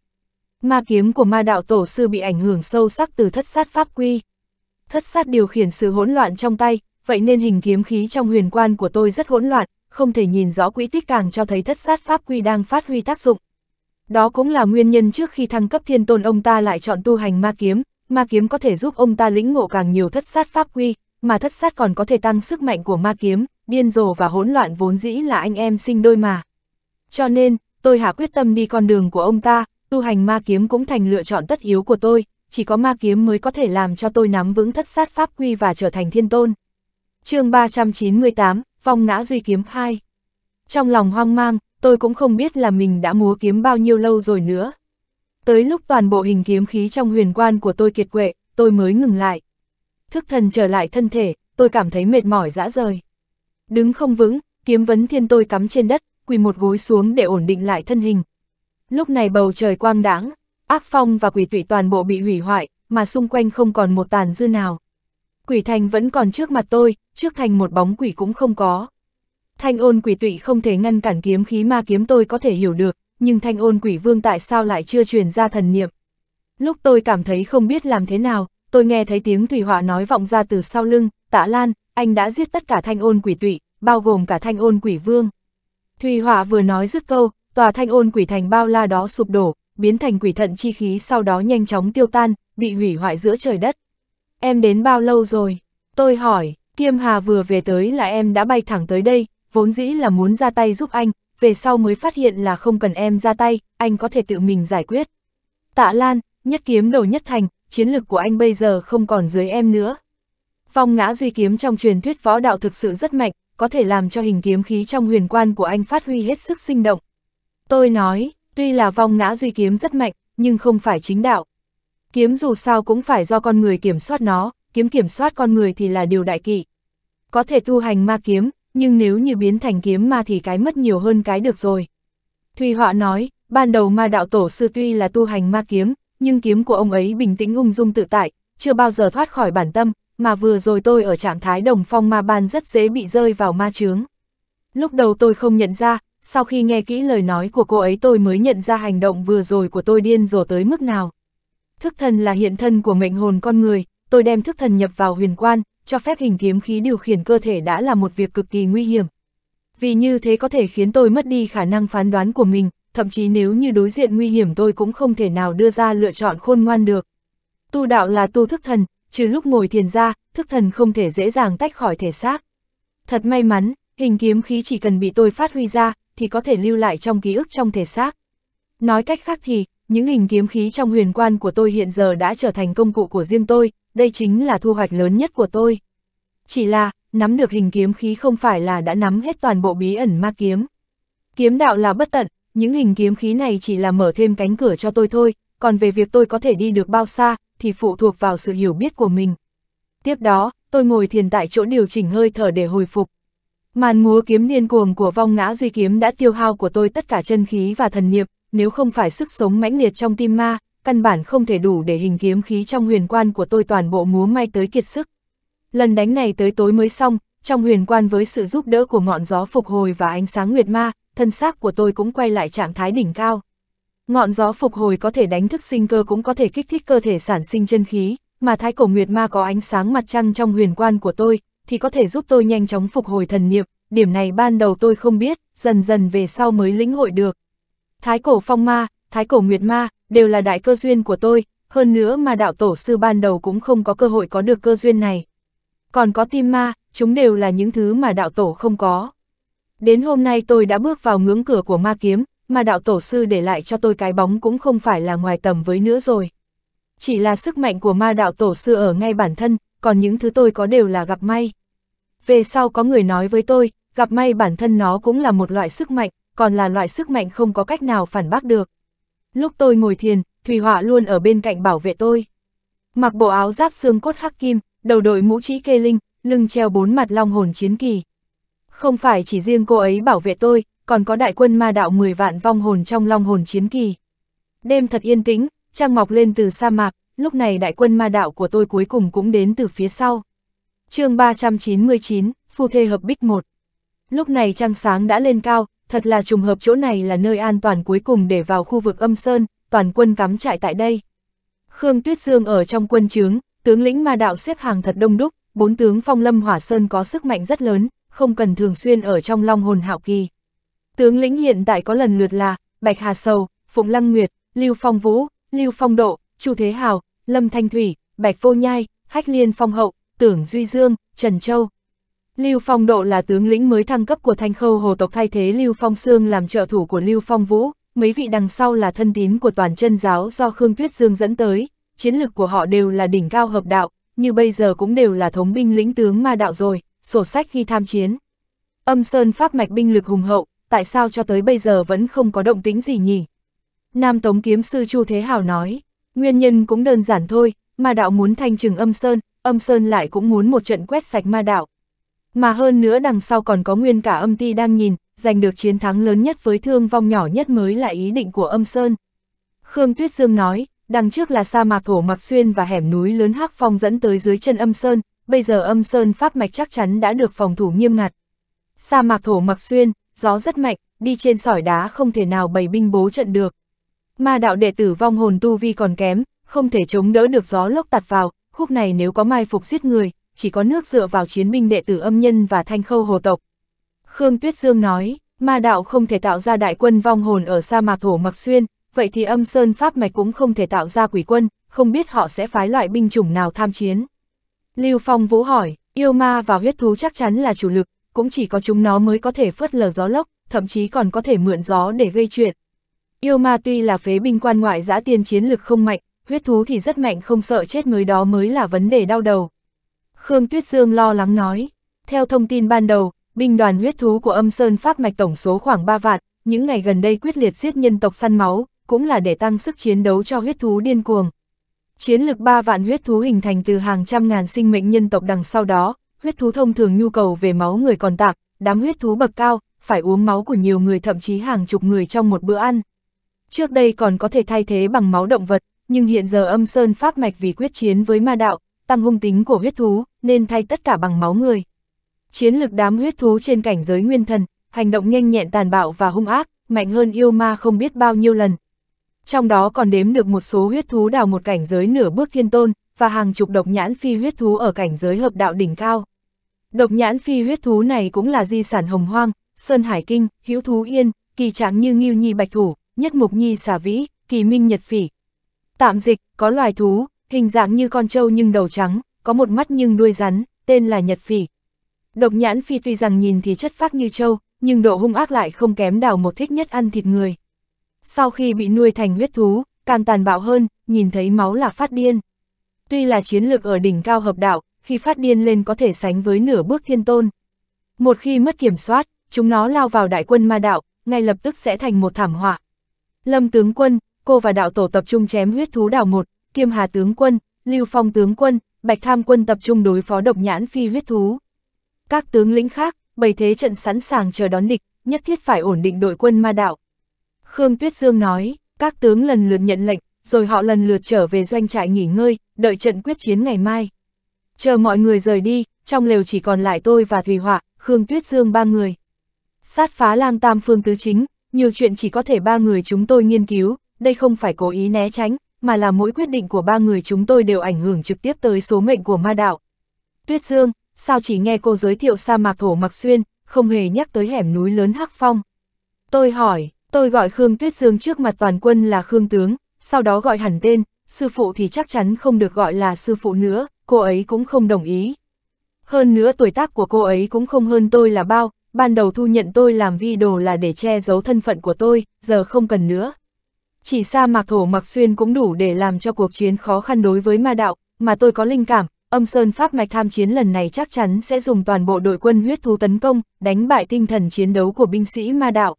Ma kiếm của ma đạo tổ sư bị ảnh hưởng sâu sắc từ thất sát pháp quy. Thất sát điều khiển sự hỗn loạn trong tay, vậy nên hình kiếm khí trong huyền quan của tôi rất hỗn loạn, không thể nhìn rõ quỹ tích càng cho thấy thất sát pháp quy đang phát huy tác dụng. Đó cũng là nguyên nhân trước khi thăng cấp thiên tôn ông ta lại chọn tu hành ma kiếm, ma kiếm có thể giúp ông ta lĩnh ngộ càng nhiều thất sát pháp quy, mà thất sát còn có thể tăng sức mạnh của ma kiếm, điên rồ và hỗn loạn vốn dĩ là anh em sinh đôi mà. Cho nên, tôi hạ quyết tâm đi con đường của ông ta, tu hành ma kiếm cũng thành lựa chọn tất yếu của tôi, chỉ có ma kiếm mới có thể làm cho tôi nắm vững thất sát pháp quy và trở thành thiên tôn. chương 398, Vong ngã duy kiếm 2 Trong lòng hoang mang, tôi cũng không biết là mình đã múa kiếm bao nhiêu lâu rồi nữa. Tới lúc toàn bộ hình kiếm khí trong huyền quan của tôi kiệt quệ, tôi mới ngừng lại. Thức thần trở lại thân thể, tôi cảm thấy mệt mỏi dã rời. Đứng không vững, kiếm vấn thiên tôi cắm trên đất, quỳ một gối xuống để ổn định lại thân hình, Lúc này bầu trời quang đãng, ác phong và quỷ tụy toàn bộ bị hủy hoại, mà xung quanh không còn một tàn dư nào. Quỷ thành vẫn còn trước mặt tôi, trước thành một bóng quỷ cũng không có. Thanh ôn quỷ tụy không thể ngăn cản kiếm khí ma kiếm tôi có thể hiểu được, nhưng thanh ôn quỷ vương tại sao lại chưa truyền ra thần niệm. Lúc tôi cảm thấy không biết làm thế nào, tôi nghe thấy tiếng thủy họa nói vọng ra từ sau lưng, tạ lan, anh đã giết tất cả thanh ôn quỷ tụy, bao gồm cả thanh ôn quỷ vương. Thủy họa vừa nói dứt câu, tòa thanh ôn quỷ thành bao la đó sụp đổ, biến thành quỷ thận chi khí sau đó nhanh chóng tiêu tan, bị hủy hoại giữa trời đất. Em đến bao lâu rồi? Tôi hỏi, Kiêm Hà vừa về tới là em đã bay thẳng tới đây, vốn dĩ là muốn ra tay giúp anh, về sau mới phát hiện là không cần em ra tay, anh có thể tự mình giải quyết. Tạ Lan, nhất kiếm đầu nhất thành, chiến lực của anh bây giờ không còn dưới em nữa. Phong ngã duy kiếm trong truyền thuyết võ đạo thực sự rất mạnh, có thể làm cho hình kiếm khí trong huyền quan của anh phát huy hết sức sinh động, Tôi nói, tuy là vong ngã duy kiếm rất mạnh, nhưng không phải chính đạo. Kiếm dù sao cũng phải do con người kiểm soát nó, kiếm kiểm soát con người thì là điều đại kỵ. Có thể tu hành ma kiếm, nhưng nếu như biến thành kiếm ma thì cái mất nhiều hơn cái được rồi. Thùy Họa nói, ban đầu ma đạo tổ sư tuy là tu hành ma kiếm, nhưng kiếm của ông ấy bình tĩnh ung dung tự tại, chưa bao giờ thoát khỏi bản tâm, mà vừa rồi tôi ở trạng thái đồng phong ma ban rất dễ bị rơi vào ma chướng. Lúc đầu tôi không nhận ra, sau khi nghe kỹ lời nói của cô ấy tôi mới nhận ra hành động vừa rồi của tôi điên rồ tới mức nào. Thức thần là hiện thân của mệnh hồn con người, tôi đem thức thần nhập vào huyền quan, cho phép hình kiếm khí điều khiển cơ thể đã là một việc cực kỳ nguy hiểm. Vì như thế có thể khiến tôi mất đi khả năng phán đoán của mình, thậm chí nếu như đối diện nguy hiểm tôi cũng không thể nào đưa ra lựa chọn khôn ngoan được. Tu đạo là tu thức thần, trừ lúc ngồi thiền ra, thức thần không thể dễ dàng tách khỏi thể xác. Thật may mắn, hình kiếm khí chỉ cần bị tôi phát huy ra, thì có thể lưu lại trong ký ức trong thể xác. Nói cách khác thì, những hình kiếm khí trong huyền quan của tôi hiện giờ đã trở thành công cụ của riêng tôi, đây chính là thu hoạch lớn nhất của tôi. Chỉ là, nắm được hình kiếm khí không phải là đã nắm hết toàn bộ bí ẩn ma kiếm. Kiếm đạo là bất tận, những hình kiếm khí này chỉ là mở thêm cánh cửa cho tôi thôi, còn về việc tôi có thể đi được bao xa, thì phụ thuộc vào sự hiểu biết của mình. Tiếp đó, tôi ngồi thiền tại chỗ điều chỉnh hơi thở để hồi phục. Màn múa kiếm điên cuồng của vong ngã duy kiếm đã tiêu hao của tôi tất cả chân khí và thần niệm, nếu không phải sức sống mãnh liệt trong tim ma, căn bản không thể đủ để hình kiếm khí trong huyền quan của tôi toàn bộ múa may tới kiệt sức. Lần đánh này tới tối mới xong, trong huyền quan với sự giúp đỡ của ngọn gió phục hồi và ánh sáng nguyệt ma, thân xác của tôi cũng quay lại trạng thái đỉnh cao. Ngọn gió phục hồi có thể đánh thức sinh cơ cũng có thể kích thích cơ thể sản sinh chân khí, mà thái cổ nguyệt ma có ánh sáng mặt trăng trong huyền quan của tôi, thì có thể giúp tôi nhanh chóng phục hồi thần niệm, điểm này ban đầu tôi không biết, dần dần về sau mới lĩnh hội được. Thái cổ phong ma, thái cổ nguyệt ma, đều là đại cơ duyên của tôi, hơn nữa mà đạo tổ sư ban đầu cũng không có cơ hội có được cơ duyên này. Còn có tim ma, chúng đều là những thứ mà đạo tổ không có. Đến hôm nay tôi đã bước vào ngưỡng cửa của ma kiếm, mà đạo tổ sư để lại cho tôi cái bóng cũng không phải là ngoài tầm với nữa rồi. Chỉ là sức mạnh của ma đạo tổ sư ở ngay bản thân, còn những thứ tôi có đều là gặp may về sau có người nói với tôi, gặp may bản thân nó cũng là một loại sức mạnh, còn là loại sức mạnh không có cách nào phản bác được. Lúc tôi ngồi thiền, thủy Họa luôn ở bên cạnh bảo vệ tôi. Mặc bộ áo giáp xương cốt hắc kim, đầu đội mũ trĩ kê linh, lưng treo bốn mặt long hồn chiến kỳ. Không phải chỉ riêng cô ấy bảo vệ tôi, còn có đại quân ma đạo 10 vạn vong hồn trong long hồn chiến kỳ. Đêm thật yên tĩnh, trăng mọc lên từ sa mạc, lúc này đại quân ma đạo của tôi cuối cùng cũng đến từ phía sau chương 399, Phu Thê Hợp Bích 1 Lúc này trăng sáng đã lên cao, thật là trùng hợp chỗ này là nơi an toàn cuối cùng để vào khu vực âm sơn, toàn quân cắm trại tại đây. Khương Tuyết Dương ở trong quân chướng, tướng lĩnh ma đạo xếp hàng thật đông đúc, bốn tướng phong lâm hỏa sơn có sức mạnh rất lớn, không cần thường xuyên ở trong long hồn hạo kỳ. Tướng lĩnh hiện tại có lần lượt là Bạch Hà Sầu, Phụng Lăng Nguyệt, Lưu Phong Vũ, Lưu Phong Độ, Chu Thế Hào, Lâm Thanh Thủy, Bạch Vô Nhai, Hách Liên Phong Hậu, Tưởng Duy Dương, Trần Châu. Lưu Phong Độ là tướng lĩnh mới thăng cấp của Thanh Khâu Hồ tộc thay thế Lưu Phong Sương làm trợ thủ của Lưu Phong Vũ, mấy vị đằng sau là thân tín của toàn chân giáo do Khương Tuyết Dương dẫn tới, chiến lực của họ đều là đỉnh cao hợp đạo, như bây giờ cũng đều là thống binh lĩnh tướng ma đạo rồi, sổ sách khi tham chiến. Âm Sơn Pháp mạch binh lực hùng hậu, tại sao cho tới bây giờ vẫn không có động tính gì nhỉ? Nam Tống Kiếm Sư Chu Thế Hào nói, nguyên nhân cũng đơn giản thôi, ma đạo muốn thanh trừng âm Sơn, âm Sơn lại cũng muốn một trận quét sạch ma đạo. Mà hơn nữa đằng sau còn có nguyên cả âm ti đang nhìn, giành được chiến thắng lớn nhất với thương vong nhỏ nhất mới là ý định của âm Sơn. Khương Tuyết Dương nói, đằng trước là sa mạc thổ mặc xuyên và hẻm núi lớn hắc phong dẫn tới dưới chân âm Sơn, bây giờ âm Sơn pháp mạch chắc chắn đã được phòng thủ nghiêm ngặt. Sa mạc thổ mặc xuyên, gió rất mạnh, đi trên sỏi đá không thể nào bày binh bố trận được. Ma đạo đệ tử vong hồn tu vi còn kém, không thể chống đỡ được gió lốc tạt vào, khúc này nếu có mai phục giết người, chỉ có nước dựa vào chiến binh đệ tử âm nhân và thanh khâu hồ tộc. Khương Tuyết Dương nói, ma đạo không thể tạo ra đại quân vong hồn ở sa mạc thổ mặc xuyên, vậy thì âm sơn pháp mạch cũng không thể tạo ra quỷ quân, không biết họ sẽ phái loại binh chủng nào tham chiến. Lưu Phong Vũ hỏi, yêu ma và huyết thú chắc chắn là chủ lực, cũng chỉ có chúng nó mới có thể phớt lờ gió lốc, thậm chí còn có thể mượn gió để gây chuyện. Yêu ma tuy là phế binh quan ngoại giã tiên chiến lực không mạnh, huyết thú thì rất mạnh không sợ chết người đó mới là vấn đề đau đầu. Khương Tuyết Dương lo lắng nói, theo thông tin ban đầu, binh đoàn huyết thú của âm Sơn Pháp Mạch tổng số khoảng 3 vạn, những ngày gần đây quyết liệt giết nhân tộc săn máu, cũng là để tăng sức chiến đấu cho huyết thú điên cuồng. Chiến lực 3 vạn huyết thú hình thành từ hàng trăm ngàn sinh mệnh nhân tộc đằng sau đó, huyết thú thông thường nhu cầu về máu người còn tạp, đám huyết thú bậc cao, phải uống máu của nhiều người thậm chí hàng chục người trong một bữa ăn. Trước đây còn có thể thay thế bằng máu động vật, nhưng hiện giờ âm sơn pháp mạch vì quyết chiến với ma đạo, tăng hung tính của huyết thú, nên thay tất cả bằng máu người. Chiến lực đám huyết thú trên cảnh giới nguyên thần, hành động nhanh nhẹn tàn bạo và hung ác, mạnh hơn yêu ma không biết bao nhiêu lần. Trong đó còn đếm được một số huyết thú đào một cảnh giới nửa bước thiên tôn, và hàng chục độc nhãn phi huyết thú ở cảnh giới hợp đạo đỉnh cao. Độc nhãn phi huyết thú này cũng là di sản hồng hoang, sơn hải kinh, hữu thú yên, kỳ tráng như nghiêu nhi bạch thủ, nhất mục nhi xà vĩ, kỳ minh nhật phỉ, Tạm dịch, có loài thú, hình dạng như con trâu nhưng đầu trắng, có một mắt nhưng đuôi rắn, tên là Nhật Phỉ. Độc nhãn phi tuy rằng nhìn thì chất phác như trâu, nhưng độ hung ác lại không kém đào một thích nhất ăn thịt người. Sau khi bị nuôi thành huyết thú, càng tàn bạo hơn, nhìn thấy máu là phát điên. Tuy là chiến lược ở đỉnh cao hợp đạo, khi phát điên lên có thể sánh với nửa bước thiên tôn. Một khi mất kiểm soát, chúng nó lao vào đại quân ma đạo, ngay lập tức sẽ thành một thảm họa. Lâm tướng quân, cô và đạo tổ tập trung chém huyết thú đảo một, kiêm hà tướng quân, lưu phong tướng quân, bạch tham quân tập trung đối phó độc nhãn phi huyết thú. Các tướng lĩnh khác, bày thế trận sẵn sàng chờ đón địch, nhất thiết phải ổn định đội quân ma đạo. Khương Tuyết Dương nói, các tướng lần lượt nhận lệnh, rồi họ lần lượt trở về doanh trại nghỉ ngơi, đợi trận quyết chiến ngày mai. Chờ mọi người rời đi, trong lều chỉ còn lại tôi và Thùy Họa, Khương Tuyết Dương ba người. Sát phá lang tam phương tứ chính, nhiều chuyện chỉ có thể ba người chúng tôi nghiên cứu, đây không phải cố ý né tránh, mà là mỗi quyết định của ba người chúng tôi đều ảnh hưởng trực tiếp tới số mệnh của ma đạo. Tuyết Dương, sao chỉ nghe cô giới thiệu sa mạc thổ mặc xuyên, không hề nhắc tới hẻm núi lớn Hắc Phong. Tôi hỏi, tôi gọi Khương Tuyết Dương trước mặt toàn quân là Khương Tướng, sau đó gọi hẳn tên, sư phụ thì chắc chắn không được gọi là sư phụ nữa, cô ấy cũng không đồng ý. Hơn nữa tuổi tác của cô ấy cũng không hơn tôi là bao, ban đầu thu nhận tôi làm vi đồ là để che giấu thân phận của tôi, giờ không cần nữa. Chỉ xa mạc thổ mặc xuyên cũng đủ để làm cho cuộc chiến khó khăn đối với ma đạo, mà tôi có linh cảm, âm sơn pháp mạch tham chiến lần này chắc chắn sẽ dùng toàn bộ đội quân huyết thú tấn công, đánh bại tinh thần chiến đấu của binh sĩ ma đạo.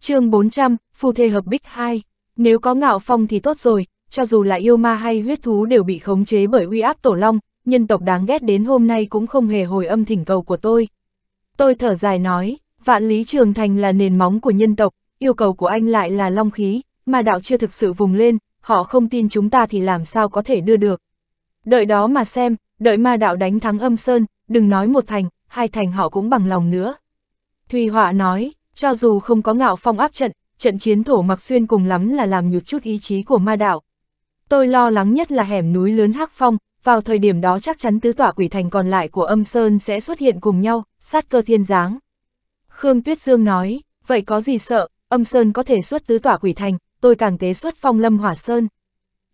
chương 400, Phù Thê Hợp Bích 2 Nếu có ngạo phong thì tốt rồi, cho dù là yêu ma hay huyết thú đều bị khống chế bởi uy áp tổ long, nhân tộc đáng ghét đến hôm nay cũng không hề hồi âm thỉnh cầu của tôi. Tôi thở dài nói, vạn lý trường thành là nền móng của nhân tộc, yêu cầu của anh lại là long khí, mà đạo chưa thực sự vùng lên, họ không tin chúng ta thì làm sao có thể đưa được. Đợi đó mà xem, đợi ma đạo đánh thắng âm sơn, đừng nói một thành, hai thành họ cũng bằng lòng nữa. Thùy Họa nói, cho dù không có ngạo phong áp trận, trận chiến thổ mặc xuyên cùng lắm là làm nhụt chút ý chí của ma đạo. Tôi lo lắng nhất là hẻm núi lớn Hắc Phong, vào thời điểm đó chắc chắn tứ tỏa quỷ thành còn lại của âm sơn sẽ xuất hiện cùng nhau, sát cơ thiên giáng. Khương Tuyết Dương nói, vậy có gì sợ, âm sơn có thể xuất tứ tỏa quỷ thành, tôi càng tế xuất phong lâm hỏa sơn.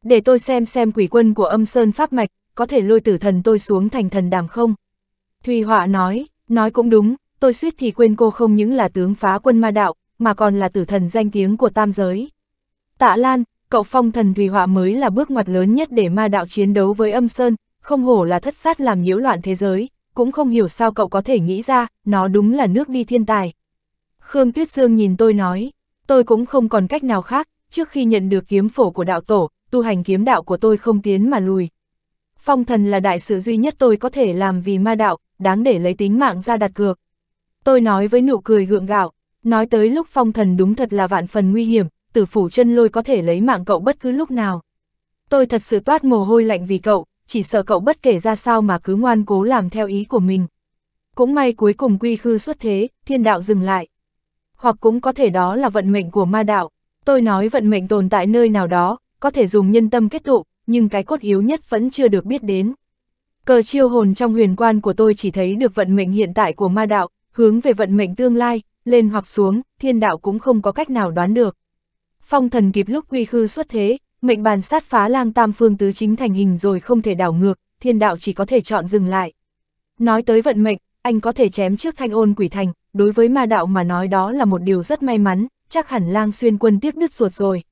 Để tôi xem xem quỷ quân của âm sơn pháp mạch, có thể lôi tử thần tôi xuống thành thần đàm không? Thùy Họa nói, nói cũng đúng, tôi suýt thì quên cô không những là tướng phá quân ma đạo, mà còn là tử thần danh tiếng của tam giới. Tạ Lan, cậu phong thần Thùy Họa mới là bước ngoặt lớn nhất để ma đạo chiến đấu với âm sơn, không hổ là thất sát làm nhiễu loạn thế giới, cũng không hiểu sao cậu có thể nghĩ ra, nó đúng là nước đi thiên tài. Khương Tuyết Dương nhìn tôi nói, tôi cũng không còn cách nào khác, trước khi nhận được kiếm phổ của đạo tổ, tu hành kiếm đạo của tôi không tiến mà lùi. Phong thần là đại sự duy nhất tôi có thể làm vì ma đạo, đáng để lấy tính mạng ra đặt cược. Tôi nói với nụ cười gượng gạo, nói tới lúc phong thần đúng thật là vạn phần nguy hiểm, tử phủ chân lôi có thể lấy mạng cậu bất cứ lúc nào. Tôi thật sự toát mồ hôi lạnh vì cậu, chỉ sợ cậu bất kể ra sao mà cứ ngoan cố làm theo ý của mình. Cũng may cuối cùng quy khư xuất thế, thiên đạo dừng lại. Hoặc cũng có thể đó là vận mệnh của ma đạo. Tôi nói vận mệnh tồn tại nơi nào đó, có thể dùng nhân tâm kết tụ, nhưng cái cốt yếu nhất vẫn chưa được biết đến. Cờ chiêu hồn trong huyền quan của tôi chỉ thấy được vận mệnh hiện tại của ma đạo, hướng về vận mệnh tương lai, lên hoặc xuống, thiên đạo cũng không có cách nào đoán được. Phong thần kịp lúc quy khư xuất thế, mệnh bàn sát phá lang tam phương tứ chính thành hình rồi không thể đảo ngược, thiên đạo chỉ có thể chọn dừng lại. Nói tới vận mệnh, anh có thể chém trước thanh ôn quỷ thành, đối với ma đạo mà nói đó là một điều rất may mắn, chắc hẳn lang xuyên quân tiếc đứt ruột rồi.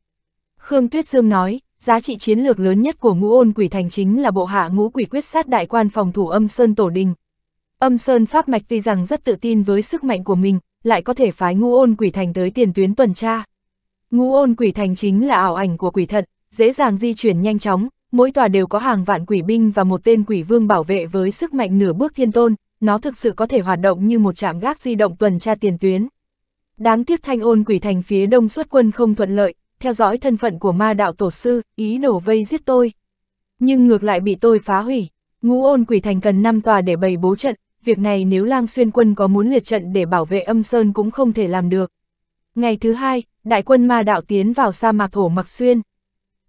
Khương Tuyết Dương nói, giá trị chiến lược lớn nhất của ngũ ôn quỷ thành chính là bộ hạ ngũ quỷ quyết sát đại quan phòng thủ âm Sơn Tổ Đình. Âm Sơn Pháp Mạch tuy rằng rất tự tin với sức mạnh của mình, lại có thể phái ngũ ôn quỷ thành tới tiền tuyến tuần tra. Ngũ ôn quỷ thành chính là ảo ảnh của quỷ thận, dễ dàng di chuyển nhanh chóng, mỗi tòa đều có hàng vạn quỷ binh và một tên quỷ vương bảo vệ với sức mạnh nửa bước thiên tôn, nó thực sự có thể hoạt động như một trạm gác di động tuần tra tiền tuyến. Đáng tiếc thanh ôn quỷ thành phía đông xuất quân không thuận lợi, theo dõi thân phận của ma đạo tổ sư, ý đổ vây giết tôi. Nhưng ngược lại bị tôi phá hủy, ngũ ôn quỷ thành cần 5 tòa để bày bố trận, việc này nếu lang xuyên quân có muốn liệt trận để bảo vệ âm sơn cũng không thể làm được. Ngày thứ hai, đại quân ma đạo tiến vào sa mạc thổ mặc xuyên.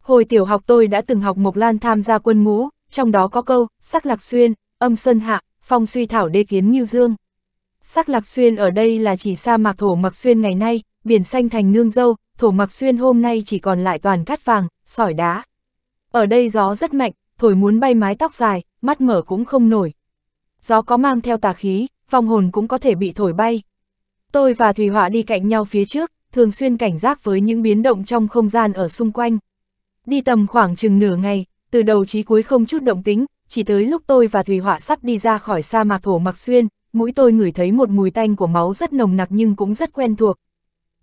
Hồi tiểu học tôi đã từng học Mộc Lan tham gia quân ngũ, trong đó có câu, sắc lạc xuyên, âm sơn hạ, phong suy thảo đê kiến như dương. Sắc Lạc Xuyên ở đây là chỉ sa mạc Thổ Mặc Xuyên ngày nay, biển xanh thành nương dâu, Thổ Mặc Xuyên hôm nay chỉ còn lại toàn cát vàng, sỏi đá. Ở đây gió rất mạnh, thổi muốn bay mái tóc dài, mắt mở cũng không nổi. Gió có mang theo tà khí, vong hồn cũng có thể bị thổi bay. Tôi và Thủy Họa đi cạnh nhau phía trước, thường xuyên cảnh giác với những biến động trong không gian ở xung quanh. Đi tầm khoảng chừng nửa ngày, từ đầu chí cuối không chút động tính, chỉ tới lúc tôi và Thủy Họa sắp đi ra khỏi sa mạc thổ mặc xuyên, mũi tôi ngửi thấy một mùi tanh của máu rất nồng nặc nhưng cũng rất quen thuộc.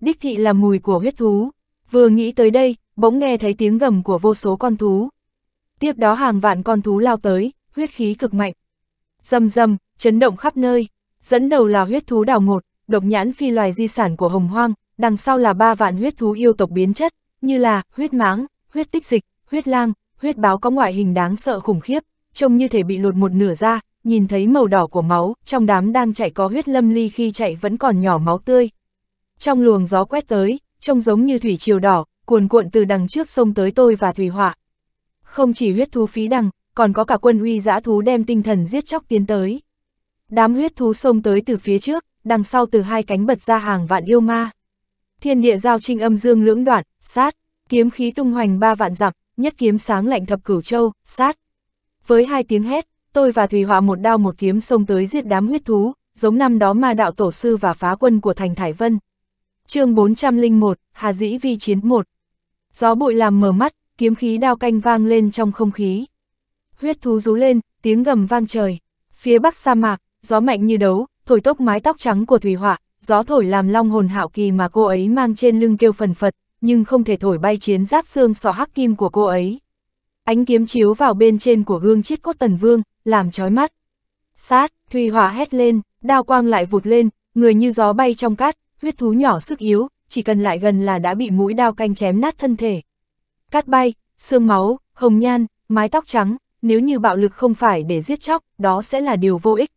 Đích thị là mùi của huyết thú. Vừa nghĩ tới đây, bỗng nghe thấy tiếng gầm của vô số con thú. Tiếp đó hàng vạn con thú lao tới, huyết khí cực mạnh. Dầm dầm, chấn động khắp nơi. Dẫn đầu là huyết thú đào ngột, độc nhãn phi loài di sản của Hồng Hoang, đằng sau là ba vạn huyết thú yêu tộc biến chất, như là huyết máng, huyết tích dịch, huyết lang, huyết báo có ngoại hình đáng sợ khủng khiếp, trông như thể bị lột một nửa ra, nhìn thấy màu đỏ của máu, trong đám đang chạy có huyết lâm ly khi chạy vẫn còn nhỏ máu tươi. Trong luồng gió quét tới, trông giống như thủy triều đỏ, cuồn cuộn từ đằng trước sông tới tôi và thủy họa. Không chỉ huyết thú phí đằng, còn có cả quân uy dã thú đem tinh thần giết chóc tiến tới. Đám huyết thú sông tới từ phía trước, đằng sau từ hai cánh bật ra hàng vạn yêu ma. Thiên địa giao trinh âm dương lưỡng đoạn, sát, kiếm khí tung hoành ba vạn dặm, nhất kiếm sáng lạnh thập cửu châu, sát. Với hai tiếng hét, tôi và Thùy Họa một đao một kiếm xông tới giết đám huyết thú, giống năm đó ma đạo tổ sư và phá quân của thành Thải Vân. chương 401, Hà Dĩ Vi Chiến 1 Gió bụi làm mờ mắt, kiếm khí đao canh vang lên trong không khí. Huyết thú rú lên, tiếng gầm vang trời. Phía bắc sa mạc, gió mạnh như đấu, thổi tốc mái tóc trắng của Thùy Họa, gió thổi làm long hồn hạo kỳ mà cô ấy mang trên lưng kêu phần phật, nhưng không thể thổi bay chiến giáp xương sọ hắc kim của cô ấy. Ánh kiếm chiếu vào bên trên của gương chiết cốt tần vương, làm chói mắt. Sát, Thùy Hỏa hét lên, đao quang lại vụt lên, người như gió bay trong cát, huyết thú nhỏ sức yếu, chỉ cần lại gần là đã bị mũi đao canh chém nát thân thể. Cát bay, xương máu, hồng nhan, mái tóc trắng, nếu như bạo lực không phải để giết chóc, đó sẽ là điều vô ích.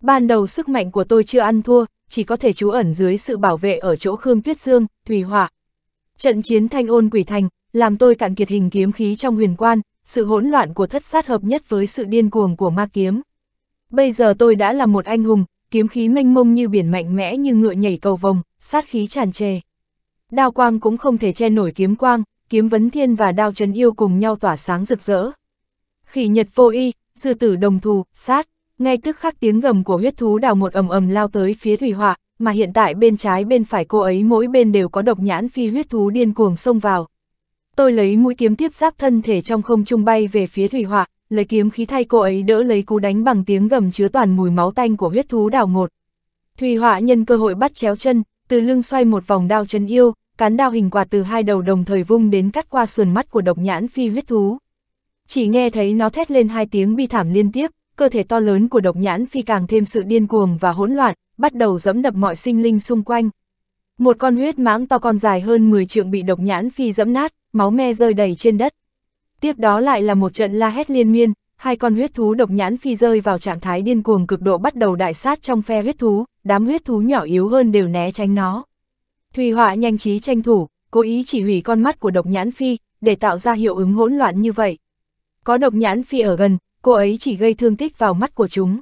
Ban đầu sức mạnh của tôi chưa ăn thua, chỉ có thể trú ẩn dưới sự bảo vệ ở chỗ Khương Tuyết Dương, Thùy Hỏa. Trận chiến thanh ôn quỷ thành, làm tôi cạn kiệt hình kiếm khí trong huyền quan, sự hỗn loạn của thất sát hợp nhất với sự điên cuồng của ma kiếm. Bây giờ tôi đã là một anh hùng, kiếm khí mênh mông như biển mạnh mẽ như ngựa nhảy cầu vồng, sát khí tràn trề. Đao quang cũng không thể che nổi kiếm quang, kiếm vấn thiên và đao trấn yêu cùng nhau tỏa sáng rực rỡ. Khỉ nhật vô y, dư tử đồng thù, sát, ngay tức khắc tiếng gầm của huyết thú đào một ầm ầm lao tới phía thủy hỏa, mà hiện tại bên trái bên phải cô ấy mỗi bên đều có độc nhãn phi huyết thú điên cuồng xông vào. Tôi lấy mũi kiếm tiếp giáp thân thể trong không trung bay về phía Thủy Họa, lấy kiếm khí thay cô ấy đỡ lấy cú đánh bằng tiếng gầm chứa toàn mùi máu tanh của huyết thú đào ngột. Thủy Họa nhân cơ hội bắt chéo chân, từ lưng xoay một vòng đao chân yêu, cán đao hình quạt từ hai đầu đồng thời vung đến cắt qua sườn mắt của độc nhãn phi huyết thú. Chỉ nghe thấy nó thét lên hai tiếng bi thảm liên tiếp, cơ thể to lớn của độc nhãn phi càng thêm sự điên cuồng và hỗn loạn, bắt đầu dẫm đập mọi sinh linh xung quanh, một con huyết mãng to con dài hơn 10 trượng bị độc nhãn phi dẫm nát, máu me rơi đầy trên đất. Tiếp đó lại là một trận la hét liên miên, hai con huyết thú độc nhãn phi rơi vào trạng thái điên cuồng cực độ bắt đầu đại sát trong phe huyết thú, đám huyết thú nhỏ yếu hơn đều né tránh nó. Thùy họa nhanh trí tranh thủ, cố ý chỉ hủy con mắt của độc nhãn phi, để tạo ra hiệu ứng hỗn loạn như vậy. Có độc nhãn phi ở gần, cô ấy chỉ gây thương tích vào mắt của chúng.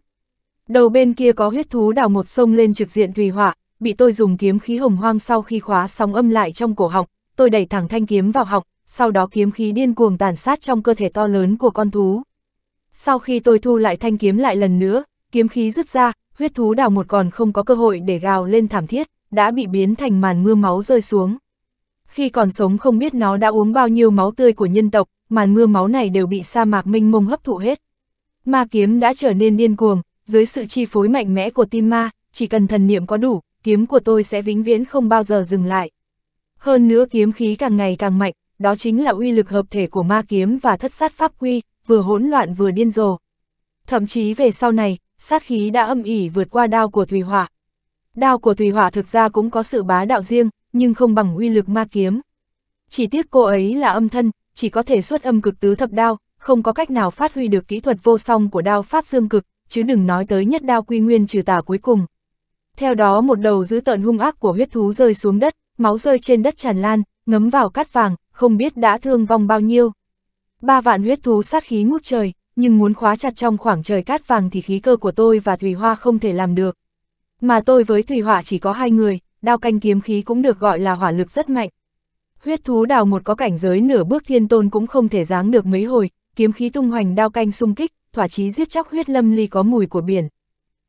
Đầu bên kia có huyết thú đào một sông lên trực diện Thùy họa, bị tôi dùng kiếm khí hồng hoang sau khi khóa sóng âm lại trong cổ họng, tôi đẩy thẳng thanh kiếm vào họng, sau đó kiếm khí điên cuồng tàn sát trong cơ thể to lớn của con thú. Sau khi tôi thu lại thanh kiếm lại lần nữa, kiếm khí rứt ra, huyết thú đào một còn không có cơ hội để gào lên thảm thiết, đã bị biến thành màn mưa máu rơi xuống. Khi còn sống không biết nó đã uống bao nhiêu máu tươi của nhân tộc, màn mưa máu này đều bị sa mạc minh mông hấp thụ hết. Ma kiếm đã trở nên điên cuồng, dưới sự chi phối mạnh mẽ của tim ma, chỉ cần thần niệm có đủ, kiếm của tôi sẽ vĩnh viễn không bao giờ dừng lại. Hơn nữa kiếm khí càng ngày càng mạnh, đó chính là uy lực hợp thể của ma kiếm và thất sát pháp quy, vừa hỗn loạn vừa điên rồ. Thậm chí về sau này, sát khí đã âm ỉ vượt qua đao của Thùy Hỏa. Đao của Thùy Hỏa thực ra cũng có sự bá đạo riêng, nhưng không bằng uy lực ma kiếm. Chỉ tiếc cô ấy là âm thân, chỉ có thể xuất âm cực tứ thập đao, không có cách nào phát huy được kỹ thuật vô song của đao pháp dương cực, chứ đừng nói tới nhất đao quy nguyên trừ tà cuối cùng. Theo đó một đầu dữ tợn hung ác của huyết thú rơi xuống đất, máu rơi trên đất tràn lan, ngấm vào cát vàng, không biết đã thương vong bao nhiêu. Ba vạn huyết thú sát khí ngút trời, nhưng muốn khóa chặt trong khoảng trời cát vàng thì khí cơ của tôi và Thủy Hoa không thể làm được. Mà tôi với Thủy Hỏa chỉ có hai người, đao canh kiếm khí cũng được gọi là hỏa lực rất mạnh. Huyết thú đào một có cảnh giới nửa bước thiên tôn cũng không thể giáng được mấy hồi, kiếm khí tung hoành đao canh xung kích, thỏa chí giết chóc huyết lâm ly có mùi của biển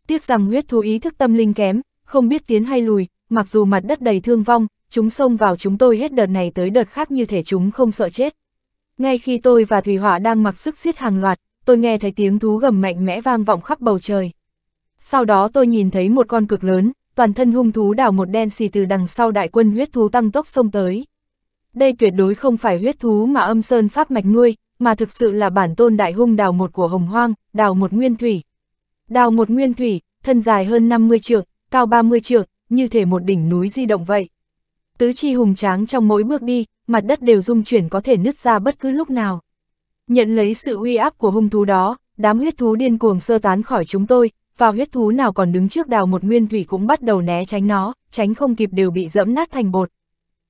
tiếc rằng huyết thú ý thức tâm linh kém, không biết tiến hay lùi, mặc dù mặt đất đầy thương vong, chúng xông vào chúng tôi hết đợt này tới đợt khác như thể chúng không sợ chết. Ngay khi tôi và Thủy Hỏa đang mặc sức giết hàng loạt, tôi nghe thấy tiếng thú gầm mạnh mẽ vang vọng khắp bầu trời. Sau đó tôi nhìn thấy một con cực lớn, toàn thân hung thú đào một đen xì từ đằng sau đại quân huyết thú tăng tốc xông tới. Đây tuyệt đối không phải huyết thú mà âm sơn pháp mạch nuôi, mà thực sự là bản tôn đại hung đào một của hồng hoang, đào một nguyên thủy, đào một nguyên thủy, thân dài hơn 50 trượng, cao 30 trượng, như thể một đỉnh núi di động vậy. Tứ chi hùng tráng trong mỗi bước đi, mặt đất đều rung chuyển có thể nứt ra bất cứ lúc nào. Nhận lấy sự uy áp của hung thú đó, đám huyết thú điên cuồng sơ tán khỏi chúng tôi, và huyết thú nào còn đứng trước đào một nguyên thủy cũng bắt đầu né tránh nó, tránh không kịp đều bị dẫm nát thành bột.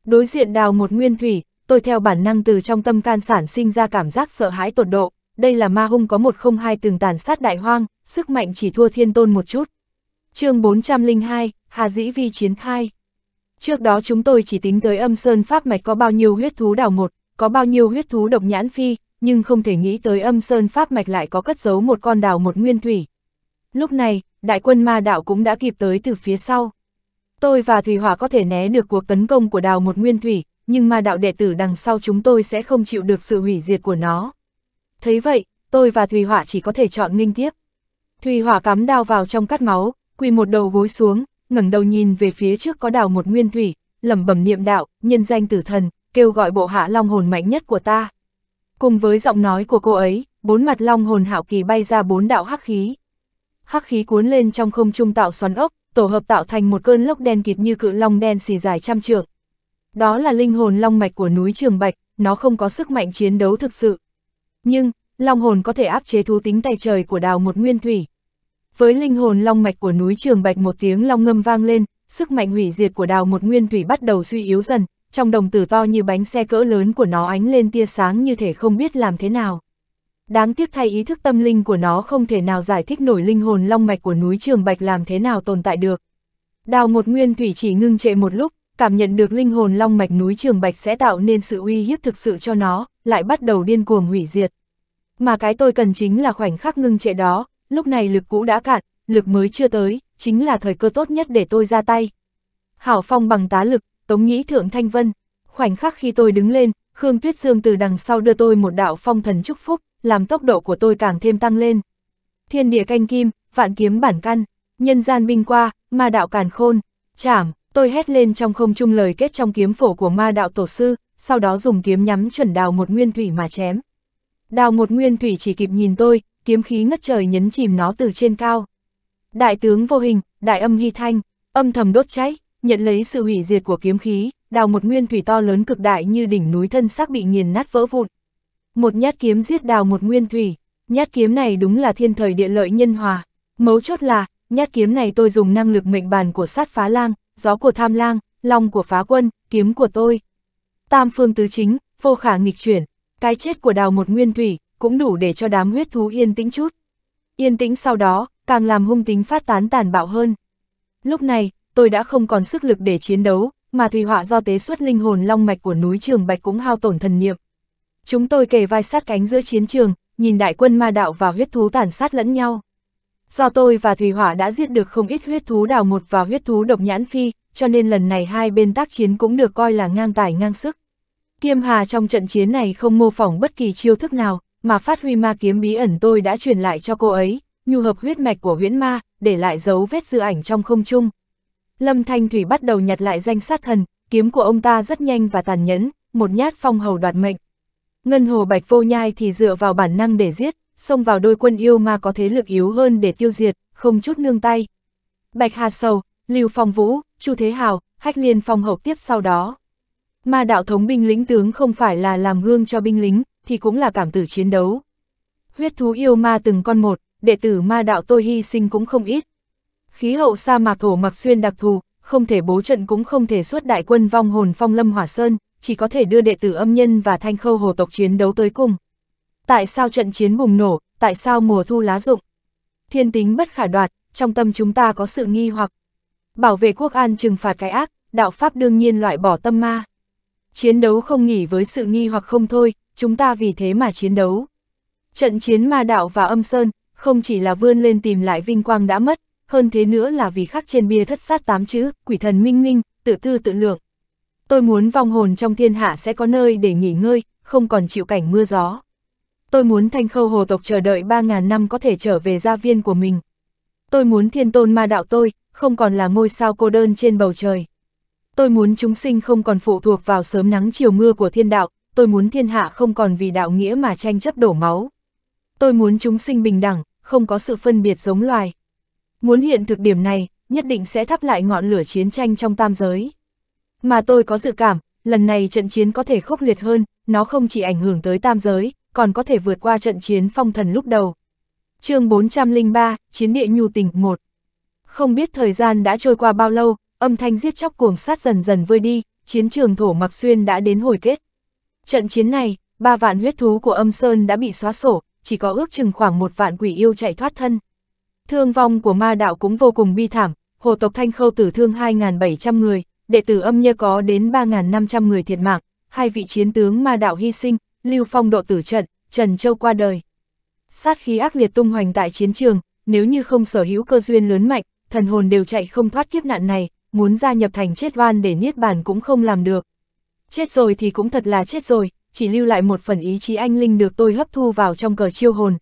Đối diện đào một nguyên thủy, tôi theo bản năng từ trong tâm can sản sinh ra cảm giác sợ hãi tột độ, đây là ma hung có một không hai từng tàn sát đại hoang, sức mạnh chỉ thua thiên tôn một chút. chương 402, Hà Dĩ Vi chiến khai. Trước đó chúng tôi chỉ tính tới âm sơn pháp mạch có bao nhiêu huyết thú đào một, có bao nhiêu huyết thú độc nhãn phi, nhưng không thể nghĩ tới âm sơn pháp mạch lại có cất giấu một con đào một nguyên thủy. Lúc này, đại quân ma đạo cũng đã kịp tới từ phía sau. Tôi và Thủy Hỏa có thể né được cuộc tấn công của đào một nguyên thủy, nhưng ma đạo đệ tử đằng sau chúng tôi sẽ không chịu được sự hủy diệt của nó. Thấy vậy, tôi và thủy hỏa chỉ có thể chọn nghênh tiếp, Thùy hỏa cắm đao vào trong cắt máu, quỳ một đầu gối xuống, ngẩng đầu nhìn về phía trước có đảo một nguyên thủy, lẩm bẩm niệm đạo, nhân danh tử thần, kêu gọi bộ hạ long hồn mạnh nhất của ta. Cùng với giọng nói của cô ấy, bốn mặt long hồn hảo kỳ bay ra bốn đạo hắc khí. Hắc khí cuốn lên trong không trung tạo xoắn ốc, tổ hợp tạo thành một cơn lốc đen kịt như cự long đen xì dài trăm trượng. Đó là linh hồn long mạch của núi Trường Bạch, nó không có sức mạnh chiến đấu thực sự. Nhưng, long hồn có thể áp chế thú tính tay trời của đào một nguyên thủy. Với linh hồn long mạch của núi Trường Bạch một tiếng long ngâm vang lên, sức mạnh hủy diệt của đào một nguyên thủy bắt đầu suy yếu dần, trong đồng tử to như bánh xe cỡ lớn của nó ánh lên tia sáng như thể không biết làm thế nào. Đáng tiếc thay ý thức tâm linh của nó không thể nào giải thích nổi linh hồn long mạch của núi Trường Bạch làm thế nào tồn tại được. Đào một nguyên thủy chỉ ngưng trệ một lúc, cảm nhận được linh hồn long mạch núi Trường Bạch sẽ tạo nên sự uy hiếp thực sự cho nó, lại bắt đầu điên cuồng hủy diệt. Mà cái tôi cần chính là khoảnh khắc ngưng trệ đó, lúc này lực cũ đã cạn, lực mới chưa tới, chính là thời cơ tốt nhất để tôi ra tay. Hảo phong bằng tá lực, tống nhĩ thượng thanh vân. Khoảnh khắc khi tôi đứng lên, Khương Tuyết Dương từ đằng sau đưa tôi một đạo phong thần chúc phúc, làm tốc độ của tôi càng thêm tăng lên. Thiên địa canh kim, vạn kiếm bản căn, nhân gian binh qua, ma đạo càn khôn, chảm, tôi hét lên trong không trung lời kết trong kiếm phổ của ma đạo tổ sư, sau đó dùng kiếm nhắm chuẩn đào một nguyên thủy mà chém. Đào một nguyên thủy chỉ kịp nhìn tôi, kiếm khí ngất trời nhấn chìm nó từ trên cao. Đại tướng vô hình, đại âm hy thanh, âm thầm đốt cháy, nhận lấy sự hủy diệt của kiếm khí, đào một nguyên thủy to lớn cực đại như đỉnh núi thân xác bị nghiền nát vỡ vụn. Một nhát kiếm giết đào một nguyên thủy, nhát kiếm này đúng là thiên thời địa lợi nhân hòa. Mấu chốt là, nhát kiếm này tôi dùng năng lực mệnh bàn của sát phá lang, gió của tham lang, long của phá quân, kiếm của tôi. Tam phương tứ chính, vô khả nghịch chuyển, cái chết của đào một nguyên thủy cũng đủ để cho đám huyết thú yên tĩnh chút. Yên tĩnh sau đó, càng làm hung tính phát tán tàn bạo hơn. Lúc này, tôi đã không còn sức lực để chiến đấu, mà thủy Họa do tế xuất linh hồn long mạch của núi Trường Bạch cũng hao tổn thần niệm. Chúng tôi kề vai sát cánh giữa chiến trường, nhìn đại quân ma đạo và huyết thú tàn sát lẫn nhau. Do tôi và thủy Hỏa đã giết được không ít huyết thú đào một và huyết thú độc nhãn phi, cho nên lần này hai bên tác chiến cũng được coi là ngang tài ngang sức. Kiêm Hà trong trận chiến này không mô phỏng bất kỳ chiêu thức nào, mà phát huy ma kiếm bí ẩn tôi đã truyền lại cho cô ấy, nhu hợp huyết mạch của huyễn ma, để lại dấu vết dư ảnh trong không trung. Lâm Thanh Thủy bắt đầu nhặt lại danh sát thần, kiếm của ông ta rất nhanh và tàn nhẫn, một nhát phong hầu đoạt mệnh. Ngân hồ bạch vô nhai thì dựa vào bản năng để giết, xông vào đôi quân yêu ma có thế lực yếu hơn để tiêu diệt, không chút nương tay. Bạch Hà Sầu, Lưu Phong Vũ, Chu Thế Hào, Hách Liên Phong Hậu tiếp sau đó. Mà đạo thống binh lính tướng không phải là làm gương cho binh lính, thì cũng là cảm tử chiến đấu. Huyết thú yêu ma từng con một, đệ tử ma đạo tôi hy sinh cũng không ít. Khí hậu sa mạc thổ mặc xuyên đặc thù, không thể bố trận cũng không thể xuất đại quân vong hồn phong lâm hỏa sơn, chỉ có thể đưa đệ tử âm nhân và thanh khâu hồ tộc chiến đấu tới cùng. Tại sao trận chiến bùng nổ, tại sao mùa thu lá rụng? Thiên tính bất khả đoạt, trong tâm chúng ta có sự nghi hoặc. Bảo vệ quốc an trừng phạt cái ác, đạo pháp đương nhiên loại bỏ tâm ma. Chiến đấu không nghỉ với sự nghi hoặc không thôi, chúng ta vì thế mà chiến đấu. Trận chiến ma đạo và âm sơn, không chỉ là vươn lên tìm lại vinh quang đã mất, hơn thế nữa là vì khắc trên bia thất sát tám chữ, quỷ thần minh minh, tự tư tự lượng. Tôi muốn vong hồn trong thiên hạ sẽ có nơi để nghỉ ngơi, không còn chịu cảnh mưa gió. Tôi muốn thanh khâu hồ tộc chờ đợi 3.000 năm có thể trở về gia viên của mình. Tôi muốn thiên tôn ma đạo tôi, không còn là ngôi sao cô đơn trên bầu trời. Tôi muốn chúng sinh không còn phụ thuộc vào sớm nắng chiều mưa của thiên đạo, tôi muốn thiên hạ không còn vì đạo nghĩa mà tranh chấp đổ máu. Tôi muốn chúng sinh bình đẳng, không có sự phân biệt giống loài. Muốn hiện thực điểm này, nhất định sẽ thắp lại ngọn lửa chiến tranh trong tam giới. Mà tôi có dự cảm, lần này trận chiến có thể khốc liệt hơn, nó không chỉ ảnh hưởng tới tam giới, còn có thể vượt qua trận chiến phong thần lúc đầu. chương 403, Chiến địa nhu tình 1 Không biết thời gian đã trôi qua bao lâu, Âm thanh giết chóc cuồng sát dần dần vơi đi, chiến trường thổ mặc xuyên đã đến hồi kết. Trận chiến này, ba vạn huyết thú của âm sơn đã bị xóa sổ, chỉ có ước chừng khoảng một vạn quỷ yêu chạy thoát thân. Thương vong của ma đạo cũng vô cùng bi thảm, hồ tộc Thanh Khâu tử thương 2.700 người, đệ tử âm nhơ có đến 3.500 người thiệt mạng, hai vị chiến tướng ma đạo hy sinh, Lưu Phong độ tử trận, Trần Châu qua đời. Sát khí ác liệt tung hoành tại chiến trường, nếu như không sở hữu cơ duyên lớn mạnh, thần hồn đều chạy không thoát kiếp nạn này, muốn gia nhập thành chết oan để niết bàn cũng không làm được. Chết rồi thì cũng thật là chết rồi, chỉ lưu lại một phần ý chí anh linh được tôi hấp thu vào trong cờ chiêu hồn.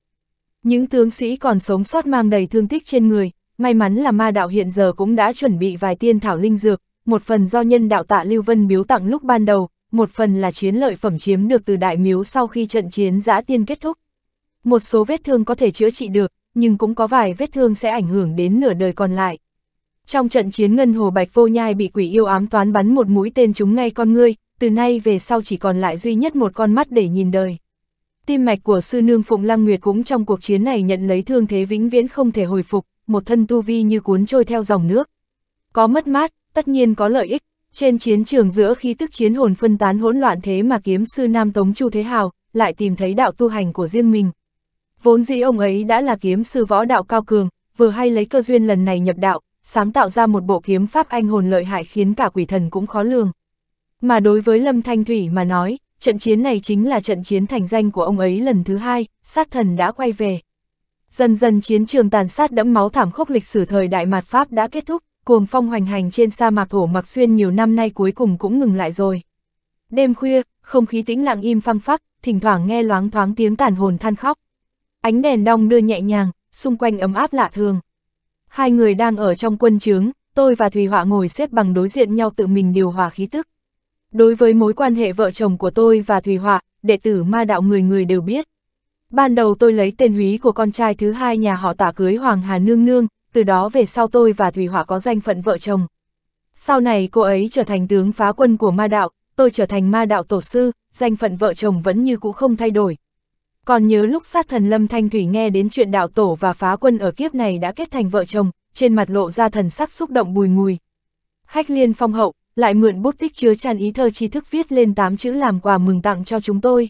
Những tướng sĩ còn sống sót mang đầy thương tích trên người, may mắn là ma đạo hiện giờ cũng đã chuẩn bị vài tiên thảo linh dược, một phần do nhân đạo tạ Lưu Vân biếu tặng lúc ban đầu, một phần là chiến lợi phẩm chiếm được từ đại miếu sau khi trận chiến giã tiên kết thúc. Một số vết thương có thể chữa trị được, nhưng cũng có vài vết thương sẽ ảnh hưởng đến nửa đời còn lại. Trong trận chiến ngân hồ bạch vô nhai bị quỷ yêu ám toán bắn một mũi tên trúng ngay con ngươi, từ nay về sau chỉ còn lại duy nhất một con mắt để nhìn đời. Tim mạch của sư nương Phụng Lăng Nguyệt cũng trong cuộc chiến này nhận lấy thương thế vĩnh viễn không thể hồi phục, một thân tu vi như cuốn trôi theo dòng nước. Có mất mát, tất nhiên có lợi ích, trên chiến trường giữa khi tức chiến hồn phân tán hỗn loạn thế mà kiếm sư Nam Tống Chu Thế Hào lại tìm thấy đạo tu hành của riêng mình. Vốn dĩ ông ấy đã là kiếm sư võ đạo cao cường, vừa hay lấy cơ duyên lần này nhập đạo, sáng tạo ra một bộ kiếm pháp anh hồn lợi hại khiến cả quỷ thần cũng khó lường. Mà đối với Lâm Thanh Thủy mà nói, trận chiến này chính là trận chiến thành danh của ông ấy lần thứ hai, sát thần đã quay về. Dần dần chiến trường tàn sát đẫm máu thảm khốc lịch sử thời Đại Mạt Pháp đã kết thúc, cuồng phong hoành hành trên sa mạc thổ mặc xuyên nhiều năm nay cuối cùng cũng ngừng lại rồi. Đêm khuya, không khí tĩnh lặng im phăng phắc, thỉnh thoảng nghe loáng thoáng tiếng tàn hồn than khóc. Ánh đèn đong đưa nhẹ nhàng, xung quanh ấm áp lạ thường. Hai người đang ở trong quân trướng, tôi và Thùy Họa ngồi xếp bằng đối diện nhau tự mình điều hòa khí tức. Đối với mối quan hệ vợ chồng của tôi và Thùy Họa, đệ tử ma đạo người người đều biết. Ban đầu tôi lấy tên húy của con trai thứ hai nhà họ tả cưới Hoàng Hà Nương Nương, từ đó về sau tôi và Thùy Họa có danh phận vợ chồng. Sau này cô ấy trở thành tướng phá quân của ma đạo, tôi trở thành ma đạo tổ sư, danh phận vợ chồng vẫn như cũ không thay đổi. Còn nhớ lúc sát thần Lâm Thanh Thủy nghe đến chuyện đạo tổ và phá quân ở kiếp này đã kết thành vợ chồng, trên mặt lộ ra thần sắc xúc động bùi ngùi. Hách liên phong hậu, lại mượn bút tích chứa tràn ý thơ tri thức viết lên tám chữ làm quà mừng tặng cho chúng tôi.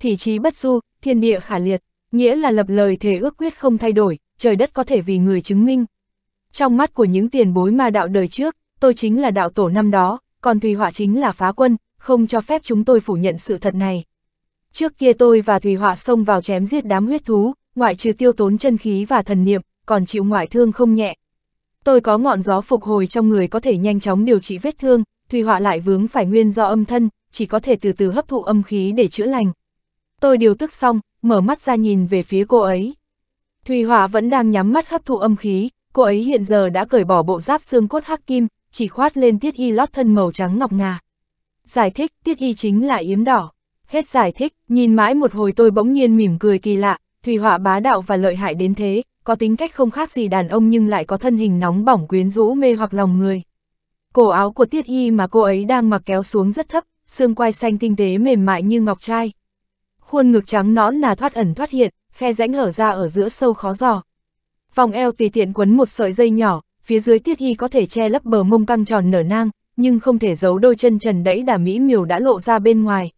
Thị trí bất du, thiên địa khả liệt, nghĩa là lập lời thề ước quyết không thay đổi, trời đất có thể vì người chứng minh. Trong mắt của những tiền bối ma đạo đời trước, tôi chính là đạo tổ năm đó, còn Thùy Họa chính là phá quân, không cho phép chúng tôi phủ nhận sự thật này. Trước kia tôi và Thùy Họa xông vào chém giết đám huyết thú, ngoại trừ tiêu tốn chân khí và thần niệm, còn chịu ngoại thương không nhẹ. Tôi có ngọn gió phục hồi trong người có thể nhanh chóng điều trị vết thương, Thùy Họa lại vướng phải nguyên do âm thân, chỉ có thể từ từ hấp thụ âm khí để chữa lành. Tôi điều tức xong, mở mắt ra nhìn về phía cô ấy. Thùy Họa vẫn đang nhắm mắt hấp thụ âm khí, cô ấy hiện giờ đã cởi bỏ bộ giáp xương cốt hắc kim, chỉ khoát lên tiết y lót thân màu trắng ngọc ngà. Giải thích, tiết y chính là yếm đỏ. Hết giải thích, nhìn mãi một hồi tôi bỗng nhiên mỉm cười kỳ lạ, Thùy Họa bá đạo và lợi hại đến thế, có tính cách không khác gì đàn ông nhưng lại có thân hình nóng bỏng quyến rũ mê hoặc lòng người. Cổ áo của Tiết Y mà cô ấy đang mặc kéo xuống rất thấp, xương quai xanh tinh tế mềm mại như ngọc trai. Khuôn ngực trắng nõn nà thoát ẩn thoát hiện, khe rãnh hở ra ở giữa sâu khó dò. Vòng eo tùy tiện quấn một sợi dây nhỏ, phía dưới Tiết Y có thể che lấp bờ mông căng tròn nở nang, nhưng không thể giấu đôi chân trần đẫy đà mỹ miều đã lộ ra bên ngoài.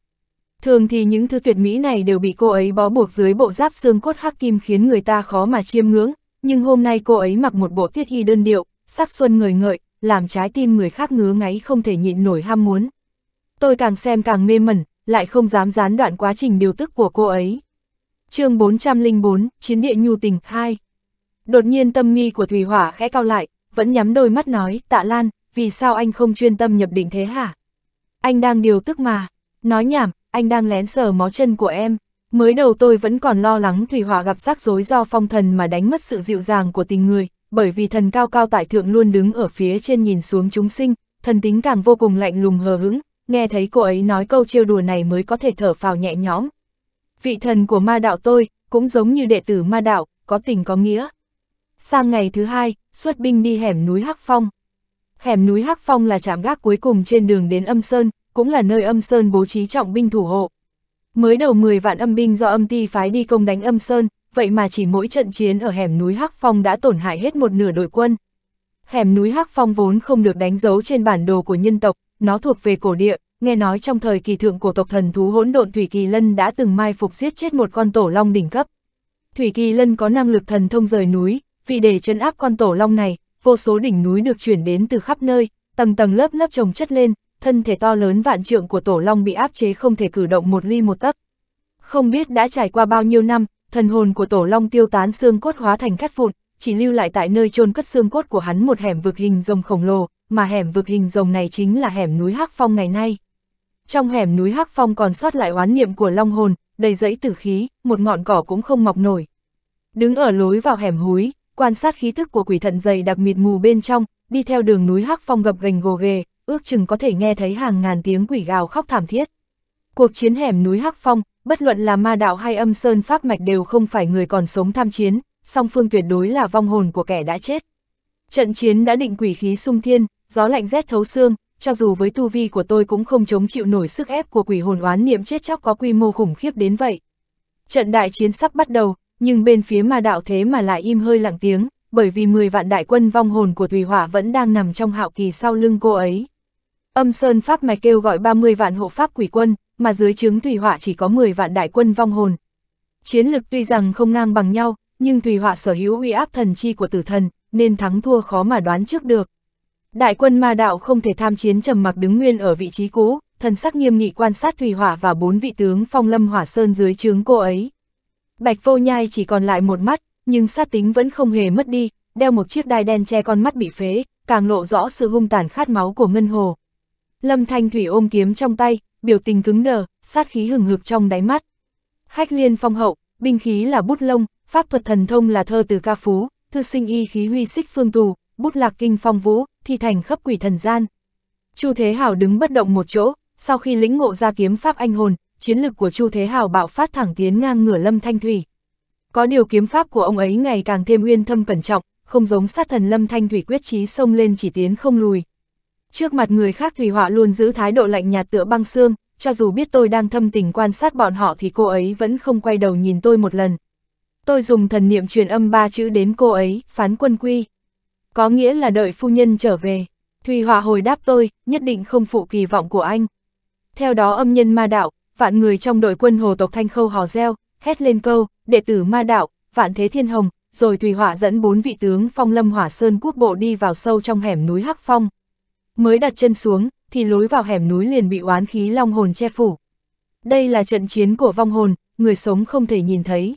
Thường thì những thứ tuyệt mỹ này đều bị cô ấy bó buộc dưới bộ giáp xương cốt hắc kim khiến người ta khó mà chiêm ngưỡng, nhưng hôm nay cô ấy mặc một bộ tiết hy đơn điệu, sắc xuân người ngợi, làm trái tim người khác ngứa ngáy không thể nhịn nổi ham muốn. Tôi càng xem càng mê mẩn, lại không dám gián đoạn quá trình điều tức của cô ấy. chương 404, Chiến địa nhu tình 2 Đột nhiên tâm mi của thủy Hỏa khẽ cao lại, vẫn nhắm đôi mắt nói, tạ Lan, vì sao anh không chuyên tâm nhập định thế hả? Anh đang điều tức mà. Nói nhảm, anh đang lén sờ mó chân của em. Mới đầu tôi vẫn còn lo lắng Thủy Hỏa gặp rắc rối do phong thần mà đánh mất sự dịu dàng của tình người, bởi vì thần cao cao tại thượng luôn đứng ở phía trên nhìn xuống chúng sinh, thần tính càng vô cùng lạnh lùng hờ hững, nghe thấy cô ấy nói câu trêu đùa này mới có thể thở phào nhẹ nhõm. Vị thần của ma đạo tôi, cũng giống như đệ tử ma đạo, có tình có nghĩa. Sang ngày thứ hai, xuất binh đi hẻm núi Hắc Phong. Hẻm núi Hắc Phong là trạm gác cuối cùng trên đường đến âm sơn, cũng là nơi âm Sơn bố trí trọng binh thủ hộ. Mới đầu 10 vạn âm binh do âm ti phái đi công đánh âm Sơn, vậy mà chỉ mỗi trận chiến ở hẻm núi Hắc Phong đã tổn hại hết một nửa đội quân. Hẻm núi Hắc Phong vốn không được đánh dấu trên bản đồ của nhân tộc, nó thuộc về cổ địa, nghe nói trong thời kỳ thượng của tộc thần thú hỗn độn Thủy Kỳ Lân đã từng mai phục giết chết một con tổ long đỉnh cấp. Thủy Kỳ Lân có năng lực thần thông rời núi, vì để chấn áp con tổ long này, vô số đỉnh núi được chuyển đến từ khắp nơi, tầng tầng lớp lớp chồng chất lên, thân thể to lớn vạn trượng của tổ long bị áp chế không thể cử động một ly một tấc. Không biết đã trải qua bao nhiêu năm, thần hồn của tổ long tiêu tán xương cốt hóa thành cát vụn, chỉ lưu lại tại nơi chôn cất xương cốt của hắn một hẻm vực hình rồng khổng lồ, mà hẻm vực hình rồng này chính là hẻm núi Hắc Phong ngày nay. Trong hẻm núi Hắc Phong còn sót lại oán niệm của long hồn, đầy rẫy tử khí, một ngọn cỏ cũng không mọc nổi. Đứng ở lối vào hẻm húi, quan sát khí thức của quỷ thận dày đặc mịt mù bên trong, đi theo đường núi Hắc Phong gập gành gồ ghề, ước chừng có thể nghe thấy hàng ngàn tiếng quỷ gào khóc thảm thiết. Cuộc chiến hẻm núi Hắc Phong, bất luận là ma đạo hay âm sơn pháp mạch đều không phải người còn sống tham chiến, song phương tuyệt đối là vong hồn của kẻ đã chết. Trận chiến đã định quỷ khí sung thiên, gió lạnh rét thấu xương, cho dù với tu vi của tôi cũng không chống chịu nổi sức ép của quỷ hồn oán niệm chết chóc có quy mô khủng khiếp đến vậy. Trận đại chiến sắp bắt đầu, nhưng bên phía ma đạo thế mà lại im hơi lặng tiếng, bởi vì 10 vạn đại quân vong hồn của Thùy Hỏa vẫn đang nằm trong hạo kỳ sau lưng cô ấy. Âm Sơn Pháp Mạch kêu gọi 30 vạn hộ Pháp quỷ quân, mà dưới chứng Thủy Họa chỉ có 10 vạn đại quân vong hồn. Chiến lực tuy rằng không ngang bằng nhau, nhưng Thủy Họa sở hữu uy áp thần chi của tử thần, nên thắng thua khó mà đoán trước được. Đại quân ma đạo không thể tham chiến trầm mặc đứng nguyên ở vị trí cũ, thần sắc nghiêm nghị quan sát Thủy Hỏa và bốn vị tướng Phong Lâm Hỏa Sơn dưới trướng cô ấy. Bạch Vô Nhai chỉ còn lại một mắt, nhưng sát tính vẫn không hề mất đi, đeo một chiếc đai đen che con mắt bị phế, càng lộ rõ sự hung tàn khát máu của Ngân Hồ. Lâm Thanh Thủy ôm kiếm trong tay, biểu tình cứng đờ, sát khí hừng hực trong đáy mắt. Hách liên phong hậu, binh khí là bút lông, pháp thuật thần thông là thơ từ ca phú, thư sinh y khí huy xích phương tù, bút lạc kinh phong vũ, thi thành khắp quỷ thần gian. Chu Thế Hảo đứng bất động một chỗ, sau khi lĩnh ngộ ra kiếm pháp anh hồn, chiến lực của Chu Thế Hảo bạo phát thẳng tiến ngang ngửa Lâm Thanh Thủy. Có điều kiếm pháp của ông ấy ngày càng thêm uyên thâm cẩn trọng, không giống sát thần Lâm Thanh Thủy quyết chí xông lên chỉ tiến không lùi. Trước mặt người khác Thủy họa luôn giữ thái độ lạnh nhạt tựa băng xương, cho dù biết tôi đang thâm tình quan sát bọn họ thì cô ấy vẫn không quay đầu nhìn tôi một lần. Tôi dùng thần niệm truyền âm ba chữ đến cô ấy, phán quân quy. Có nghĩa là đợi phu nhân trở về. Thùy Họa hồi đáp tôi, nhất định không phụ kỳ vọng của anh. Theo đó âm nhân ma đạo, vạn người trong đội quân hồ tộc Thanh Khâu hò reo, hét lên câu, đệ tử ma đạo, vạn thế thiên hồng, rồi Thùy Họa dẫn bốn vị tướng phong lâm hỏa sơn quốc bộ đi vào sâu trong hẻm núi Hắc Phong mới đặt chân xuống, thì lối vào hẻm núi liền bị oán khí long hồn che phủ. Đây là trận chiến của vong hồn, người sống không thể nhìn thấy.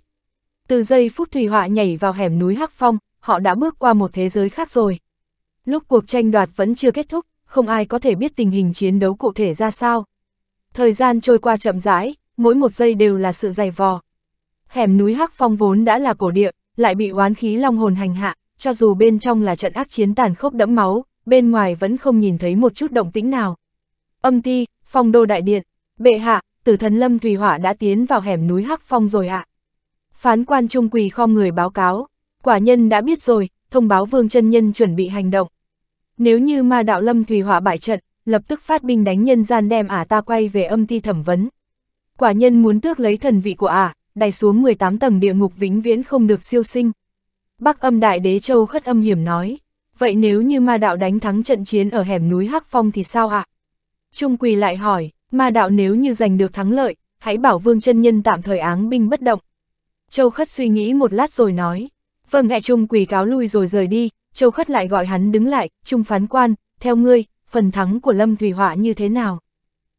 Từ giây phút thủy Họa nhảy vào hẻm núi Hắc Phong, họ đã bước qua một thế giới khác rồi. Lúc cuộc tranh đoạt vẫn chưa kết thúc, không ai có thể biết tình hình chiến đấu cụ thể ra sao. Thời gian trôi qua chậm rãi, mỗi một giây đều là sự dày vò. Hẻm núi Hắc Phong vốn đã là cổ địa, lại bị oán khí long hồn hành hạ, cho dù bên trong là trận ác chiến tàn khốc đẫm máu, bên ngoài vẫn không nhìn thấy một chút động tĩnh nào. Âm ti, phong đô đại điện, bệ hạ, tử thần Lâm thủy Hỏa đã tiến vào hẻm núi Hắc Phong rồi ạ. Phán quan trung quỳ khom người báo cáo, quả nhân đã biết rồi, thông báo vương chân nhân chuẩn bị hành động. Nếu như ma đạo Lâm thủy Hỏa bại trận, lập tức phát binh đánh nhân gian đem ả ta quay về âm ti thẩm vấn. Quả nhân muốn tước lấy thần vị của ả, à, đày xuống 18 tầng địa ngục vĩnh viễn không được siêu sinh. Bắc âm đại đế châu khất âm hiểm nói vậy nếu như ma đạo đánh thắng trận chiến ở hẻm núi Hắc Phong thì sao ạ? À? Trung Quỳ lại hỏi, ma đạo nếu như giành được thắng lợi, hãy bảo vương chân nhân tạm thời áng binh bất động. Châu Khất suy nghĩ một lát rồi nói, vâng ngại Trung Quỳ cáo lui rồi rời đi, Châu Khất lại gọi hắn đứng lại, Trung phán quan, theo ngươi, phần thắng của Lâm Thủy Họa như thế nào?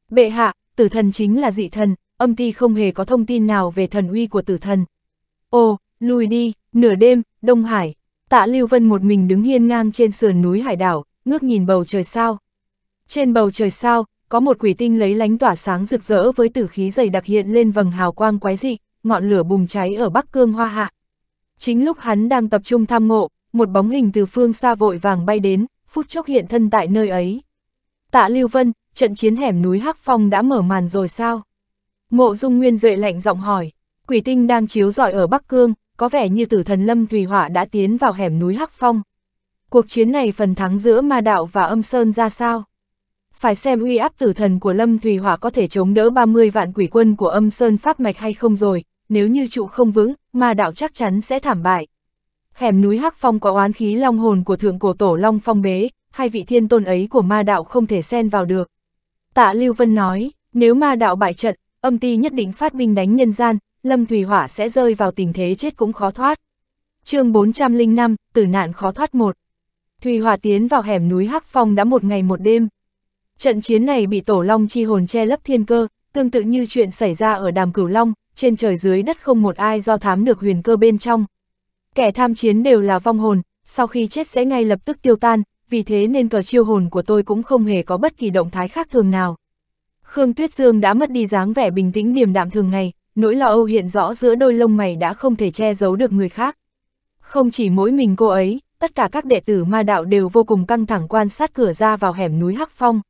Bệ hạ, tử thần chính là dị thần, âm ti không hề có thông tin nào về thần uy của tử thần. Ồ, lui đi, nửa đêm, Đông Hải, Tạ Lưu Vân một mình đứng hiên ngang trên sườn núi hải đảo, ngước nhìn bầu trời sao. Trên bầu trời sao, có một quỷ tinh lấy lánh tỏa sáng rực rỡ với tử khí dày đặc hiện lên vầng hào quang quái dị, ngọn lửa bùng cháy ở Bắc Cương Hoa Hạ. Chính lúc hắn đang tập trung tham ngộ, một bóng hình từ phương xa vội vàng bay đến, phút chốc hiện thân tại nơi ấy. Tạ Lưu Vân, trận chiến hẻm núi Hắc Phong đã mở màn rồi sao? Mộ Dung Nguyên Duệ lạnh giọng hỏi, quỷ tinh đang chiếu rọi ở Bắc Cương, có vẻ như tử thần Lâm Thùy Họa đã tiến vào hẻm núi Hắc Phong. Cuộc chiến này phần thắng giữa ma đạo và âm sơn ra sao? Phải xem uy áp tử thần của Lâm Thùy Hỏa có thể chống đỡ 30 vạn quỷ quân của âm sơn pháp mạch hay không rồi, nếu như trụ không vững, ma đạo chắc chắn sẽ thảm bại. Hẻm núi Hắc Phong có oán khí long hồn của thượng cổ tổ Long Phong Bế, hai vị thiên tôn ấy của ma đạo không thể xen vào được. Tạ Lưu Vân nói, nếu ma đạo bại trận, âm ti nhất định phát binh đánh nhân gian, Lâm Thủy Hỏa sẽ rơi vào tình thế chết cũng khó thoát. chương 405, tử nạn khó thoát một. Thủy Hỏa tiến vào hẻm núi Hắc Phong đã một ngày một đêm. Trận chiến này bị Tổ Long chi hồn che lấp thiên cơ, tương tự như chuyện xảy ra ở Đàm Cửu Long, trên trời dưới đất không một ai do thám được huyền cơ bên trong. Kẻ tham chiến đều là vong hồn, sau khi chết sẽ ngay lập tức tiêu tan, vì thế nên cờ chiêu hồn của tôi cũng không hề có bất kỳ động thái khác thường nào. Khương Tuyết Dương đã mất đi dáng vẻ bình tĩnh điềm đạm thường ngày, nỗi lo âu hiện rõ giữa đôi lông mày đã không thể che giấu được người khác. Không chỉ mỗi mình cô ấy, tất cả các đệ tử ma đạo đều vô cùng căng thẳng quan sát cửa ra vào hẻm núi Hắc Phong.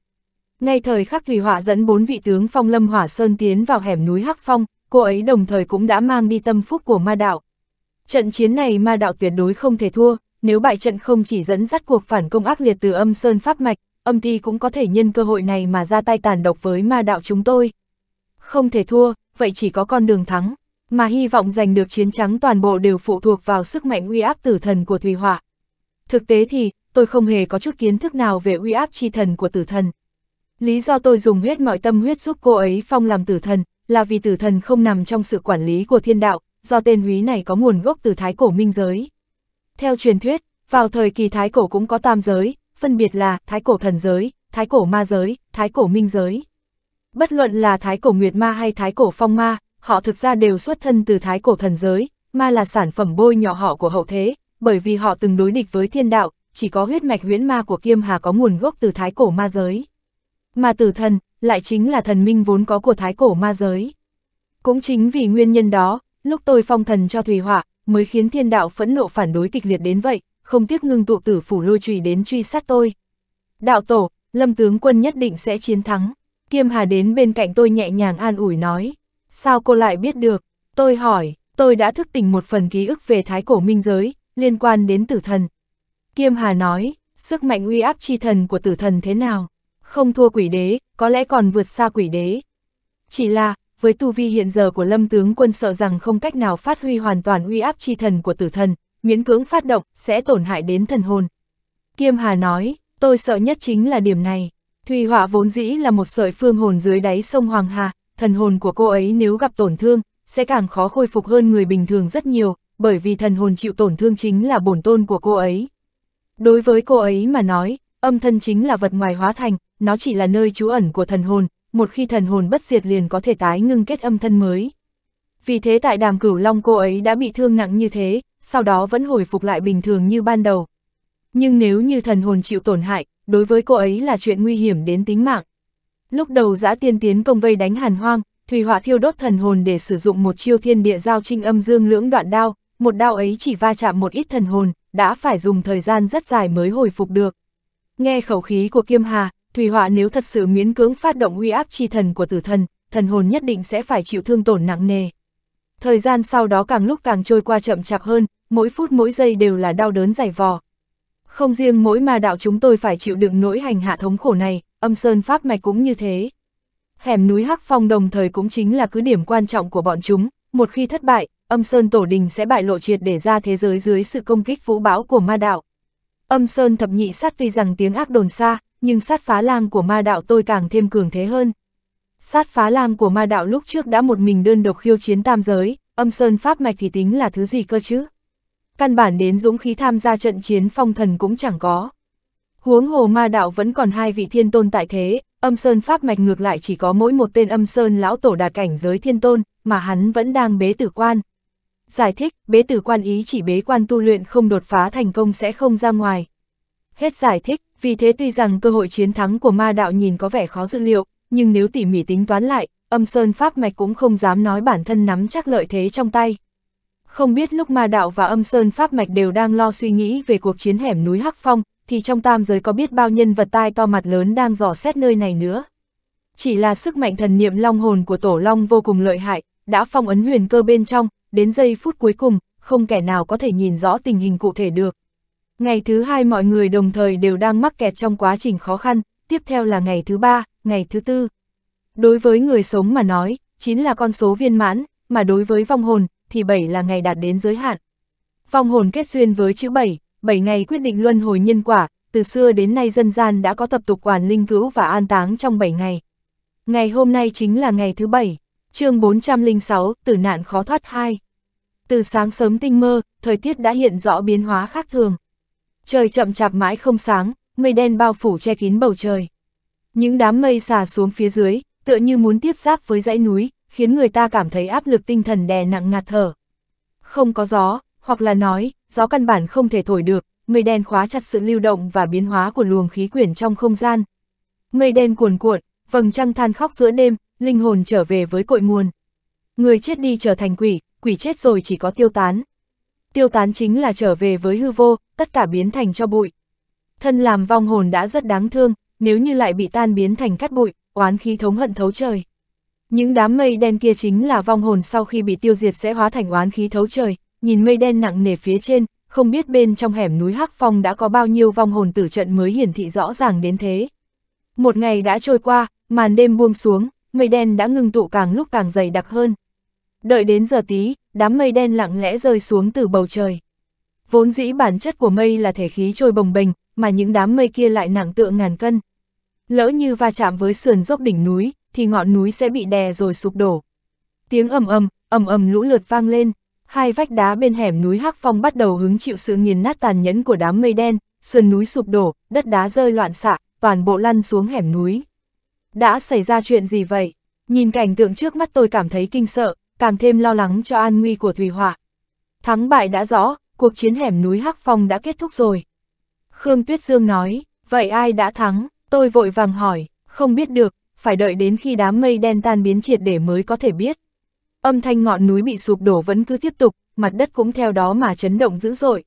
Ngay thời khắc Thủy Họa dẫn bốn vị tướng Phong Lâm Hỏa Sơn tiến vào hẻm núi Hắc Phong, cô ấy đồng thời cũng đã mang đi tâm phúc của ma đạo. Trận chiến này ma đạo tuyệt đối không thể thua, nếu bại trận không chỉ dẫn dắt cuộc phản công ác liệt từ âm Sơn Pháp Mạch, âm ti cũng có thể nhân cơ hội này mà ra tay tàn độc với ma đạo chúng tôi. Không thể thua, vậy chỉ có con đường thắng, mà hy vọng giành được chiến trắng toàn bộ đều phụ thuộc vào sức mạnh uy áp tử thần của Thùy Hỏa. Thực tế thì, tôi không hề có chút kiến thức nào về uy áp chi thần của tử thần. Lý do tôi dùng hết mọi tâm huyết giúp cô ấy phong làm tử thần, là vì tử thần không nằm trong sự quản lý của thiên đạo, do tên húy này có nguồn gốc từ thái cổ minh giới. Theo truyền thuyết, vào thời kỳ thái cổ cũng có tam giới, phân biệt là thái cổ thần giới, thái cổ ma giới, thái cổ minh giới. Bất luận là thái cổ nguyệt ma hay thái cổ phong ma, họ thực ra đều xuất thân từ thái cổ thần giới, ma là sản phẩm bôi nhỏ họ của hậu thế, bởi vì họ từng đối địch với thiên đạo, chỉ có huyết mạch huyễn ma của Kiêm Hà có nguồn gốc từ thái cổ ma giới. Mà tử thần, lại chính là thần minh vốn có của thái cổ ma giới. Cũng chính vì nguyên nhân đó, lúc tôi phong thần cho Thùy Họa, mới khiến thiên đạo phẫn nộ phản đối kịch liệt đến vậy, không tiếc ngưng tụ tử phủ lôi trùy đến truy sát tôi. Đạo tổ, lâm tướng quân nhất định sẽ chiến thắng. Kiêm Hà đến bên cạnh tôi nhẹ nhàng an ủi nói, sao cô lại biết được, tôi hỏi, tôi đã thức tỉnh một phần ký ức về thái cổ minh giới, liên quan đến tử thần. Kiêm Hà nói, sức mạnh uy áp chi thần của tử thần thế nào, không thua quỷ đế, có lẽ còn vượt xa quỷ đế. Chỉ là, với tu vi hiện giờ của lâm tướng quân sợ rằng không cách nào phát huy hoàn toàn uy áp chi thần của tử thần, miễn cưỡng phát động, sẽ tổn hại đến thần hồn. Kiêm Hà nói, tôi sợ nhất chính là điểm này. Thùy Họa vốn dĩ là một sợi phương hồn dưới đáy sông Hoàng Hà, thần hồn của cô ấy nếu gặp tổn thương, sẽ càng khó khôi phục hơn người bình thường rất nhiều, bởi vì thần hồn chịu tổn thương chính là bổn tôn của cô ấy. Đối với cô ấy mà nói, âm thân chính là vật ngoài hóa thành, nó chỉ là nơi trú ẩn của thần hồn, một khi thần hồn bất diệt liền có thể tái ngưng kết âm thân mới. Vì thế tại đàm cửu long cô ấy đã bị thương nặng như thế, sau đó vẫn hồi phục lại bình thường như ban đầu. Nhưng nếu như thần hồn chịu tổn hại, đối với cô ấy là chuyện nguy hiểm đến tính mạng. Lúc đầu giã tiên tiến công vây đánh hàn hoang, Thủy Họa thiêu đốt thần hồn để sử dụng một chiêu thiên địa giao trinh âm dương lưỡng đoạn đao, một đao ấy chỉ va chạm một ít thần hồn, đã phải dùng thời gian rất dài mới hồi phục được. Nghe khẩu khí của Kiêm Hà, Thủy Họa nếu thật sự miễn cưỡng phát động uy áp chi thần của tử thần, thần hồn nhất định sẽ phải chịu thương tổn nặng nề. Thời gian sau đó càng lúc càng trôi qua chậm chạp hơn, mỗi phút mỗi giây đều là đau đớn dày vò, không riêng mỗi ma đạo chúng tôi phải chịu đựng nỗi hành hạ thống khổ này, âm sơn pháp mạch cũng như thế. Hẻm núi Hắc Phong đồng thời cũng chính là cứ điểm quan trọng của bọn chúng, một khi thất bại, âm sơn tổ đình sẽ bại lộ triệt để ra thế giới dưới sự công kích vũ bão của ma đạo. Âm sơn thập nhị sát tuy rằng tiếng ác đồn xa, nhưng sát phá lang của ma đạo tôi càng thêm cường thế hơn. Sát phá lang của ma đạo lúc trước đã một mình đơn độc khiêu chiến tam giới, âm sơn pháp mạch thì tính là thứ gì cơ chứ? căn bản đến dũng khí tham gia trận chiến phong thần cũng chẳng có. Huống hồ ma đạo vẫn còn hai vị thiên tôn tại thế, âm sơn pháp mạch ngược lại chỉ có mỗi một tên âm sơn lão tổ đạt cảnh giới thiên tôn, mà hắn vẫn đang bế tử quan. Giải thích, bế tử quan ý chỉ bế quan tu luyện không đột phá thành công sẽ không ra ngoài. Hết giải thích, vì thế tuy rằng cơ hội chiến thắng của ma đạo nhìn có vẻ khó dự liệu, nhưng nếu tỉ mỉ tính toán lại, âm sơn pháp mạch cũng không dám nói bản thân nắm chắc lợi thế trong tay. Không biết lúc ma đạo và âm sơn pháp mạch đều đang lo suy nghĩ về cuộc chiến hẻm núi Hắc Phong, thì trong tam giới có biết bao nhân vật tai to mặt lớn đang dò xét nơi này nữa. Chỉ là sức mạnh thần niệm long hồn của tổ long vô cùng lợi hại, đã phong ấn huyền cơ bên trong, đến giây phút cuối cùng, không kẻ nào có thể nhìn rõ tình hình cụ thể được. Ngày thứ hai mọi người đồng thời đều đang mắc kẹt trong quá trình khó khăn, tiếp theo là ngày thứ ba, ngày thứ tư. Đối với người sống mà nói, chính là con số viên mãn, mà đối với vong hồn, thì 7 là ngày đạt đến giới hạn. Phong hồn kết duyên với chữ 7, 7 ngày quyết định luân hồi nhân quả, từ xưa đến nay dân gian đã có tập tục quản linh cứu và an táng trong 7 ngày. Ngày hôm nay chính là ngày thứ 7, chương 406, tử nạn khó thoát 2. Từ sáng sớm tinh mơ, thời tiết đã hiện rõ biến hóa khác thường. Trời chậm chạp mãi không sáng, mây đen bao phủ che kín bầu trời. Những đám mây xà xuống phía dưới, tựa như muốn tiếp giáp với dãy núi, khiến người ta cảm thấy áp lực tinh thần đè nặng ngạt thở. Không có gió, hoặc là nói, gió căn bản không thể thổi được, mây đen khóa chặt sự lưu động và biến hóa của luồng khí quyển trong không gian. Mây đen cuồn cuộn, vầng trăng than khóc giữa đêm, linh hồn trở về với cội nguồn. Người chết đi trở thành quỷ, quỷ chết rồi chỉ có tiêu tán. Tiêu tán chính là trở về với hư vô, tất cả biến thành cho bụi. Thân làm vong hồn đã rất đáng thương, nếu như lại bị tan biến thành cát bụi, oán khí thống hận thấu trời. Những đám mây đen kia chính là vong hồn sau khi bị tiêu diệt sẽ hóa thành oán khí thấu trời, nhìn mây đen nặng nề phía trên, không biết bên trong hẻm núi Hắc Phong đã có bao nhiêu vong hồn tử trận mới hiển thị rõ ràng đến thế. Một ngày đã trôi qua, màn đêm buông xuống, mây đen đã ngừng tụ càng lúc càng dày đặc hơn. Đợi đến giờ tí, đám mây đen lặng lẽ rơi xuống từ bầu trời. Vốn dĩ bản chất của mây là thể khí trôi bồng bềnh, mà những đám mây kia lại nặng tựa ngàn cân. Lỡ như va chạm với sườn dốc đỉnh núi, thì ngọn núi sẽ bị đè rồi sụp đổ. Tiếng ầm ầm, ầm ầm lũ lượt vang lên, hai vách đá bên hẻm núi Hắc Phong bắt đầu hứng chịu sự nghiền nát tàn nhẫn của đám mây đen, sườn núi sụp đổ, đất đá rơi loạn xạ, toàn bộ lăn xuống hẻm núi. Đã xảy ra chuyện gì vậy? Nhìn cảnh tượng trước mắt tôi cảm thấy kinh sợ, càng thêm lo lắng cho an nguy của Thủy Họa. Thắng bại đã rõ, cuộc chiến hẻm núi Hắc Phong đã kết thúc rồi. Khương Tuyết Dương nói, vậy ai đã thắng? Tôi vội vàng hỏi, không biết được, phải đợi đến khi đám mây đen tan biến triệt để mới có thể biết. Âm thanh ngọn núi bị sụp đổ vẫn cứ tiếp tục, mặt đất cũng theo đó mà chấn động dữ dội.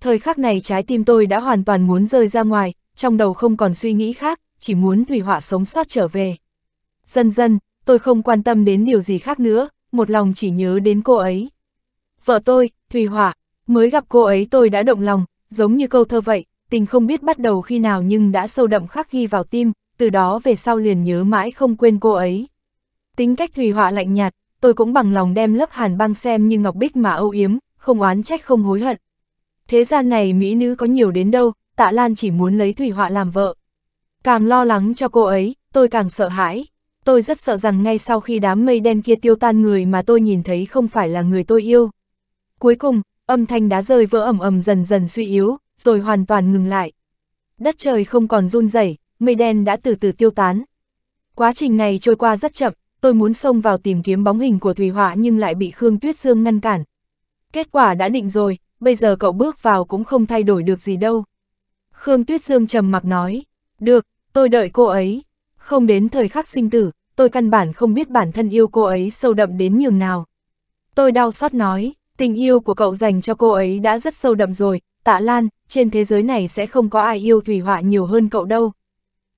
Thời khắc này trái tim tôi đã hoàn toàn muốn rơi ra ngoài, trong đầu không còn suy nghĩ khác, chỉ muốn thủy họa sống sót trở về. Dần dần, tôi không quan tâm đến điều gì khác nữa, một lòng chỉ nhớ đến cô ấy. Vợ tôi, thủy Hỏa, mới gặp cô ấy tôi đã động lòng, giống như câu thơ vậy, tình không biết bắt đầu khi nào nhưng đã sâu đậm khắc ghi vào tim, từ đó về sau liền nhớ mãi không quên cô ấy. Tính cách Thùy Họa lạnh nhạt, tôi cũng bằng lòng đem lớp hàn băng xem như ngọc bích mà âu yếm, không oán trách không hối hận. Thế gian này mỹ nữ có nhiều đến đâu, tạ Lan chỉ muốn lấy Thùy Họa làm vợ. Càng lo lắng cho cô ấy, tôi càng sợ hãi. Tôi rất sợ rằng ngay sau khi đám mây đen kia tiêu tan người mà tôi nhìn thấy không phải là người tôi yêu. Cuối cùng, âm thanh đá rơi vỡ ầm ầm dần dần suy yếu, rồi hoàn toàn ngừng lại. Đất trời không còn run rẩy, mây đen đã từ từ tiêu tán. Quá trình này trôi qua rất chậm, tôi muốn xông vào tìm kiếm bóng hình của Thủy Họa nhưng lại bị Khương Tuyết Dương ngăn cản. Kết quả đã định rồi, bây giờ cậu bước vào cũng không thay đổi được gì đâu. Khương Tuyết Dương trầm mặc nói, được, tôi đợi cô ấy. Không đến thời khắc sinh tử, tôi căn bản không biết bản thân yêu cô ấy sâu đậm đến nhường nào. Tôi đau xót nói, tình yêu của cậu dành cho cô ấy đã rất sâu đậm rồi, tạ Lan, trên thế giới này sẽ không có ai yêu Thủy Họa nhiều hơn cậu đâu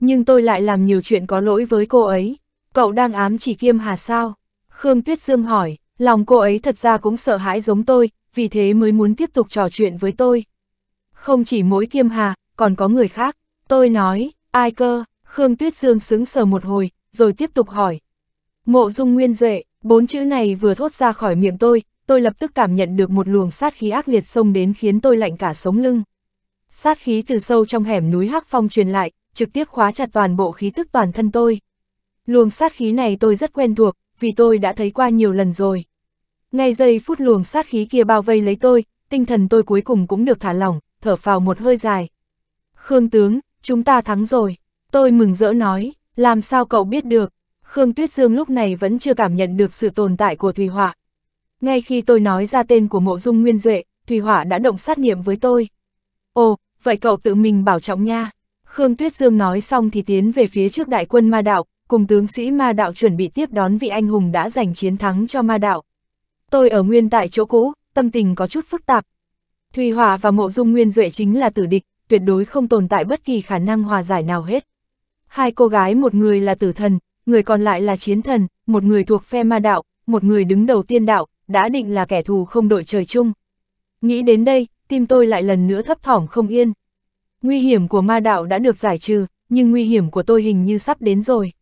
nhưng tôi lại làm nhiều chuyện có lỗi với cô ấy. Cậu đang ám chỉ Kiêm Hà sao? Khương Tuyết Dương hỏi, lòng cô ấy thật ra cũng sợ hãi giống tôi, vì thế mới muốn tiếp tục trò chuyện với tôi. Không chỉ mỗi Kiêm Hà, còn có người khác. Tôi nói, ai cơ? Khương Tuyết Dương sững sờ một hồi, rồi tiếp tục hỏi. Mộ dung nguyên duệ, bốn chữ này vừa thốt ra khỏi miệng tôi, tôi lập tức cảm nhận được một luồng sát khí ác liệt xông đến khiến tôi lạnh cả sống lưng. Sát khí từ sâu trong hẻm núi Hắc Phong truyền lại, trực tiếp khóa chặt toàn bộ khí tức toàn thân tôi. Luồng sát khí này tôi rất quen thuộc, vì tôi đã thấy qua nhiều lần rồi. Ngay giây phút luồng sát khí kia bao vây lấy tôi, tinh thần tôi cuối cùng cũng được thả lỏng, thở phào một hơi dài. Khương tướng, chúng ta thắng rồi. Tôi mừng rỡ nói, làm sao cậu biết được. Khương Tuyết Dương lúc này vẫn chưa cảm nhận được sự tồn tại của Thùy hỏa Ngay khi tôi nói ra tên của mộ dung nguyên duệ, Thùy hỏa đã động sát niệm với tôi. Ồ, vậy cậu tự mình bảo trọng nha. Khương Tuyết Dương nói xong thì tiến về phía trước đại quân ma đạo, cùng tướng sĩ ma đạo chuẩn bị tiếp đón vị anh hùng đã giành chiến thắng cho ma đạo. Tôi ở nguyên tại chỗ cũ, tâm tình có chút phức tạp. Thùy Hòa và Mộ Dung Nguyên Duệ chính là tử địch, tuyệt đối không tồn tại bất kỳ khả năng hòa giải nào hết. Hai cô gái một người là tử thần, người còn lại là chiến thần, một người thuộc phe ma đạo, một người đứng đầu tiên đạo, đã định là kẻ thù không đội trời chung. Nghĩ đến đây, tim tôi lại lần nữa thấp thỏm không yên. Nguy hiểm của ma đạo đã được giải trừ, nhưng nguy hiểm của tôi hình như sắp đến rồi.